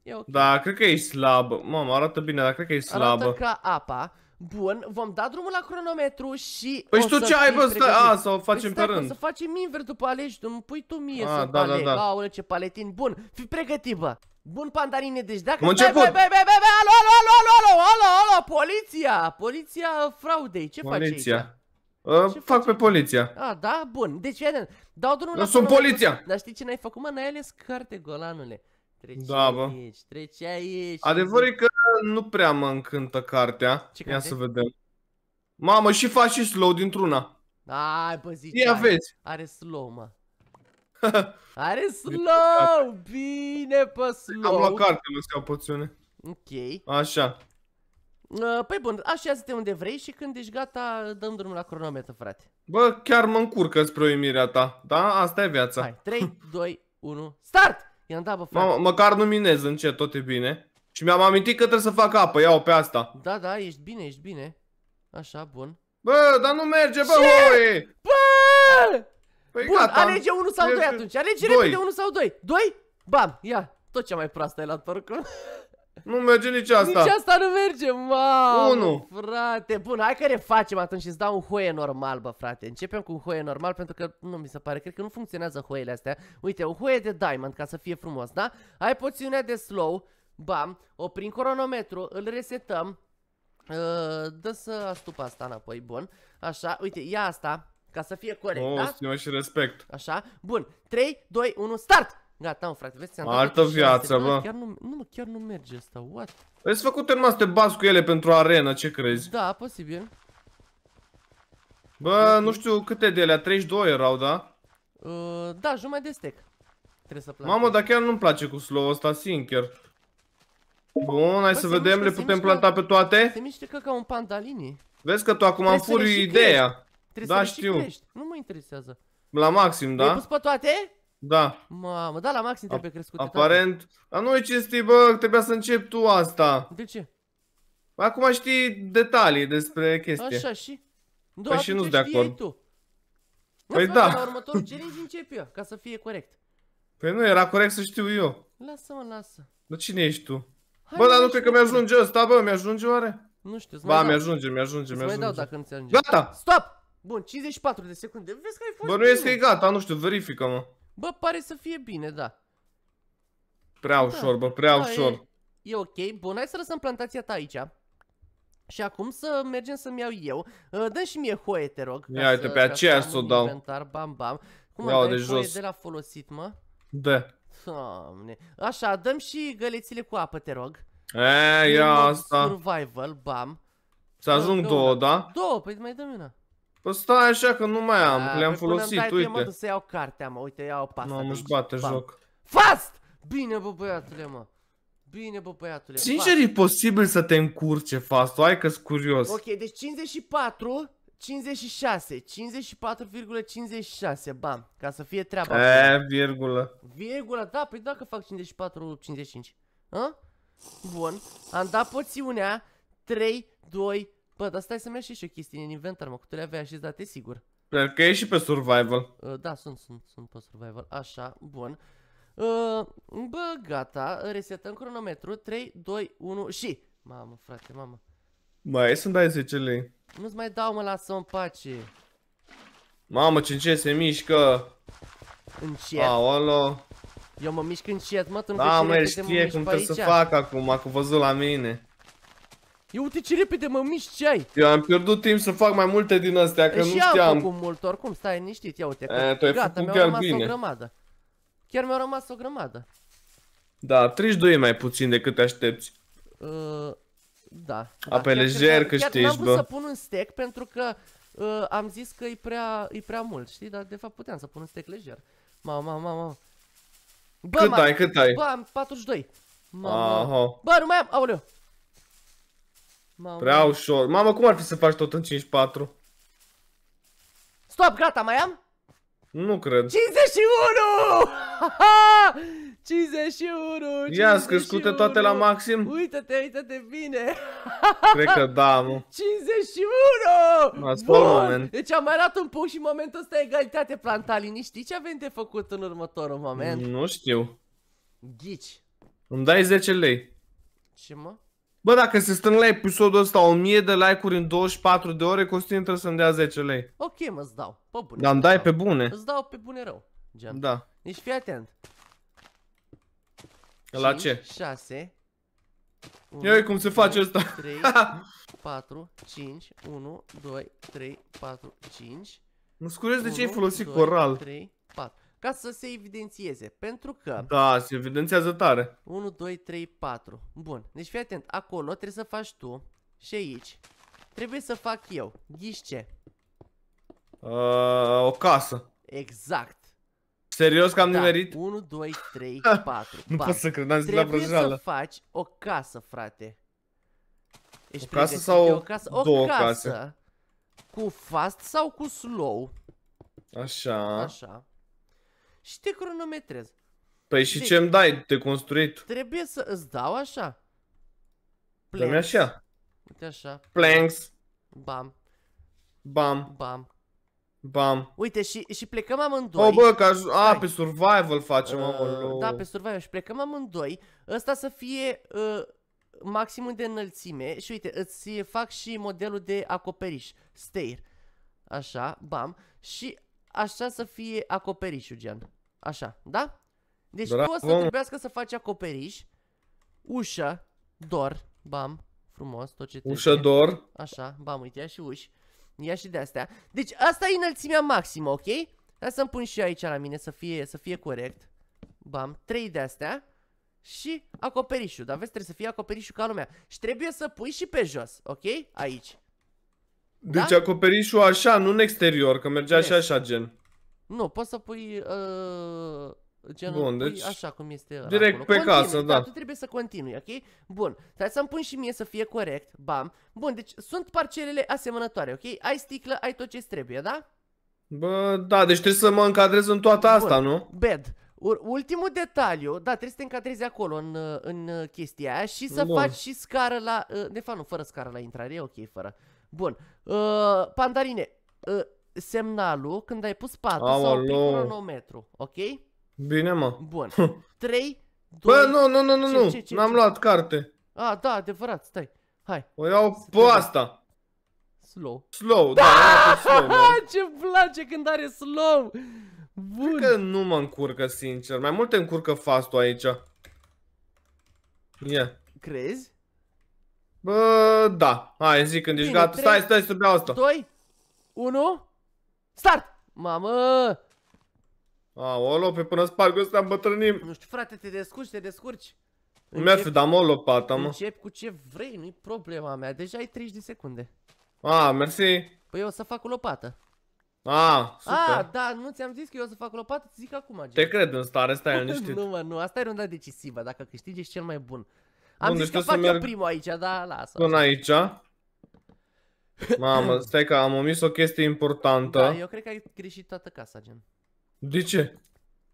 E ok. Da, cred că e slab. Mamă, arată bine, dar cred că e slab. Arată ca apa. Bun, vom da drumul la cronometru și Păi și tu ce ai, văzut? a, să o facem păi pe rând Să facem invers după alegi, tu pui tu mie a, să da, da, da. Aole, ce paletin, bun, fi pregătit, bă Bun, pandarine, deci dacă... Am bă, bă, bă, bă, bă, alo, alo, alo, alo, alo, alo, poliția! Poliția fraudei, ce poliția. Ă, faci Poliția. Uh, ce fac pe poliția. Ah, da? Bun. Deci, iată, Dau drumul la... sunt poliția! Dar știi ce n-ai făcut, mă? N-ai ales carte, golanule. Treci da, bă. aici, treci aici. Adevărul e că nu prea mă încântă cartea. Ce Ia carte? să vedem. Mamă, și faci și slow dintr-una. Ai, bă, zici, Ia are, vezi. are slow, mă. *laughs* are slow, bine pe slow. Am luat nu scap poțiune. Ok. Așa. Ă, păi bun, așează-te unde vrei și când ești gata, dăm drumul la cronometru, frate. Bă, chiar mă încurcă spre uimirea ta, da? Asta e viața. Hai, 3, 2, 1, start! I-am dat, bă, frate. Mama, măcar nu minez încet, tot e bine. Și mi-am amintit că trebuie să fac apă, iau pe asta. Da, da, ești bine, ești bine. Așa, bun. Bă, dar nu merge, bă, hoi! Bă! Păi bun, gata. alege unul sau păi, doi păi, atunci, alege doi. repede unul sau doi. doi? Bam, ia, tot cea mai proastă e la parcă. Nu merge nici asta. Nici asta nu merge, mă. Unu. Frate, bun, hai că refacem atunci și îți dau un hoie normal, bă, frate. Începem cu un hoie normal pentru că nu mi se pare, cred că nu funcționează hoiele astea. Uite, o hoie de diamond ca să fie frumos, da? Ai poțiunea de slow, bam, oprim cronometru, îl resetăm. Uh, dă să astup asta înapoi, bun. Așa, uite, ia asta ca să fie corect, oh, da? și respect. Așa, bun. 3, 2, 1, start! Gata, mă, frate, vezi, am Altă viață, bă. Chiar nu, nu, chiar nu merge asta, what? Ai păi, făcut în master te cu ele pentru arena, ce crezi? Da, posibil. Bă, nu știu câte de ele, 32 erau, da? Uh, da, jumătate de stack. Trebuie să plantăm. Mamă, dar chiar nu-mi place cu slow ăsta, sincer. Bun, hai Bă, să vedem, mișcă, le putem mișcă, planta pe toate? Se mișcă ca un pandalini. Vezi că tu acum am furi ideea. Trebuie da, știu. Nu mă interesează. La maxim, da? Le-ai pus pe toate? Da. Mamă, da, la maxim trebuie crescut. Aparent. Dar nu-i cinstit, bă, trebuia să încep tu asta. De ce? Acum știi detalii despre chestia. Așa, și? Da, păi și nu de acord. Tu. Păi da. La următorul challenge încep eu, ca să fie corect. Păi nu, era corect să știu eu. Lasă-mă, lasă. Dar cine ești tu? Hai, bă, dar nu cred că mi-ajunge ăsta, bă, mi-ajunge oare? Nu știu, Ba, mi-ajunge, mi-ajunge, mi-ajunge. mai dau dacă nu-ți ajunge. Gata! Stop! Bun, 54 de secunde. Vezi că ai fost Bă, nu este gata, nu știu, verifică-mă. Bă, pare să fie bine, da. Prea da. ușor, bă, prea da, ușor. E, e ok, bun, hai să lăsăm plantația ta aici. Și acum să mergem să-mi iau eu. Uh, Dă și mie hoie, te rog. Ia uite, pe aceea să o dau. Inventar, bam, bam. Cum Iau de jos. de la folosit, mă? Da. Doamne. Așa, dăm și gălețile cu apă, te rog. E, ia asta. Survival, bam. Să ajung două, da? Două, păi mai dăm una. Păi stai așa că nu mai am, da, le-am păi folosit, uite. Până-mi dai să iau cartea, mă, uite, iau pasta. Nu, nu-și bate joc. Fast! Bine, bă, băiatule, mă. Bine, bă, băiatule. Sincer, fast. e posibil să te încurce fast, ai că-s curios. Ok, deci 54, 56, 54,56, bam, ca să fie treaba. E, virgulă. Virgulă, da, păi dacă fac 54, 55. A? Bun, am dat poțiunea 3, 2, Bă, dar stai să mergi și o chestie în inventar, mă, cu tu le aveai așezate sigur. Cred că e și pe survival. Uh, da, sunt, sunt, sunt pe survival. Așa, bun. Uh, bă, gata, resetăm cronometru. 3, 2, 1 și... Mamă, frate, mamă. Mai să-mi dai 10 lei. Nu-ți mai dau, mă, lasă-o în pace. Mamă, ce încet se mișcă. Încet. Aolo. Eu mă mișc încet, mă, tu nu Da, mă, știe cum trebuie să fac acum, că văzut la mine. Eu uite ce repede mă mișc ce ai. Eu am pierdut timp să fac mai multe din astea, că e, nu știam. Și am mult, oricum, stai niștit, ia uite. Că e, tu ai gata, mi-au rămas bine. o grămadă. Chiar mi a rămas o grămadă. Da, 32 e mai puțin decât te aștepți. Uh, da. Apă da, lejer că știi, bă. n-am vrut să pun un stack pentru că uh, am zis că e prea, e prea mult, știi? Dar de fapt puteam să pun un stack lejer. Mamă, mamă, mamă. Bă, cât ai, cât ai? Bă, am 42. Mamă. Aha. Bă, nu mai am, aoleu. Mamă. Prea ușor. Mamă, cum ar fi să faci tot în 54? Stop, gata, mai am? Nu cred. 51! 51! Ia, scăscute toate la maxim? Uită-te, uită-te bine! Cred că da, mă. 51! Ați Bun! moment. Deci am arătat un punct și în momentul ăsta egalitate plantalini. Știi ce avem de făcut în următorul moment? Nu știu. Ghici. Îmi dai 10 lei. Ce, mă? Bă, dacă se strâng la episodul ăsta 1000 de like-uri în 24 de ore, Costin trebuie să-mi dea 10 lei. Ok, mă, îți dau. Pe bune. Dar îmi dai pe bune. Îți dau pe bune rău. Gen. Da. Deci fii atent. La 5, ce? 6. 1, Ia cum se face 2, asta. 3, 4, 5, 1, 2, 3, 4, 5. Mă scurez de ce ai folosit coral. 3, 4 ca să se evidențieze. Pentru că... Da, se evidențiază tare. 1, 2, 3, 4. Bun. Deci fii atent. Acolo trebuie să faci tu și aici. Trebuie să fac eu. Ghiși ce? Uh, o casă. Exact. Serios că am da. nimerit? 1, 2, 3, 4. nu pot să cred, am zis la vrăjeală. să faci o casă, frate. Ești o casă sau o casă? O două casă. Case. Cu fast sau cu slow? Așa. Așa și te cronometrez. Păi și deci, ce îmi dai de construit? Trebuie să îți dau așa. Planks. Dă-mi așa. Uite așa. Planks. Bam. Bam. Bam. Bam. Uite, și, și plecăm amândoi. Oh bă, ca a, pe survival facem, uh, ă, amolo. Da, pe survival. Și plecăm amândoi. Ăsta să fie uh, maximum de înălțime. Și uite, îți fac și modelul de acoperiș. Stair. Așa, bam. Și așa să fie acoperișul, gen. Așa, da? Deci Bravo. tu o să trebuiască să faci acoperiș, ușă, dor, bam, frumos, tot ce trebuie. Ușă, dor. Așa, bam, uite, ia și uși. Ia și de-astea. Deci asta e înălțimea maximă, ok? Hai să-mi pun și aici la mine să fie, să fie corect. Bam, trei de-astea. Și acoperișul, dar vezi, trebuie să fie acoperișul ca lumea. Și trebuie să pui și pe jos, ok? Aici. Deci da? acoperișul așa, nu în exterior, că mergea și așa gen. Nu, poți să pui... Uh, genul, Bun, pui deci așa cum este Direct acolo. pe continui, casă, da, da. tu trebuie să continui, ok? Bun, Stai să-mi pun și mie să fie corect, bam. Bun, deci sunt parcelele asemănătoare, ok? Ai sticlă, ai tot ce trebuie, da? Bă, da, deci trebuie să mă încadrez în toată asta, Bun. nu? Bed. Ultimul detaliu, da, trebuie să te încadrezi acolo în, uh, în uh, chestia aia și să Bun. faci și scară la... Uh, de fapt, nu, fără scară la intrare, e ok, fără. Bun. Uh, pandarine, uh, semnalul când ai pus 4 sau pe cronometru, ok? Bine, mă. Bun. 3, *laughs* 2... Bă, nu, nu, nu, nu, nu, n-am luat carte. A, da, adevărat, stai. Hai. O iau pe asta. Slow. Slow, da, da slow, man. *laughs* Ce place când are slow. Bun. Cred că nu mă încurcă, sincer. Mai mult te încurcă fast aici. Yeah. Crezi? Bă, da. Hai, zic când Bine, ești gata. Stai, stai să beau asta. 2, 1... Start! Mamă! Aolo, pe până sparg ăsta îmbătrânim. Nu știu, frate, te descurci, te descurci. Mi-ar fi dat mă lopata, mă. Încep cu ce vrei, nu-i problema mea. Deja ai 30 de secunde. A, mersi. Păi eu o să fac o lopată. A, super. A, da, nu ți-am zis că eu o să fac o lopată, zic acum, Te cred în stare, stai *laughs* liniștit. nu, mă, nu, asta e runda decisivă, dacă câștigi ești cel mai bun. Am deci zis că fac eu primul aici, dar lasă. Până aici? Mamă, stai că am omis o chestie importantă. Da, eu cred că ai greșit toată casa, gen. De ce?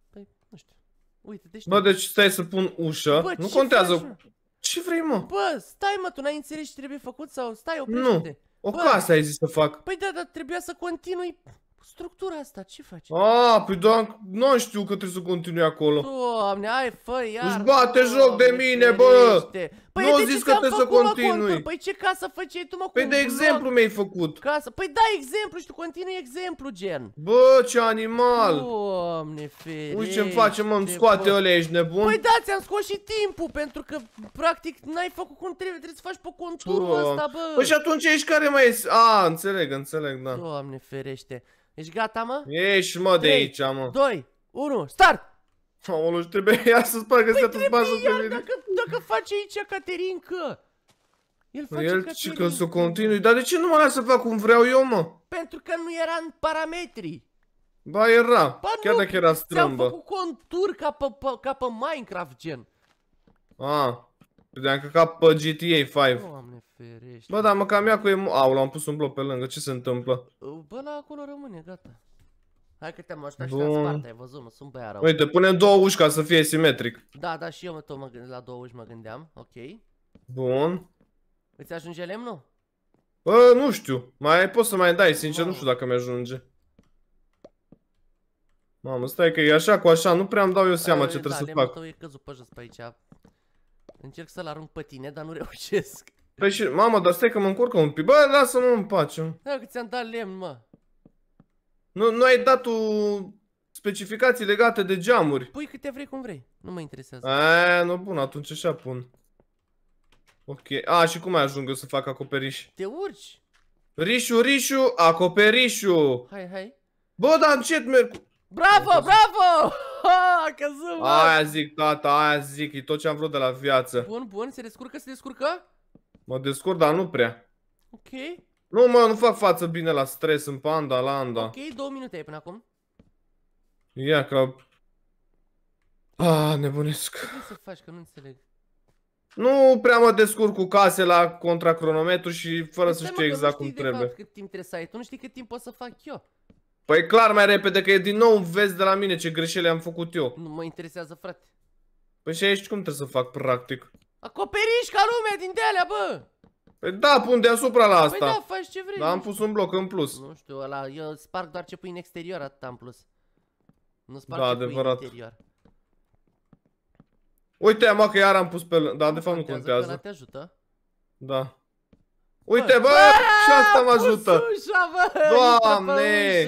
Păi, nu știu. Uite, deci... Bă, deci stai să pun ușă. Bă, nu ce contează. Faci, ce vrei, mă? Bă, stai, mă, tu n-ai înțeles ce trebuie făcut sau stai, oprește-te. Nu, o Bă, casă ai zis să fac. Păi da, dar trebuia să continui structura asta, ce faci? A, păi doam, nu știu că trebuie să continui acolo. Doamne, ai, fă, iar. Îți bate joc de mine, bă! Păi nu zis că trebuie să continui. Păi ce casă făceai tu, mă, păi, cu Păi de exemplu mi-ai făcut. Casă. Păi da exemplu și tu continui exemplu, gen. Bă, ce animal! Doamne, ferește. Uite ce-mi face, mă, îmi scoate ăla, ești nebun? Păi da, ți-am scos și timpul, pentru că, practic, n-ai făcut cum trebuie, trebuie să faci pe conturul ăsta, bă. Păi și atunci ești care mai ești? A, înțeleg, înțeleg, da. Doamne, ferește. Ești gata, mă? Ești, mă, 3, de aici, mă. 2, 1, start! Aolo, și trebuie *laughs* ea să spargă păi ți bază pe mine. Dacă, dacă face aici Caterinca. El face El Caterinca. și că să continui. Dar de ce nu mă las să fac cum vreau eu, mă? Pentru că nu era în parametrii. Ba era, ba, chiar nu, dacă era strâmbă. Ți-am făcut contur ca pe, pe, ca pe Minecraft, gen. A, Credeam că ca pe GTA 5. Doamne ferește. Bă, dar mă cam ia cu emo... Au, l-am pus un bloc pe lângă, ce se întâmplă? Bă, la acolo rămâne, gata. Hai că te-am ajutat și la spate, ai văzut, mă, sunt băia rău. Uite, punem două uși ca să fie simetric. Da, da, și eu mă, tot mă gând, la două uși mă gândeam, ok. Bun. Îți ajunge lemnul? Bă, nu știu. Mai poți să mai dai, sincer, nu știu dacă mi-ajunge. Mamă, stai că e așa cu așa, nu prea îmi dau eu seama da, ce da, trebuie da, să fac. Da, e căzut pe jos pe aici, Încerc să-l arunc pe tine, dar nu *laughs* reușesc. Păi și, mamă, dar stai că mă încurcă un pic. Bă, lasă-mă în pace. Da, că ți-am dat lemn, mă. Nu, nu ai dat tu specificații legate de geamuri. Pui câte vrei cum vrei. Nu mă interesează. Aia, nu bun, atunci așa pun. Ok. A, și cum mai ajung eu să fac acoperiș? Te urci. Rișu, rișu, acoperișu. Hai, hai. Bă, dar încet merg. Bravo, bravo! a căzut, mă. Aia zic, tata, aia zic, e tot ce am vrut de la viață. Bun, bun, se descurcă, se descurcă? Mă descurc, dar nu prea. Ok. Nu, mă, nu fac față bine la stres în panda, la anda. Ok, două minute ai până acum. Ia că... Ah, nebunesc. Ce să faci, că nu înțeleg. Nu prea mă descurc cu case la contracronometru și fără păi să știu exact cum trebuie. Nu știi cât timp trebuie să ai, tu nu știi cât timp pot să fac eu. Păi clar mai repede că e din nou vezi de la mine ce greșele am făcut eu. Nu mă interesează, frate. Păi și aici cum trebuie să fac practic? Acoperiș ca lumea din dealea, bă! Păi da, pun deasupra la păi asta. Păi da, faci ce vrei. Dar am pus un bloc în plus. Nu știu, ăla, eu sparg doar ce pui în exterior, atât în plus. Nu sparg da, ce adevărat. pui în interior. Uite, mă, că iar am pus pe... Da, de fapt nu contează. Că te ajută. Da. Uite, bă, și asta mă ajută. Ușa, bă, *laughs* Doamne!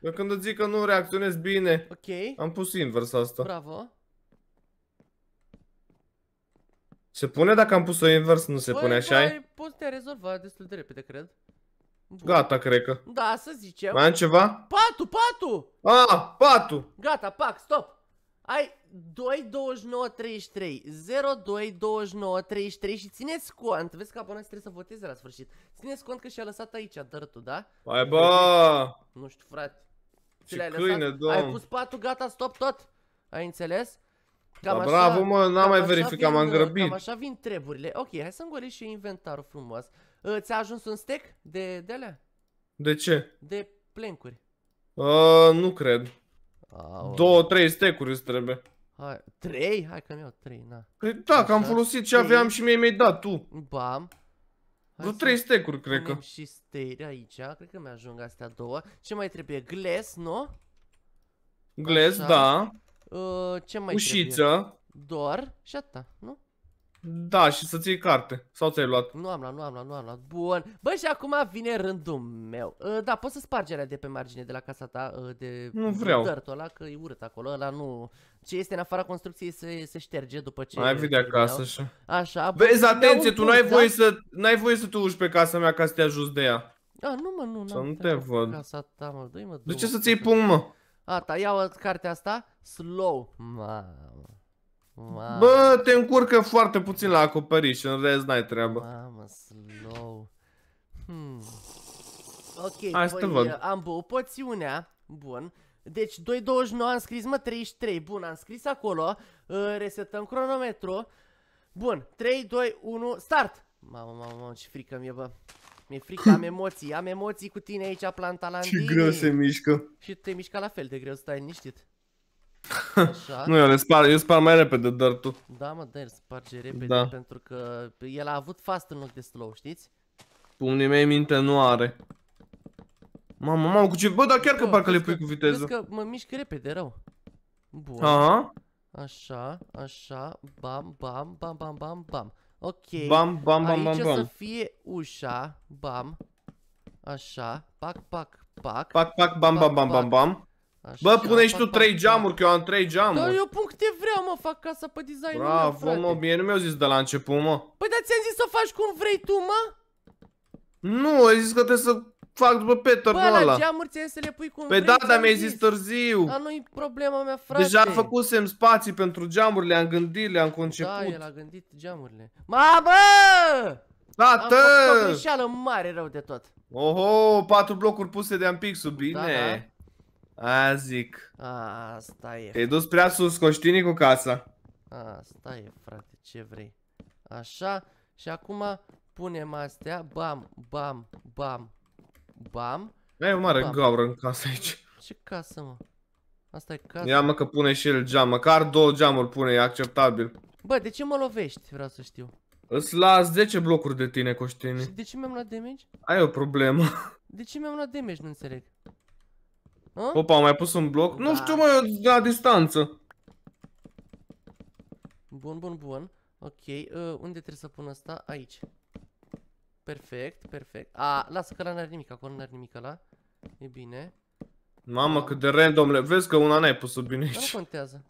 Eu când îți zic că nu reacționez bine, Ok. am pus invers asta. Bravo. Se pune dacă am pus-o invers, nu se păi, pune așa poți te rezolva destul de repede, cred. Bun. Gata, cred că. Da, să zicem. Mai am ceva? Patu, patu! A, ah, patu! Gata, pac, stop! Ai 2, 29, 33, 0, 2, 29, 33 și țineți cont, vezi că abonați trebuie să voteze la sfârșit. Țineți cont că și-a lăsat aici dărâtul, da? Hai bă! Nu știu, frate. Ce -ai câine, lăsat? domn. Ai pus patul, gata, stop tot. Ai înțeles? Cam da, așa, bravo, mă, n-am mai verificat, m-am grăbit. Cam așa vin treburile. Ok, hai să-mi golești și inventarul frumos. Uh, Ți-a ajuns un stack de, de alea? De ce? De plencuri. Uh, nu cred. Două, trei stecuri îți trebuie. Hai, trei? Hai că-mi iau trei, na. Păi da, Așa, că am folosit ce aveam și mie mi-ai dat tu. Bam. Vreau trei stecuri, cred că. și stări aici, cred că mi-ajung astea două. Ce mai trebuie? Gles, nu? Gles, Așa. da. Uh, ce mai Ușiță. trebuie? Dor și atâta, nu? Da, și să ții carte. Sau ți-ai luat? Nu am luat, nu am luat, nu am luat. Bun. Bă, și acum vine rândul meu. Uh, da, poți să spargi alea de pe margine de la casa ta, uh, de nu vreau. dărtul ăla, că e urât acolo, ăla nu... Ce este în afara construcției se, se șterge după ce... Mai vii de acasă așa. Așa. Vezi, bă, atenție, tu n-ai da. voie, da? să, n-ai voie să te urci pe casa mea ca să te ajuți de ea. A, nu mă, nu, Să nu te văd. Casa ta, mă, mă, De ce să-ți iei pung, mă? A, ta, iau cartea asta, slow, mamă. Mamă. Bă, te încurcă foarte puțin la acoperiș, în rest n-ai treabă. Mamă, slow. Hmm. Ok, Hai păi, văd. Uh, am bă, o poțiunea. Bun. Deci 2.29 am scris, mă, 33. Bun, am scris acolo. Uh, resetăm cronometru. Bun, 3, 2, 1, start! Mamă, mamă, mamă, ce frică mi-e, bă. Mi-e frică, am *laughs* emoții, am emoții cu tine aici, Plantalandini. Ce greu se mișcă. Și te mișca la fel de greu, stai liniștit. Așa. nu, eu le spar, eu spar mai repede tu. Da, mă, dar sparge repede da. pentru că el a avut fast în loc de slow, știți? Pumnii mei minte nu are. Mamă, mamă, cu ce... Bă, dar chiar că parcă le pui cu viteză. Vezi că mă mișc repede, rău. Bun. Aha. Așa, așa, bam, bam, bam, bam, bam, bam. Ok. Bam, bam, bam, bam, bam. Aici să fie ușa, bam. Așa, pac, pac, pac. Pac, pac, bam, bam, bam, bam, bam. Așa, Bă, pune și tu trei geamuri, că eu am trei geamuri. Dar eu pun câte vreau, mă, fac casa pe design Bravo, meu, mă, mie nu mi-au zis de la început, mă. Păi, dar ți-am zis să faci cum vrei tu, mă? Nu, ai zis că trebuie să fac după pattern ăla. Bă, la geamuri ți să le pui cum păi vrei, da, dar mi-ai zis târziu. Dar nu-i problema mea, frate. Deja făcusem spații pentru geamurile, am gândit, le-am conceput. Da, el a gândit geamurile. Mamă! Tată! Da, am făcut o greșeală mare rău de tot. Oho, patru blocuri puse de-am pixul, bine. Da, da. A, zic. Asta e. Te-ai dus prea sus, Coștinii cu casa. Asta e, frate, ce vrei. Așa, și acum punem astea, bam, bam, bam, bam. E o mare bam. gaură în casă aici. Ce casă, mă? Asta e casă. Ia mă că pune și el geam, măcar două geamuri pune, e acceptabil. Bă, de ce mă lovești? Vreau să știu. Îți las 10 blocuri de tine, Coștinii. Și de ce mi-am luat damage? Ai o problemă. De ce mi-am luat damage? Nu înțeleg. Hă? Opa, am mai pus un bloc. Da. Nu știu, mă, de la distanță. Bun, bun, bun. Ok, uh, unde trebuie să pun asta? Aici. Perfect, perfect. A, lasă că la n-are nimic, acolo n-are nimic la. E bine. Mamă, da. cât de random le vezi că una n-ai pus bine aici. Nu contează.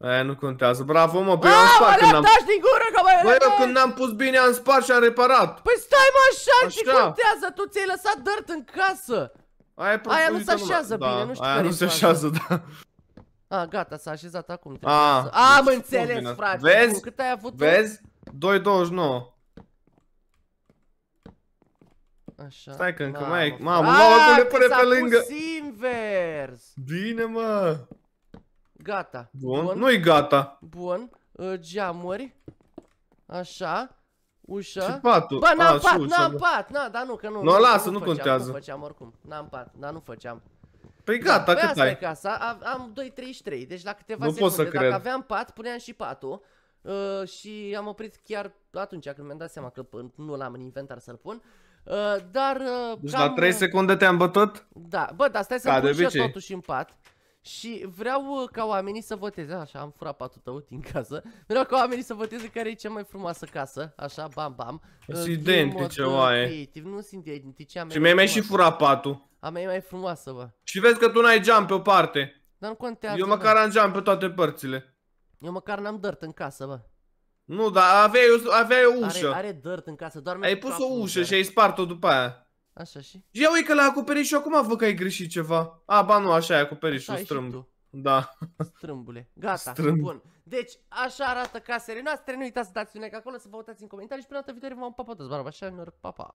Aia nu contează. Bravo, mă, pe eu spart când am... din gură, că mai Băi, eu când am pus bine, am spart și am reparat. Păi stai, mă, așa, așa. contează, tu ți-ai lăsat dirt în casă. Aia, aia nu se așează da, bine, nu știu da, aia care nu se așează, da. A, gata, s-a așezat acum. A, ah, să... a mă deci, înțeles, bine. frate. Vezi? cât ai avut? Vezi? 2.29. Așa. Stai că încă mai e. Mamă, mamă, cum le pune pe lângă. Pus invers. Bine, mă. Gata. Bun. Bun. Nu-i gata. Bun. Uh, geamuri. Așa. Ușa. Și patul. Ba, n-am pat, n-am pat, na, dar nu, că nu. nu, lasă, nu, nu contează. Nu făceam oricum, n-am pat, dar nu făceam. Păi da, gata, da, cât ai? casa, am 2.33, deci la câteva nu secunde. Pot să Dacă cred. aveam pat, puneam și patul. Uh, și am oprit chiar atunci când mi-am dat seama că nu l-am în inventar să-l pun. Uh, dar... Uh, deci cam... la 3 secunde te-am bătut? Da, bă, dar stai să-l pun și eu totuși în pat. Și vreau uh, ca oamenii să voteze, așa, am furat patul tău din casă Vreau ca oamenii să voteze care e cea mai frumoasă casă, așa, bam, bam Sunt uh, identice, oaie Nu sunt identice, am Și mi-ai mai și furat patul A mea e mai frumoasă, bă Și vezi că tu n-ai geam pe o parte Dar nu contează, Eu măcar am geam pe toate părțile Eu măcar n-am dirt în casă, bă nu, dar aveai, o ușă Are, dirt în casă, doar Ai pus o ușă și ai spart-o după aia Așa și? Și ia uite că l-ai acoperit și acum văd că ai greșit ceva. A, ba nu, așa e acoperit și strâmb. Da. Strâmbule. Gata, Strâmb. bun. Deci, așa arată casele noastre. Nu uitați să dați un like acolo, să vă uitați în comentarii și până data viitoare v-am papat, Barba, așa, nor, pa,